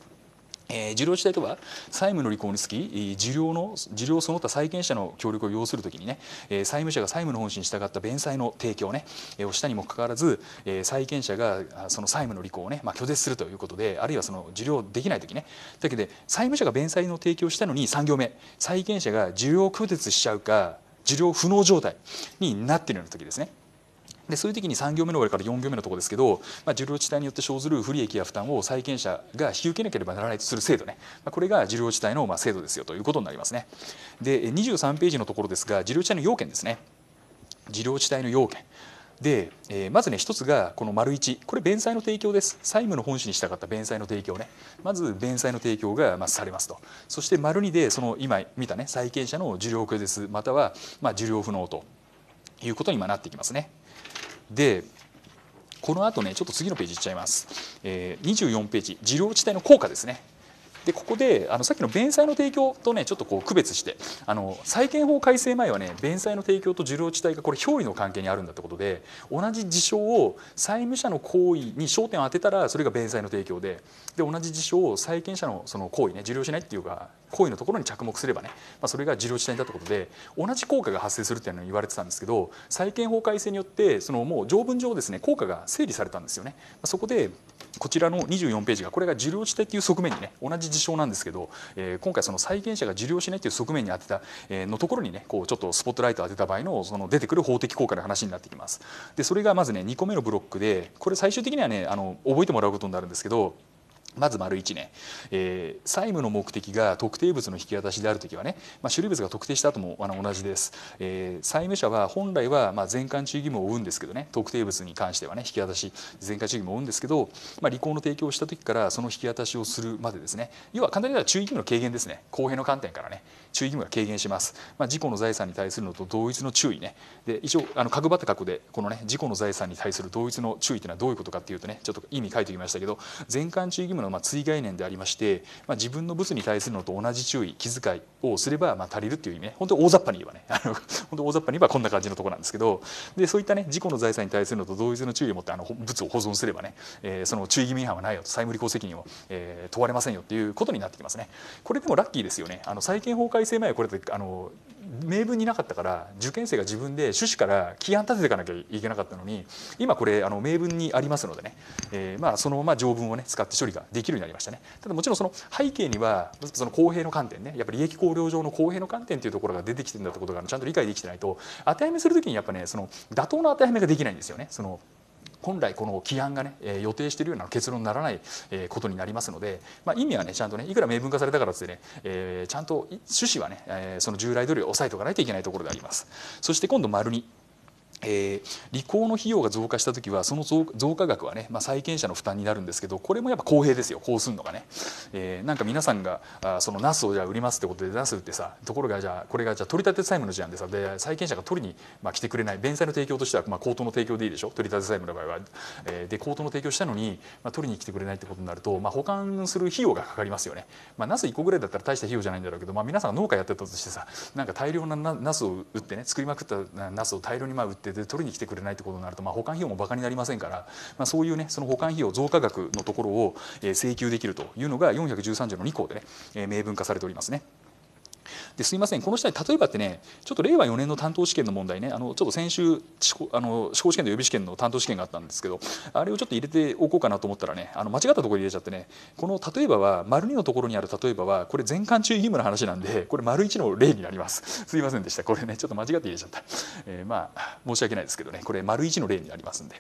S1: え受領地帯とは債務の履行につき受領の受領その他債権者の協力を要するときにね、え債務者が債務の本心に従った弁済の提供ね、えをしたにもかかわらず、え債権者がその債務の履行をね、まあ、拒絶するということであるいはその受領できないときねだけど債務者が弁済の提供したのに3行目債権者が受領拒絶しちゃうか受領不能状態になっているような時ですね。でそういう時に3行目の終わりから4行目のところですけど、まあ、受領地帯によって生ずる不利益や負担を債権者が引き受けなければならないとする制度ね、まあ、これが受領地帯のまあ制度ですよということになりますね。で23ページのところですが受領地帯の要件ですね受領地帯の要件。で、えー、まずね一つがこの丸一これ弁済の提供です債務の本旨に従った弁済の提供ねまず弁済の提供がまされますとそして丸二でその今見たね債権者の受領拒絶またはまあ受領不能ということになってきますね。でこの後ねちょっと次のページいっちゃいます、えー、24ページ事業地帯の効果ですねでここであのさっきの弁済の提供とねちょっとこう区別してあの債権法改正前はね弁済の提供と受領地帯がこれ表裏の関係にあるんだってことで同じ事象を債務者の行為に焦点を当てたらそれが弁済の提供でで同じ事象を債権者のその行為ね受領しないっていうか行為のところに着目すればね、まあ、それが事業地帯だということで同じ効果が発生するというのに言われてたんですけど債権法改正によってそのもう条文上ですね効果が整理されたんですよね。まそこでこちらの24ページがこれが受領地帯という側面にね同じ事象なんですけど、えー、今回その債権者が受領しないという側面に当てた、えー、のところにねこうちょっとスポットライトを当てた場合のその出てくる法的効果の話になってきます。でそれがまずね2個目のブロックでこれ最終的にはねあの覚えてもらうことになるんですけどまず丸1ね、えー、債務の目的が特定物の引き渡しであるときはね、まあ、種類物が特定した後もあの同じです、えー、債務者は本来はまあ全館注意義務を負うんですけどね特定物に関してはね引き渡し全館注意義務を負うんですけど、まあ、履行の提供をしたときからその引き渡しをするまでですね要は簡単に言えば注意義務の軽減ですね公平の観点からね注意義務が軽減します、まあ、事故の財産に対するのと同一の注意ねで一応あの角張った角でこのね事故の財産に対する同一の注意というのはどういうことかっていうとねちょっと意味書いておきましたけど全館注意義務のまあ追概念でありまして、まあ、自分のブスに対するのと同じ注意気遣いをすればまあ足りるっていう意味ね本当大雑把に言えばねあの本当大雑把に言えばこんな感じのとこなんですけどでそういったね事故の財産に対するのと同一の注意を持ってあのブツを保存すればね、えー、その注意義務違反はないよと債務履行責任を、えー、問われませんよっていうことになってきますね。これでもラッキーですよねあの債権法改正前はこれであの明文になかったから受験生が自分で趣旨から規案立てていかなきゃいけなかったのに今これあの明文にありますのでね、えー、まあそのまま条文をね使って処理ができるようになりましたねただもちろんその背景にはその公平の観点ねやっぱり利益考慮上の公平の観点というところが出てきてるんだってことがちゃんと理解できてないと当てはめする時にやっぱねその妥当な当てはめができないんですよねその本来この規範がね予定しているような結論にならないことになりますので、まあ、意味はねちゃんとねいくら明文化されたからってね、えー、ちゃんと趣旨はねその従来通りを抑えておかないといけないところであります。そして今度丸2えー、履行の費用が増加した時はその増加額はね、まあ、債権者の負担になるんですけどこれもやっぱ公平ですよこうすんのがね、えー、なんか皆さんがあそのナスをじゃあ売りますってことでナス売ってさところがじゃあこれがじゃあ取り立て債務の事案でさで債権者が取りに、まあ、来てくれない弁済の提供としては、まあ、口頭の提供でいいでしょ取り立て債務の場合は、えー、で口頭の提供したのに、まあ、取りに来てくれないってことになると、まあ、保管する費用がかかりますよね、まあ、ナス1個ぐらいだったら大した費用じゃないんだろうけど、まあ、皆さんが農家やってたとしてさなんか大量なナスを売ってね作りまくったナスを大量にまあ売ってってで取りに来てくれないってことになると、まあ、保管費用もバカになりませんから、まあ、そういうねその保管費用増加額のところを請求できるというのが413条の2項でね明文化されておりますね。ですいませんこの下に例えばってねちょっと令和4年の担当試験の問題ねあのちょっと先週あの司法試験と予備試験の担当試験があったんですけどあれをちょっと入れておこうかなと思ったらねあの間違ったところに入れちゃってねこの例えばは丸2のところにある例えばはこれ全館注意義務の話なんでこれ丸1の例になりますすいませんでしたこれねちょっと間違って入れちゃった、えー、まあ申し訳ないですけどねこれ丸1の例になりますんで。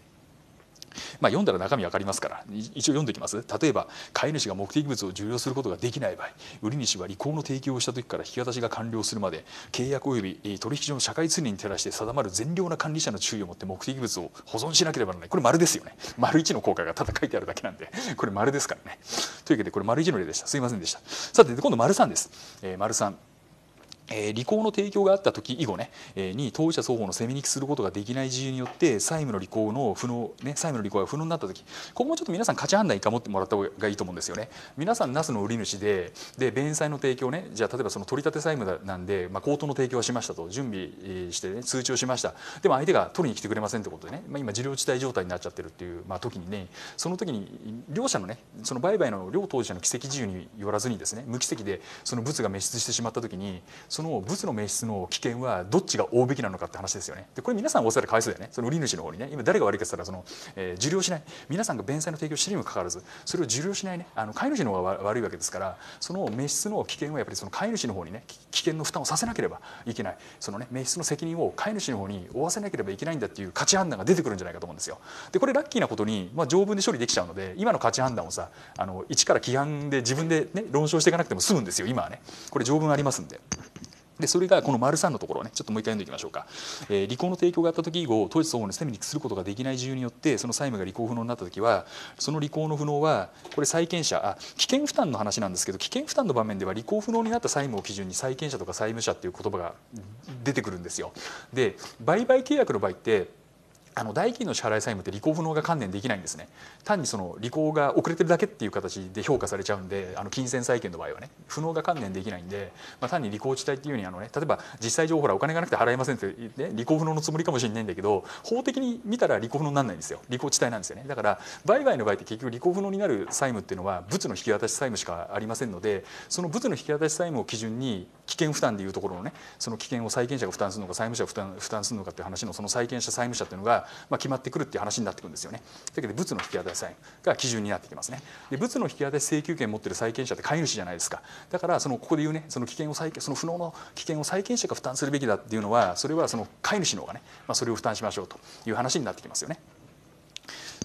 S1: まあ、読んだら中身分かりますから一応読んできます例えば飼い主が目的物を受領することができない場合売り主は履行の提供をした時から引き渡しが完了するまで契約及び取引所の社会通念に照らして定まる善良な管理者の注意をもって目的物を保存しなければならないこれ丸ですよね丸1の効果がただ書いてあるだけなんでこれ丸ですからねというわけでこれ丸1の例でしたすいませんでしたさて今度丸3です、えー、丸3え履行の提供があった時以後ね、えに当事者双方のセミに帰することができない事由によって債務の履行の不能、ね、債務の履行が不能になった時ここもちょっと皆さん価値判断一回持ってもらった方がいいと思うんですよね皆さんナスの売り主でで弁済の提供ねじゃあ例えばその取り立て債務なんで、まあ、口頭の提供はしましたと準備して、ね、通知をしましたでも相手が取りに来てくれませんってことでね、まあ、今受領地帯状態になっちゃってるっていう、まあ、時にねその時に両者のねその売買の両当事者の奇跡事由によらずにですね無奇跡でその物が滅失してしまった時にその物の名質の危険はどっちが負うべきなのかって話ですよねでこれ皆さんおっしゃるかわいそうだよねその売り主の方にね今誰が悪いかって言ったらその、えー、受領しない皆さんが弁済の提供してるにもかかわらずそれを受領しないねあの飼い主の方が悪いわけですからその名質の危険はやっぱりその飼い主の方にね危険の負担をさせなければいけないそのね名質の責任を飼い主の方に負わせなければいけないんだっていう価値判断が出てくるんじゃないかと思うんですよでこれラッキーなことに、まあ、条文で処理できちゃうので今の価値判断をさあの一から規範で自分でね論証していかなくても済むんですよ今はねこれ条文ありますんで。でそれがこの丸3のところねちょっともう一回読んでいきましょうか、えー、履行の提供があった時以後当時総合の債務にすることができない事由によってその債務が履行不能になった時はその履行の不能はこれ債権者あ危険負担の話なんですけど危険負担の場面では履行不能になった債務を基準に債権者とか債務者っていう言葉が出てくるんですよ。で売買契約の場合ってあの代金の支払い債務って履行不能が観念できないんですね単にその履行が遅れてるだけっていう形で評価されちゃうんであの金銭債権の場合はね不能が観念できないんで、まあ、単に履行地帯っていうようにあの、ね、例えば実際情報らお金がなくて払えませんって、ね、履行不能のつもりかもしれないんだけど法的に見たら履行不能にならないんですよ履行地帯なんですよねだから売買の場合って結局履行不能になる債務っていうのは物の引き渡し債務しかありませんのでその物の引き渡し債務を基準に危険負担でいうところのねその危険を債権者が負担するのか債務者が負担負担するのかっていう話のその債権者債務者っていうのがまあ、決まってくるっていう話になってくるんですよね。だけど物の引き当てが基準になってきますね。で物の引き当て請求権持ってる債権者って買い主じゃないですか。だからそのここで言うねその危険を債その不能の危険を債権者が負担するべきだっていうのはそれはその買い主の方がね、まあ、それを負担しましょうという話になってきますよね。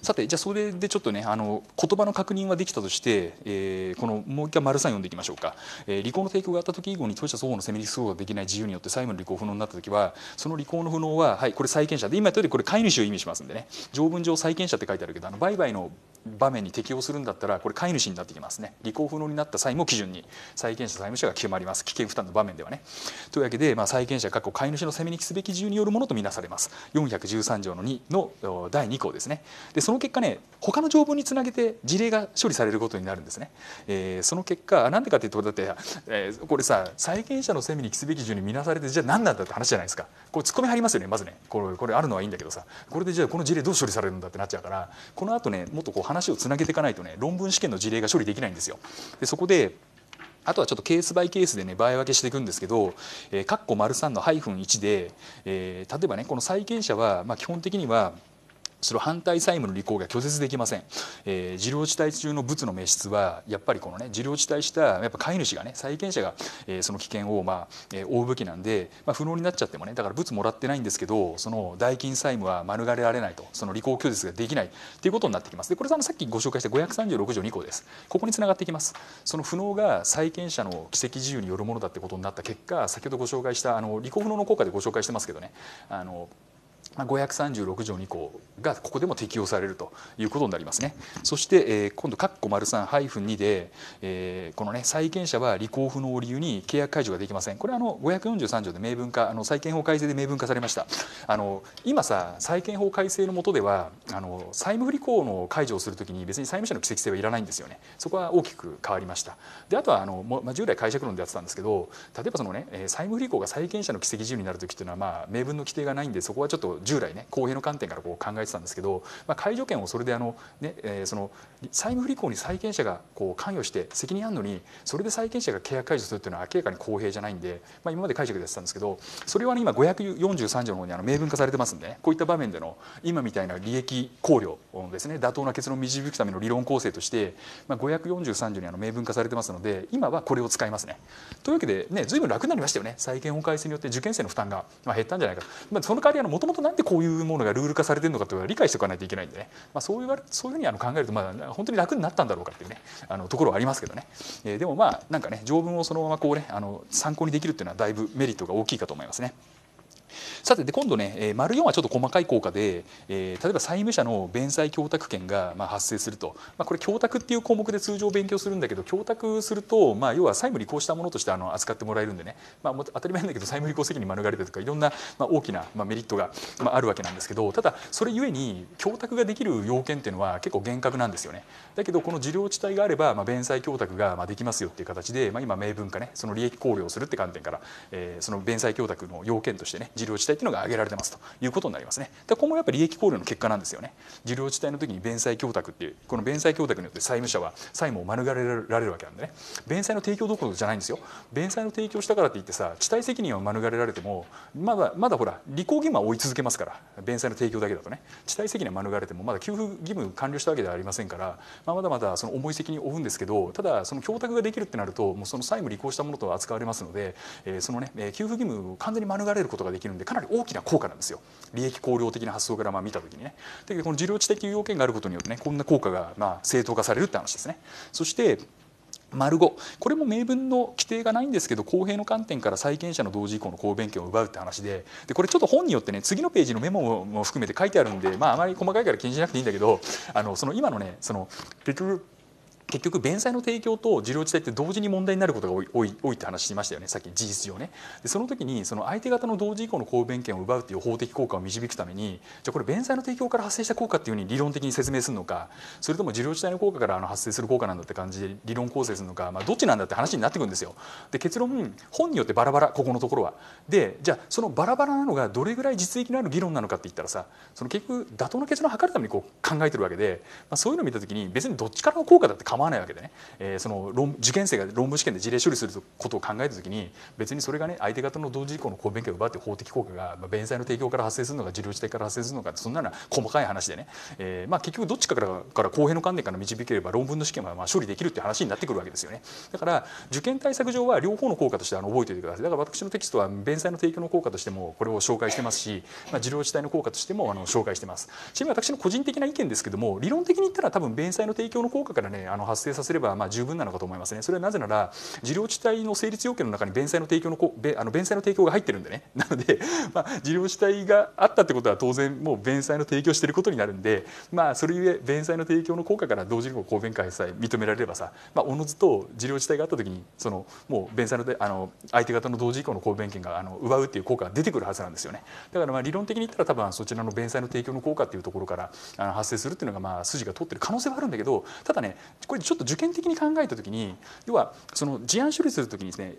S1: さてじゃあそれでちょっとねあの言葉の確認はできたとして、えー、このもう一回丸3読んでいきましょうか、えー、離婚の提供があった時以後に当事者双方のセミリスができない自由によって債務の履行不能になった時はその履行の不能は、はい、これ債権者で今言ったようにこれ飼い主を意味しますんでね条文上債権者って書いてあるけどあの売買の場面に適用するんだったらこれ飼い主になってきますね履行不能になった際も基準に債権者債務者が決まります危険負担の場面ではねというわけで、まあ、債権者過去飼い主の責任すべき自由によるものとみなされます413条の2の第2項ですねでその結果ね他の条文につなげて事例が処理されることになるんですね。えー、その結果なんでかっていうとだって、えー、これさ債権者の責任に期すべき順に見なされてじゃあ何なんだって話じゃないですかこれツッコミ入りますよねまずねこれこれあるのはいいんだけどさこれでじゃあこの事例どう処理されるんだってなっちゃうからこのあとねもっとこう話をつなげていかないとね論文試験の事例が処理できないんですよ。でそこであとはちょっとケースバイケースでね場合分けしていくんですけど、えー、カッ丸3のハイフン1で、えー、例えばねこの債権者は、まあ、基本的にはする反対債務の履行が拒絶できません、えー、事領地帯中の物の滅失はやっぱりこのね事領地帯したやっぱ飼い主がね債権者が、えー、その危険をまあ、えー、負う武器なんで、まあ、不能になっちゃってもねだから物もらってないんですけどその代金債務は免れられないとその履行拒絶ができないということになってきますでこれあのさっきご紹介した536条2項ですここにつながっていきますその不能が債権者の奇跡自由によるものだってことになった結果先ほどご紹介したあの履行不能の効果でご紹介してますけどねあの536条2項がここでも適用されるということになりますね。そして、えー、今度、括弧丸三ハイフン2で、えー、このね、債権者は履行不能を理由に契約解除ができません。これはあの543条で明文化、あの債権法改正で明文化されました。あの今さ、債権法改正の下では、あの債務不履行の解除をするときに別に債務者の規跡性はいらないんですよね。そこは大きく変わりました。で、あとはあのまあ従来解釈論でやってたんですけど、例えばそのね、債務不履行が債権者の規跡自由になるときっていうのはまあ明文の規定がないんで、そこはちょっと従来ね公平の観点からこう考えてたんですけど、まあ、解除権をそれであの、ねえー、その債務不履行に債権者がこう関与して責任あるのにそれで債権者が契約解除するっていうのは明らかに公平じゃないんで、まあ、今まで解釈でやってたんですけどそれは、ね、今543条の方にあの明文化されてますんで、ね、こういった場面での今みたいな利益考慮ですね妥当な結論を導くための理論構成として、まあ、543条にあの明文化されてますので今はこれを使いますね。というわけでね随分楽になりましたよね債権法改正によって受験生の負担が、まあ、減ったんじゃないか、まあ、その代わりもともとんでこういうものがルール化されてるのかというのは理解しておかないといけないんでね、まあ、そういうそういうふうにあの考えるとまあ本当に楽になったんだろうかっていうねあのところはありますけどね、えー、でもまあなんかね条文をそのままこうねあの参考にできるっていうのはだいぶメリットが大きいかと思いますね。さてで今度ね、えー、丸4はちょっと細かい効果で、えー、例えば債務者の弁済供託権がまあ発生すると、まあ、これ供託っていう項目で通常勉強するんだけど供託すると、まあ、要は債務履行したものとしてあの扱ってもらえるんでね、まあ、当たり前だけど債務履行責任免れるとかいろんな、まあ、大きな、まあ、メリットが、まあ、あるわけなんですけどただそれゆえに供託ができる要件っていうのは結構厳格なんですよね。だけどこの事業地帯があれば、まあ、弁済供託がまあできますよっていう形で、まあ、今明文化ねその利益考慮をするって観点から、えー、その弁済供託の要件としてね事業地帯っていうのが挙げられてますということになりますねだ今後やっぱり利益考慮の結果なんですよね事業地帯の時に弁済供託っていうこの弁済供託によって債務者は債務を免れられるわけなんでね弁済の提供どころじゃないんですよ弁済の提供したからって言ってさ地帯責任は免れられてもまだまだほら履行義務は追い続けますから弁済の提供だけだとね地帯責任は免れてもまだ給付義務完了したわけではありませんからまあ、まだまだその重い責任を負うんですけどただその供託ができるってなるともうその債務履行したものと扱われますので、えー、そのね給付義務を完全に免れることができるんでかなり大きな効果なんですよ利益考量的な発想からまあ見た時にね。でこの受領地的要件があることによってねこんな効果がまあ正当化されるって話ですね。そして丸五これも明文の規定がないんですけど公平の観点から債権者の同時移行の公弁権を奪うって話ででこれちょっと本によってね次のページのメモも含めて書いてあるんで、まあ、あまり細かいから気にしなくていいんだけどあのその今のねその結局結局弁済の提供と受領地帯って同時に問題になることが多い多いって話しましたよねさっき事実上ねでその時にその相手方の同時以降の公弁権を奪うっていう法的効果を導くためにじゃこれ弁済の提供から発生した効果っていうふうに理論的に説明するのかそれとも受領地帯の効果からあの発生する効果なんだって感じで理論構成するのか、まあ、どっちなんだって話になってくるんですよで結論本によってバラバラここのところはでじゃあそのバラバラなのがどれぐらい実益のある議論なのかって言ったらさその結局妥当な結論を図るためにこう考えてるわけで、まあ、そういうのを見た時に別にどっちからの効果だって構わないわけでね、えー、その論受験生が論文試験で事例処理することを考えた時に別にそれがね相手方の同時以降の公勉権を奪って法的効果が、まあ、弁済の提供から発生するのか事業自体から発生するのかそんなのは細かい話でね、えーまあ、結局どっちかからから公平の観点から導ければ論文の試験はまあ処理できるっていう話になってくるわけですよね。だから受験対策上は両方の効果としてあの覚えておいてください。だから私のテキストは弁済の提供の効果としてもこれを紹介してますし、まあ、事業自体の効果としてもあの紹介してます。ちなみに私の個人的な意見ですけども理論的に言ったら多分弁済の提供の効果からねあの発生させればまあ十分なのかと思いますねそれはなぜなら事業地帯の成立要件の中に弁済の提供のこあの弁済の提供が入ってるんでね なので、まあ、事業地帯があったってことは当然もう弁済の提供してることになるんでまあそれゆえ弁済の提供の効果から同時に公弁会さえ認められればさまあおのずと事業地帯があった時にそのもう弁済のあの相手方の同時以降の公弁権があの奪うっていう効果が出てくるはずなんですよねだからまあ理論的に言ったら多分そちらの弁済の提供の効果っていうところからあの発生するっていうのがまあ筋が通ってる可能性はあるんだけどただねこれちょっと受験的に考えた時に要はその事案処理する時にですね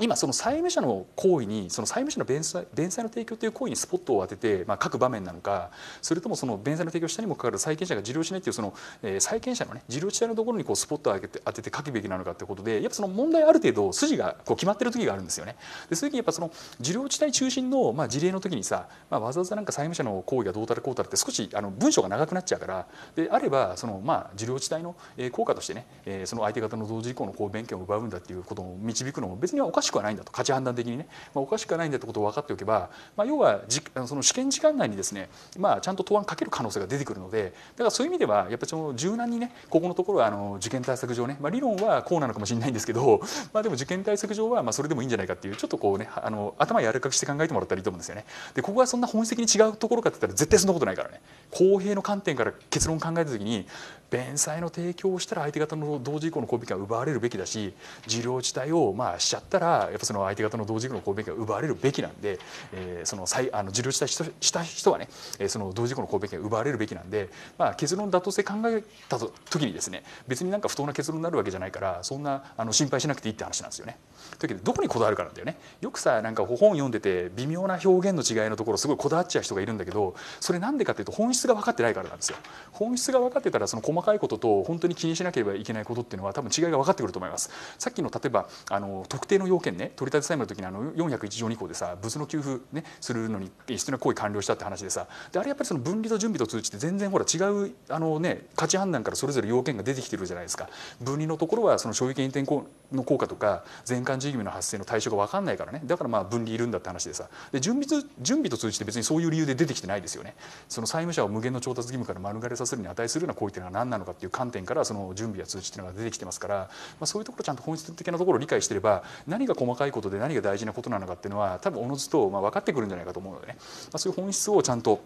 S1: 今その債務者の行為にその債務者の弁済弁済の提供という行為にスポットを当てて、まあ、各場面なのかそれともその弁済の提供したにもかかわらず債権者が受領しないというその、えー、債権者のね受領地帯のところにこうスポットを当てて当てて書くべきなのかということでやっぱその問題ある程度筋がこう決まってる時があるんですよね。でそういう時やっぱその受領地帯中心の、まあ、事例の時にさ、まあ、わざわざなんか債務者の行為がどうたらこうたらって少しあの文章が長くなっちゃうからであればその、まあ、受領地帯の効果としてねえその相手方の同時以降のこう弁権を奪うんだっていうことを導くのも別にはおかしいしくはないんだと価値判断的にね、まあ、おかしくはないんだってことを分かっておけば、まあ、要はじその試験時間内にですね、まあ、ちゃんと答案かける可能性が出てくるのでだからそういう意味ではやっぱり柔軟にねここのところはあの受験対策上ね、まあ、理論はこうなのかもしれないんですけど、まあ、でも受験対策上はまあそれでもいいんじゃないかっていうちょっとこうねあの頭柔らかくして考えてもらったらいいと思うんですよね。でここがそんな本質的に違うところかって言ったら絶対そんなことないからね公平の観点から結論考えた時に弁済の提供をしたら相手方の同時以降の公権が奪われるべきだし事業自体をまあしちゃったらやっぱその相手方の同時以降の公権が奪われるべきなんで、えー、その再あの事業自体した人はねその同時以降の公権が奪われるべきなんで、まあ、結論妥当性考えた時にですね別になんか不当な結論になるわけじゃないからそんなあの心配しなくていいって話なんですよね。というわけでどこにこだわるかなんだよねよくさなんか本読んでて微妙な表現の違いのところすごいこだわっちゃう人がいるんだけどそれなんでかっていうと本質が分かってないからなんですよ本質が分かってたらその細かいことと本当に気にしなければいけないことっていうのは多分違いが分かってくると思いますさっきの例えばあの特定の要件ね取り立て債務の時にあの401条2項でさ物の給付ねするのに必要な行為完了したって話でさであれやっぱりその分離と準備と通知って全然ほら違うあのね価値判断からそれぞれ要件が出てきてるじゃないですか分離のところはその所有権移転の効果とか全間事業の発生の対象が分かんないからねだからまあ分離いるんだって話でさで準備準備と通じて別にそういう理由で出てきてないですよねその債務者を無限の調達義務から免れさせるに値するような行為っていうのは何なのかっていう観点からその準備や通知っていうのが出てきてますから、まあ、そういうところちゃんと本質的なところを理解してれば何が細かいことで何が大事なことなのかっていうのは多分おのずとまあ分かってくるんじゃないかと思うのでね、まあ、そういう本質をちゃんと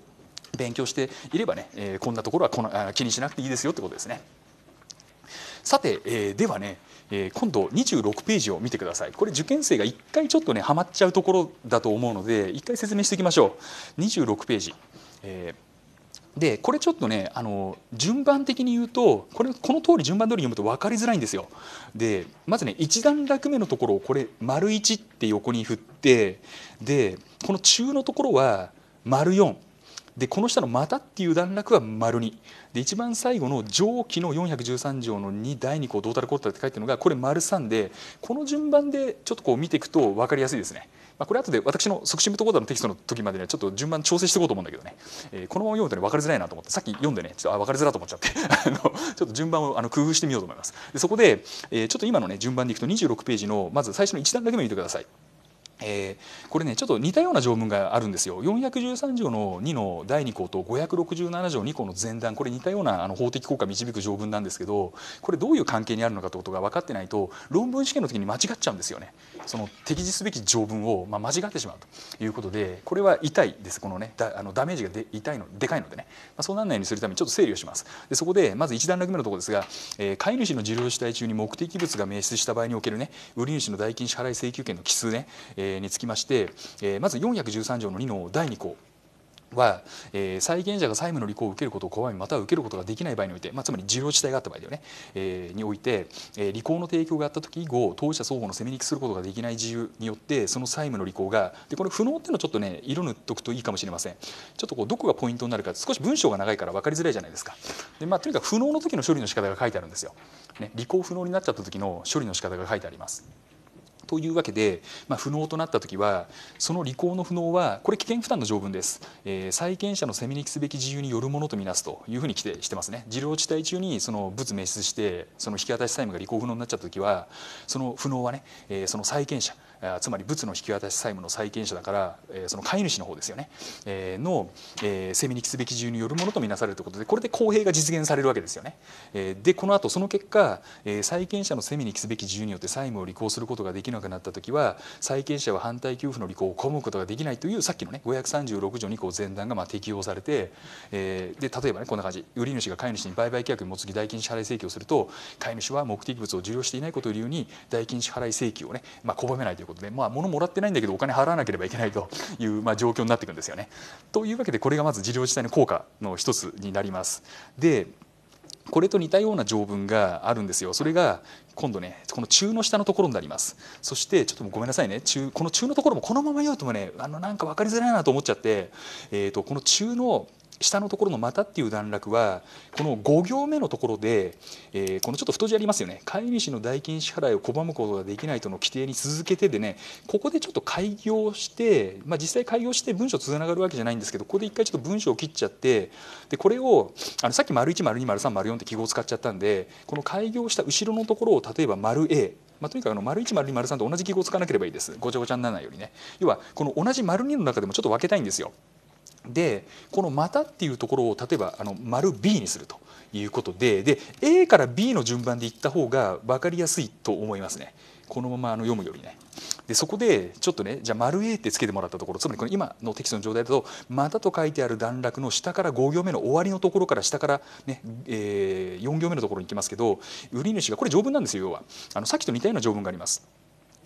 S1: 勉強していればね、えー、こんなところはこのあ気にしなくていいですよってことですね。さて、えー、ではねえー、今度26ページを見てくださいこれ受験生が1回ちょっとねはまっちゃうところだと思うので1回説明していきましょう26ページ、えー、でこれちょっとねあの順番的に言うとこれこの通り順番通り読むと分かりづらいんですよでまずね1段落目のところをこれ丸1って横に振ってでこの中のところは丸4でこの下の「また」っていう段落は丸2で一番最後の上記の413条の2第2項ドータルコータって書いてるのがこれ丸3でこの順番でちょっとこう見ていくと分かりやすいですね。まあ、これ後で私の促進部と講座のテキストの時までにはちょっと順番調整していこうと思うんだけどね、えー、このまま読むとね分かりづらいなと思ってさっき読んでねちょっとあ分かりづらいと思っちゃって あのちょっと順番をあの工夫してみようと思います。でそこで、えー、ちょっと今のね順番でいくと26ページのまず最初の1段だけ見てください。えー、これねちょっと似たような条文があるんですよ413条の2の第2項と567条2項の前段これ似たようなあの法的効果を導く条文なんですけどこれどういう関係にあるのかということが分かってないと論文試験の時に間違っちゃうんですよねその適時すべき条文を、まあ、間違ってしまうということでこれは痛いですこのねだあのダメージがで痛いのでかいのでね、まあ、そうならないようにするためにちょっと整理をしますでそこでまず1段落目のところですが、えー、飼い主の受領主体中に目的物が明出した場合におけるね売り主の代金支払い請求権の奇数ね、えーにつきましてまず413条の2の第2項は、え債権者が債務の履行を受けることを拒みまたは受けることができない場合において、まあ、つまり重要地帯があった場合だよね、えー、において、えー、履行の提供があった時以後当事者双方の責めにくすることができない自由によってその債務の履行がでこれ不能っていうのをちょっとね色塗っとくといいかもしれませんちょっとこうどこがポイントになるか少し文章が長いから分かりづらいじゃないですかで、まあ、とにかく不能の時の処理の仕方が書いてあるんですよ、ね、履行不能になっちゃった時の処理の仕方が書いてあります。というわけで、まあ、不能となった時はその履行の不能はこれ危険負担の条文です、えー、債権者の責めにきすべき自由によるものとみなすというふうに規定してますね事業地帯中にその物滅出してその引き渡し債務が履行不能になっちゃった時はその不能はね、えー、その債権者つまり物の引き渡し債務の債権者だから、えー、その飼い主の方ですよね、えー、の、えー、責めにきすべき自由によるものとみなされるということでこれで公平が実現されるわけですよね。えー、でこの後その結果、えー、債権者の責めにきすべき自由によって債務を履行することができなくなった時は債権者は反対給付の履行を込むことができないというさっきのね536条にこう前段がまあ適用されて、えー、で例えばねこんな感じ売り主が買い主に売買契約に基づき代金支払い請求をすると買い主は目的物を受領していないことを理由に代金支払い請求をね、まあ、拒めないということで、まあ、物もらってないんだけどお金払わなければいけないという、まあ、状況になっていくんですよね。というわけでこれがまず事業自体の効果の一つになります。でこれと似たような条文があるんですよ。それが今度ねこの中の下のところになりますそしてちょっとごめんなさいね中この中のところもこのまま読うともねあのなんか分かりづらいなと思っちゃって、えーとこの中の下のところの「また」っていう段落はこの5行目のところで、えー、このちょっと太字ありますよね買い主の代金支払いを拒むことができないとの規定に続けてでねここでちょっと開業して、まあ、実際開業して文章つながるわけじゃないんですけどここで一回ちょっと文章を切っちゃってでこれをあのさっき「丸1」「丸2」「丸3」「丸4」って記号を使っちゃったんでこの開業した後ろのところを例えば「丸 A」まあ、とにかくあの丸1丸2丸3と同じ記号を使わなければいいですごちゃごちゃにならないようにね要はこの同じ丸2の中でもちょっと分けたいんですよでこの「また」っていうところを例えばあの丸 B にするということでで A から B の順番でいった方が分かりやすいと思いますね。このままあの読むよりねでそこでちょっとねじゃあ「丸 A」ってつけてもらったところつまりこの今のテキストの状態だと「また」と書いてある段落の下から5行目の終わりのところから下からね、えー、4行目のところに行きますけど売り主がこれ条文なんですよ要はあのさっきと似たような条文があります。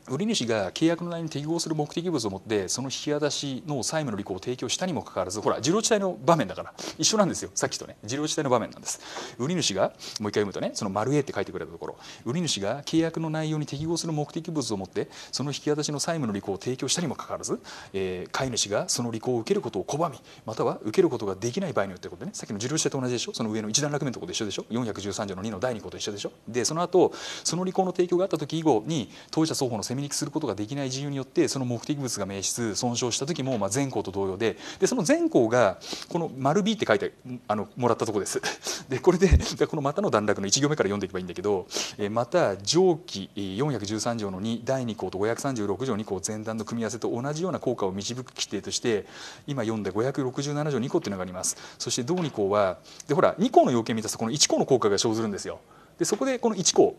S1: 売主が契約の内容に適合する目的物を持ってその引き渡しの債務の履行を提供したにもかかわらずほら事業地帯の場面だから一緒なんですよさっきとね事業地帯の場面なんです売主がもう一回読むとねその「丸 A」って書いてくれたところ売主が契約の内容に適合する目的物を持ってその引き渡しの債務の履行を提供したにもかかわらず、えー、買い主がその履行を受けることを拒みまたは受けることができない場合によってことねさっきの事業地帯と同じでしょその上の一段落目のところで一緒でしょ413条の2の第2項と一緒でしょでその後その履行の提供があった時以後に当事者双方のセミにすることができない自由によってその目的物が命質損傷した時もまあ前項と同様ででその前項がこの丸 B って書いてあのもらったとこです。でこれでこの「またの段落」の1行目から読んでいけばいいんだけど「また上記413条の2第2項と536条2項前段の組み合わせと同じような効果を導く規定として今読んだ567条2項っていうのがあります。そして同2項はでほら2項の要件満たすとこの1項の効果が生ずるんですよ。でそこでこの1項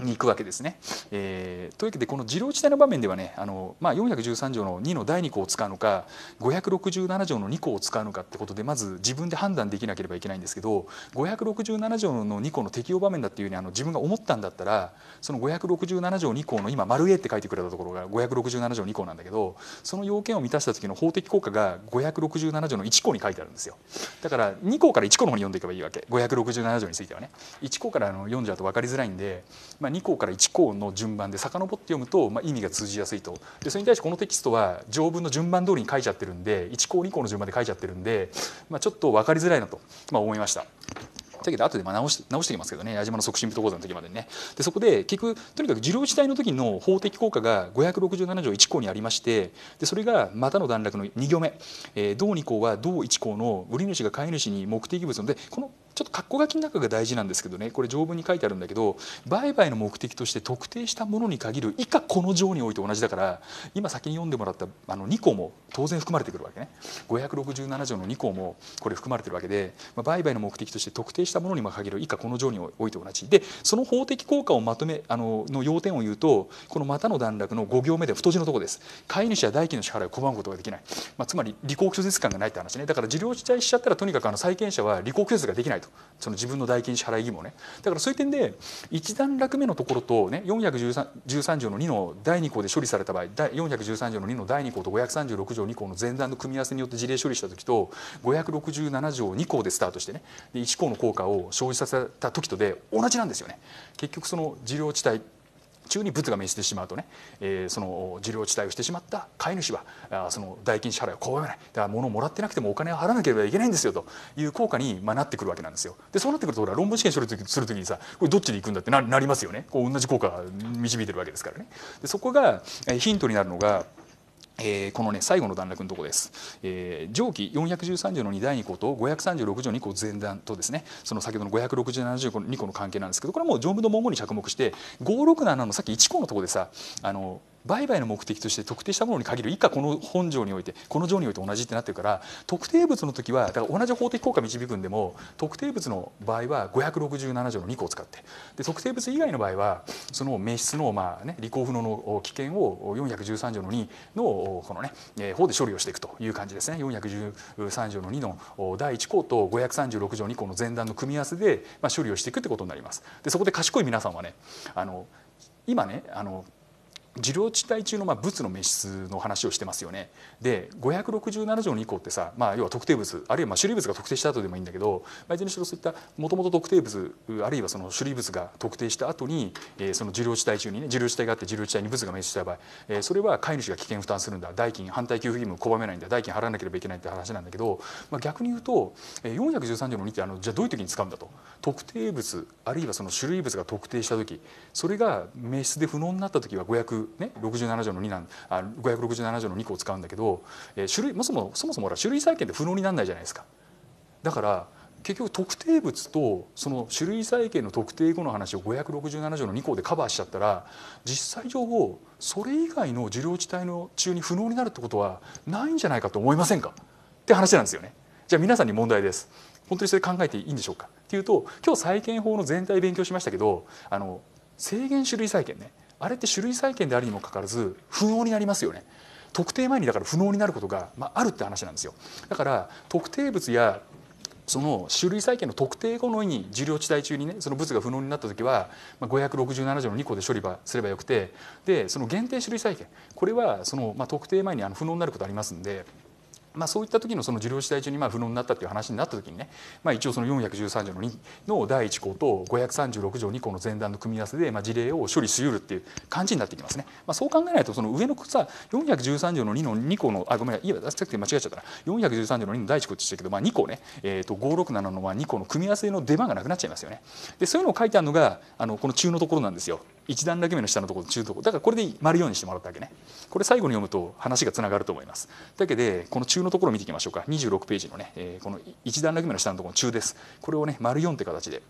S1: に行くわけですね。えー、というわけでこの自領地帯の場面ではねあの、まあ、413条の2の第2項を使うのか567条の2項を使うのかってことでまず自分で判断できなければいけないんですけど567条の2項の適用場面だっていうふうにあの自分が思ったんだったらその567条2項の今「丸 A」って書いてくれたところが567条2項なんだけどその要件を満たした時の法的効果が567条の1項に書いてあるんですよ。だから2項から1項の方に読んでいけばいいわけ567条についてはね。1項からあの読んじゃうと分かりづらいんでまあ、2項から1項の順番で遡って読むと、まあ、意味が通じやすいとでそれに対してこのテキストは条文の順番通りに書いちゃってるんで1項2項の順番で書いちゃってるんで、まあ、ちょっと分かりづらいなと、まあ、思いました。だけど後で直し直してきますけどね矢島の促進部講座の時までねでそこで結局とにかく受領地帯の時の法的効果が567条1項にありましてでそれがまたの段落の2行目、えー、同2項は同1項の売り主が買い主に目的物のでこのちょっと括弧書きの中が大事なんですけどねこれ条文に書いてあるんだけど売買の目的として特定したものに限る以下この条において同じだから今先に読んでもらったあの2項も当然含まれてくるわけね567条の2項もこれ含まれてるわけで、まあ、売買の目的として特定したものに限る以下この条において同じでその法的効果をまとめあのの要点を言うとこの「またの段落」の5行目で太字のとこです買い主は代金の支払いを拒むことができない、まあ、つまり履行拒絶感がないって話ねだから受領しちゃいしちゃったらとにかくあの債権者は履行拒絶ができないとその自分の代金支払い義務をねだからそういう点で1段落目のところと、ね、413条の2の第2項で処理された場合413条の2の第2項と536条2項の前段の組み合わせによって事例処理した時と567条2項でスタートしてねで1項の効果を生じさせた時とで同じなんですよね。結局その受領地帯中に仏がめしてしまうとね、えー、その受領地帯をしてしまった飼い主はあその代金支払いを拒めないだから物をもらってなくてもお金を払わなければいけないんですよという効果に、まあ、なってくるわけなんですよ。でそうなってくると論文試験する時する時にさこれどっちでいくんだってななりますよねこう同じ効果が導いてるわけですからね。でそこがヒントになるのがえー、このね最後の段落のところです、えー、上記413条の2第2項と536条2項前段とですねその先ほどの567条2項の関係なんですけどこれはもう上部の文言に着目して567のさっき1項のところでさあの売買の目的として特定したものに限る以下この本条においてこの条において同じってなってるから特定物の時はだから同じ法的効果導くんでも特定物の場合は567条の2項を使ってで特定物以外の場合はその名質のまあね履行不能の危険を413条の2のこのね法で処理をしていくという感じですね413条の2の第1項と536条2項の前段の組み合わせでまあ処理をしていくってことになります。でそこで賢い皆さんはねあの今ねあの受領地帯中のまあ物の滅失の話をしてますよね。で567条2以降ってさ、まあ、要は特定物あるいはまあ種類物が特定した後でもいいんだけど、まあ、いずれにしろそういったもともと特定物あるいはその種類物が特定した後に、えー、その受領地帯中にね受領地帯があって受領地帯に物が滅失した場合、えー、それは飼い主が危険負担するんだ代金反対給付義務を拒めないんだ代金払わなければいけないって話なんだけど、まあ、逆に言うと413条の2ってあのじゃあどういう時に使うんだと特定物あるいはその種類物が特定した時それが滅失で不能になった時は500 567、ね、条の2なんあ567条の2個を使うんだけど、えー、種類もそもそもそも種類債権って不能にならないじゃないですか。だから結局特定物とその種類債権の特定後の話を567条の2項でカバーしちゃったら実際上それ以外の受領地帯の中に不能になるってことはないんじゃないかと思いませんかって話なんですよね。じゃあ皆さんに問題です。本当にそれ考えていいんでしょうかっていうと今日債権法の全体勉強しましたけどあの制限種類債権ねあれって種類債権であるにもかかわらず不能になりますよね。特定前にだから不能になることが、まあ、あるって話なんですよだから特定物やその種類債権の特定後の意に受領地帯中にねその物が不能になった時は、まあ、567条の2項で処理すればよくてでその限定種類債権これはその、まあ、特定前にあの不能になることありますんで。まあ、そういった時のその受領次第中にまあ不能になったという話になった時にね、まあ、一応その413条の2の第1項と536条2項の前段の組み合わせでまあ事例を処理しうるっていう感じになってきますね。まあ、そう考えないとその上のさ413条の2の2項のあごめんいやさっ間違えちゃったな413条の2の第1項って言ったけど、まあ、2項ね、えー、と567のまあ2項の組み合わせの出番がなくなっちゃいますよね。でそういうのを書いてあるのがあのこの中のところなんですよ。1段落目の下のところ中とこだからこれで丸4にしてもらったわけねこれ最後に読むと話がつながると思いますだけでこの中のところを見ていきましょうか26ページのね、えー、この1段落目の下のところの中ですこれをね丸4って形で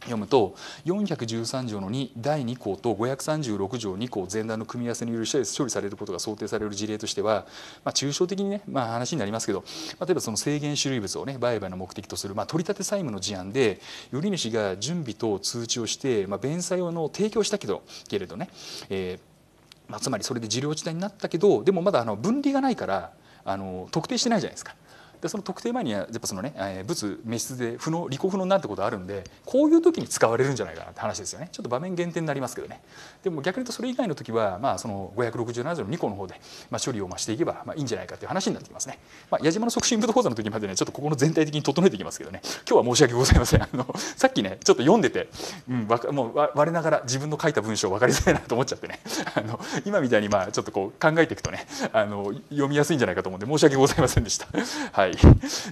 S1: 読むと413条の2第2項と536条2項前段の組み合わせにより処理されることが想定される事例としては、まあ、抽象的にね、まあ、話になりますけど例えばその制限種類物をね売買の目的とする、まあ、取り立て債務の事案で売り主が準備と通知をして、まあ、弁済用の提供したけどけれどね、えーまあ、つまりそれで受領地帯になったけどでもまだあの分離がないからあの特定してないじゃないですか。でその特定前にはやっぱそのね、え物滅失で不能利己不能になんってことあるんでこういう時に使われるんじゃないかなって話ですよねちょっと場面限定になりますけどね、でも逆に言うとそれ以外の時は、まあ、その567条の2項の方で、まあ、処理を増していけば、まあ、いいんじゃないかという話になってきますね。まあ、矢島の促進部と講座の時までねちょっとここの全体的に整えていきますけどね今日は申し訳ございません。あのさっきねちょっと読んでて、うん、わもう我ながら自分の書いた文章分かりづらいなと思っちゃってねあの今みたいにまあちょっとこう考えていくとねあの読みやすいんじゃないかと思うんで申し訳ございませんでした。はい、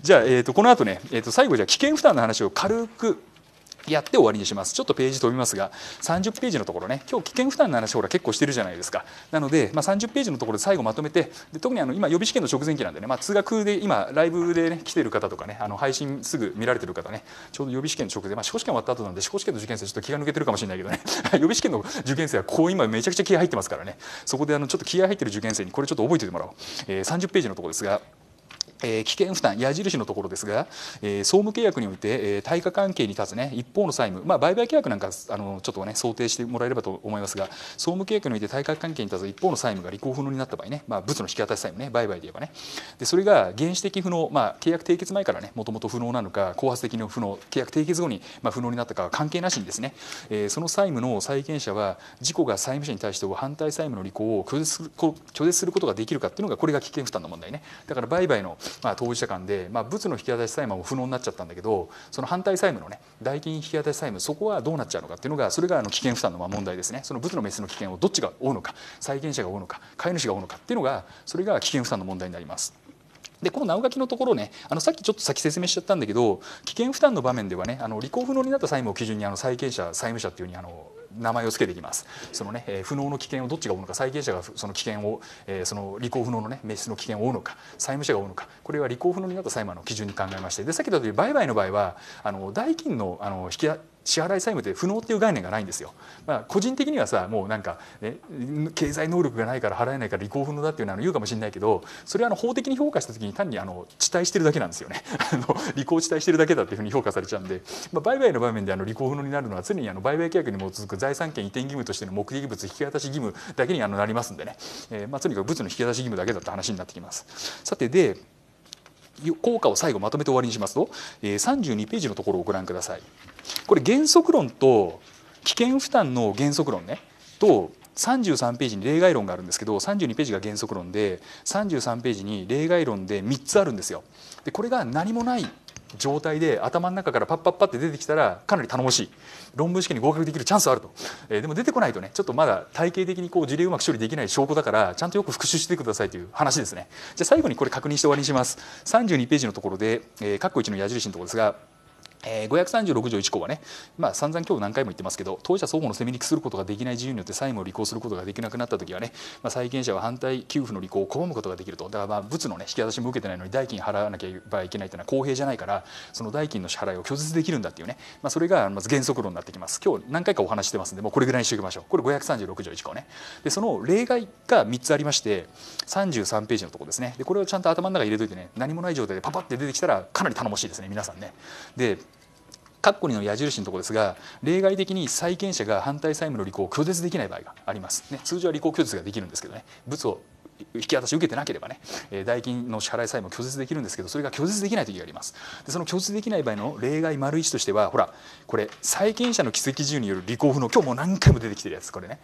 S1: じゃあ、えーと、この後ね、えーと、と最後じゃあ危険負担の話を軽くやって終わりにしますちょっとページ飛びますが30ページのところね今日危険負担の話ほら結構してるじゃないですかなので、まあ、30ページのところで最後まとめてで特にあの今予備試験の直前期なんでね、まあ、通学で今ライブで、ね、来てる方とかねあの配信すぐ見られてる方ねちょうど予備試験の直前、まあ、司法試験終わった後なんで司法試験の受験生ちょっと気が抜けてるかもしれないけどね 予備試験の受験生はこう今めちゃくちゃ気合入ってますからねそこであのちょっと気合入ってる受験生にこれちょっと覚えておいてもらおう、えー、30ページのところですがえ危険負担矢印のところですが、え総務契約において、え対価関係に立つ、ね、一方の債務、まあ、売買契約なんかあのちょっと、ね、想定してもらえればと思いますが総務契約において対価関係に立つ一方の債務が履行不能になった場合ね、まあ、物の引き渡し債務ね売買で言えばねでそれが原始的不能、まあ、契約締結前からねもともと不能なのか後発的の不能契約締結後に、まあ、不能になったかは関係なしにですね、えー、その債務の債権者は事故が債務者に対して反対債務の履行を拒絶する拒絶することができるかっていうのがこれが危険負担の問題ねだから売買のまあ、当事者間で、まあ、物の引き渡し債務は不能になっちゃったんだけどその反対債務のね代金引き渡し債務そこはどうなっちゃうのかっていうのがそれがあの危険負担のまあ問題ですねその物のメスの危険をどっちが負うのか債権者が負うのか飼い主が負うのかっていうのがそれが危険負担の問題になります。でこの直書きのところねあのさっきちょっと先説明しちゃったんだけど危険負担の場面ではねあの履行不能になった債務を基準にあの債権者債務者っていうふうにあの名前を付けていきますそのね、えー、不能の危険をどっちが負うのか債権者がその危険を、えー、その履行不能のね滅失の危険を負うのか債務者が負うのかこれは履行不能になった債務の基準に考えましてでさっき言った売買の場合はあの代金のあの引き支払い債務って不能っていう概念がないんですよ。まあ、個人的にはさもうなんか、ね、経済能力がないから払えないから履行不能だっていうのは言うかもしれないけどそれはあの法的に評価した時に単にあの遅滞してるだけなんですよね 履行遅滞してるだけだっていうふうに評価されちゃうんで、まあ、売買の場面であの履行不能になるのは常にあの売買契約に基づく財産権移転義務としての目的物引き渡し義務だけにあのなりますんでね、えーまあ、とにかく物の引き渡し義務だけだって話になってきます。さてで効果を最後まとめて終わりにしますと32ページのところをご覧ください。これ原則論と危険負担の原則論ねと33ページに例外論があるんですけど32ページが原則論で33ページに例外論で3つあるんですよ。でこれが何もない状態で頭の中からパッパッパって出てきたらかなり頼もしい論文試験に合格できるチャンスあると、えー、でも出てこないとねちょっとまだ体系的にこう事例うまく処理できない証拠だからちゃんとよく復習してくださいという話ですねじゃあ最後にこれ確認して終わりにします32ページのところで、えー、括弧1の矢印のところですがえ536条1項はね、まあ、散々今日何回も言ってますけど当事者相互の責めにくすることができない自由によって債務を履行することができなくなった時はね、まあ、債権者は反対給付の履行を拒むことができるとだからまあ物の、ね、引き渡しも受けてないのに代金払わなければいけないというのは公平じゃないからその代金の支払いを拒絶できるんだっていうね、まあ、それがまず原則論になってきます今日何回かお話してますんでもうこれぐらいにしておきましょうこれ536条1項ねでその例外が3つありまして33ページのところですねでこれをちゃんと頭の中に入れといてね何もない状態でパパって出てきたらかなり頼もしいですね皆さんねでカッコ2の矢印のところですが例外的に債権者が反対債務の履行を拒絶できない場合があります、ね、通常は履行拒絶ができるんですけどね物を引き渡し受けてなければねえ代金の支払いさえも拒絶できるんですけどそれが拒絶できない時がありますでその拒絶できない場合の例外丸一としてはほらこれ債権者の既責住による履行不能今日も何回も出てきてるやつこれね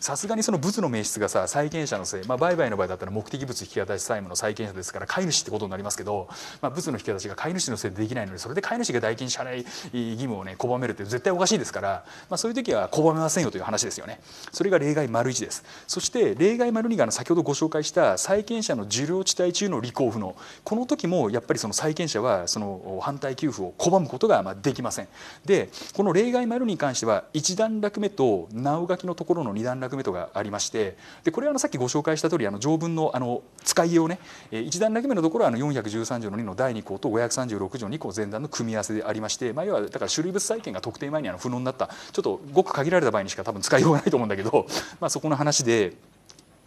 S1: さすがにその物の名質がさ債権者のせい、まあ、売買の場合だったら目的物引き渡し債務の債権者ですから飼い主ってことになりますけど、まあ、物の引き渡しが飼い主のせいでできないのでそれで飼い主が代金支払い義務をね拒めるって絶対おかしいですから、まあ、そういう時は拒めませんよという話ですよねそれが例外丸一ですそして例外丸二が先ほどご紹介介した債権者の受領地帯中の履行不能この時もやっぱりその債権者はその反対給付を拒むことがまできません。でこの例外丸に関しては1段落目と直書きのところの2段落目とがありましてでこれはあのさっきご紹介した通りあ条文のあの使いようね1段落目のところはあの413条の2の第2項と536条2項前段の組み合わせでありまして、まあ、要はだから種類物債権が特定前にあの不能になったちょっとごく限られた場合にしか多分使いようがないと思うんだけど、まあ、そこの話で。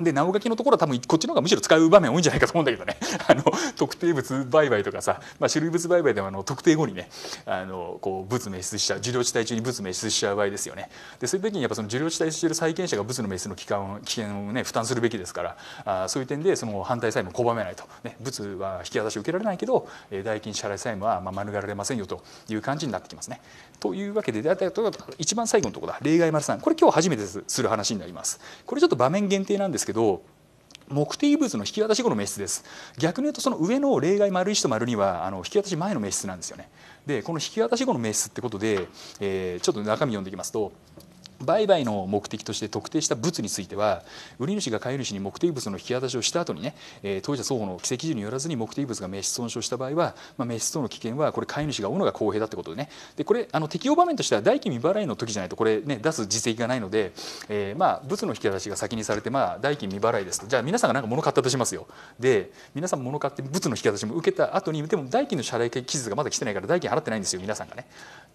S1: で直書きのところは多分こっちの方がむしろ使う場面多いんじゃないかと思うんだけどね あの特定物売買とかさ、まあ、種類物売買ではあの特定後にねあのこう物滅出しちゃう受領地帯中に物滅出しちゃう場合ですよねでそういう時にやっぱその受領地帯している債権者が物の滅出の危険を危険を、ね、負担するべきですからあそういう点でその反対債務を拒めないと、ね、物は引き渡し受けられないけど代金支払い債務はまあ免れませんよという感じになってきますね。というわけで大体一番最後のとこだ例外丸さん、これ今日初めてする話になりますこれちょっと場面限定なんですけど目的物の引き渡し後の名質です逆に言うとその上の例外丸1と丸2はあの引き渡し前の名質なんですよねでこの引き渡し後の名質ってことで、えー、ちょっと中身読んでいきますと売買の目的として特定した物については売り主が買い主に目的物の引き渡しをした後にね、えー、当事者双方の規制基準によらずに目的物が滅失損傷した場合は、まあ、滅失等の危険はこれ買い主が負うのが公平だってことでねでこれあの適用場面としては代金未払いの時じゃないとこれ、ね、出す実績がないので、えー、まあ物の引き渡しが先にされて、まあ、代金未払いですとじゃあ皆さんが何か物買ったとしますよで皆さん物買って物の引き渡しも受けた後にでも代金の謝礼期日がまだ来てないから代金払ってないんですよ皆さんがね。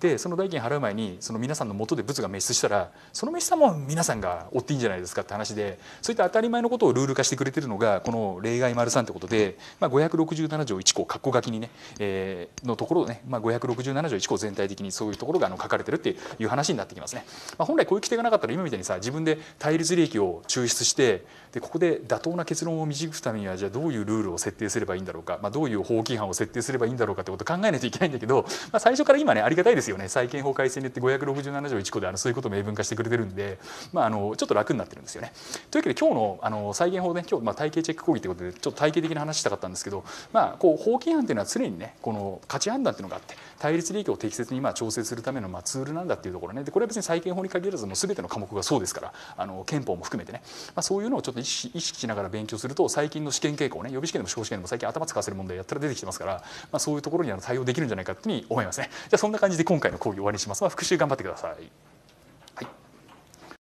S1: でその代金払う前にその皆さんの元で物が滅出したらその滅出も皆さんが追っていいんじゃないですかって話でそういった当たり前のことをルール化してくれてるのがこの例外丸3ってことで、まあ、567条1項括弧書きにね、えー、のところをね、まあ、567条1項全体的にそういうところがあの書かれてるっていう話になってきますね。まあ、本来こういう規定がなかったら今みたいにさ自分で対立利益を抽出してでここで妥当な結論を導くためにはじゃあどういうルールを設定すればいいんだろうか、まあ、どういう法規範を設定すればいいんだろうかってことを考えないといけないんだけど、まあ、最初から今ねありがたいですよね債権法改正によって567条1項であのそういうことを明文化してくれてるんで、まあ、あのちょっと楽になってるんですよね。というわけで今日のあの債権法ね今日まあ体系チェック講義ということでちょっと体系的な話したかったんですけど、まあ、こう法規範っていうのは常にねこの価値判断っていうのがあって対立利益を適切に今調整するためのまあツールなんだっていうところねでこれは別に債権法に限らずもう全ての科目がそうですからあの憲法も含めてね、まあ、そういうのをちょっと意識意識しながら勉強すると最近の試験傾向ね予備試験でも司法試験でも最近頭使わせる問題やったら出てきてますから、まあ、そういうところにあの対応できるんじゃないかっていうふうに思いますねじゃあそんな感じで今回の講義終わりにします、まあ、復習頑張ってください。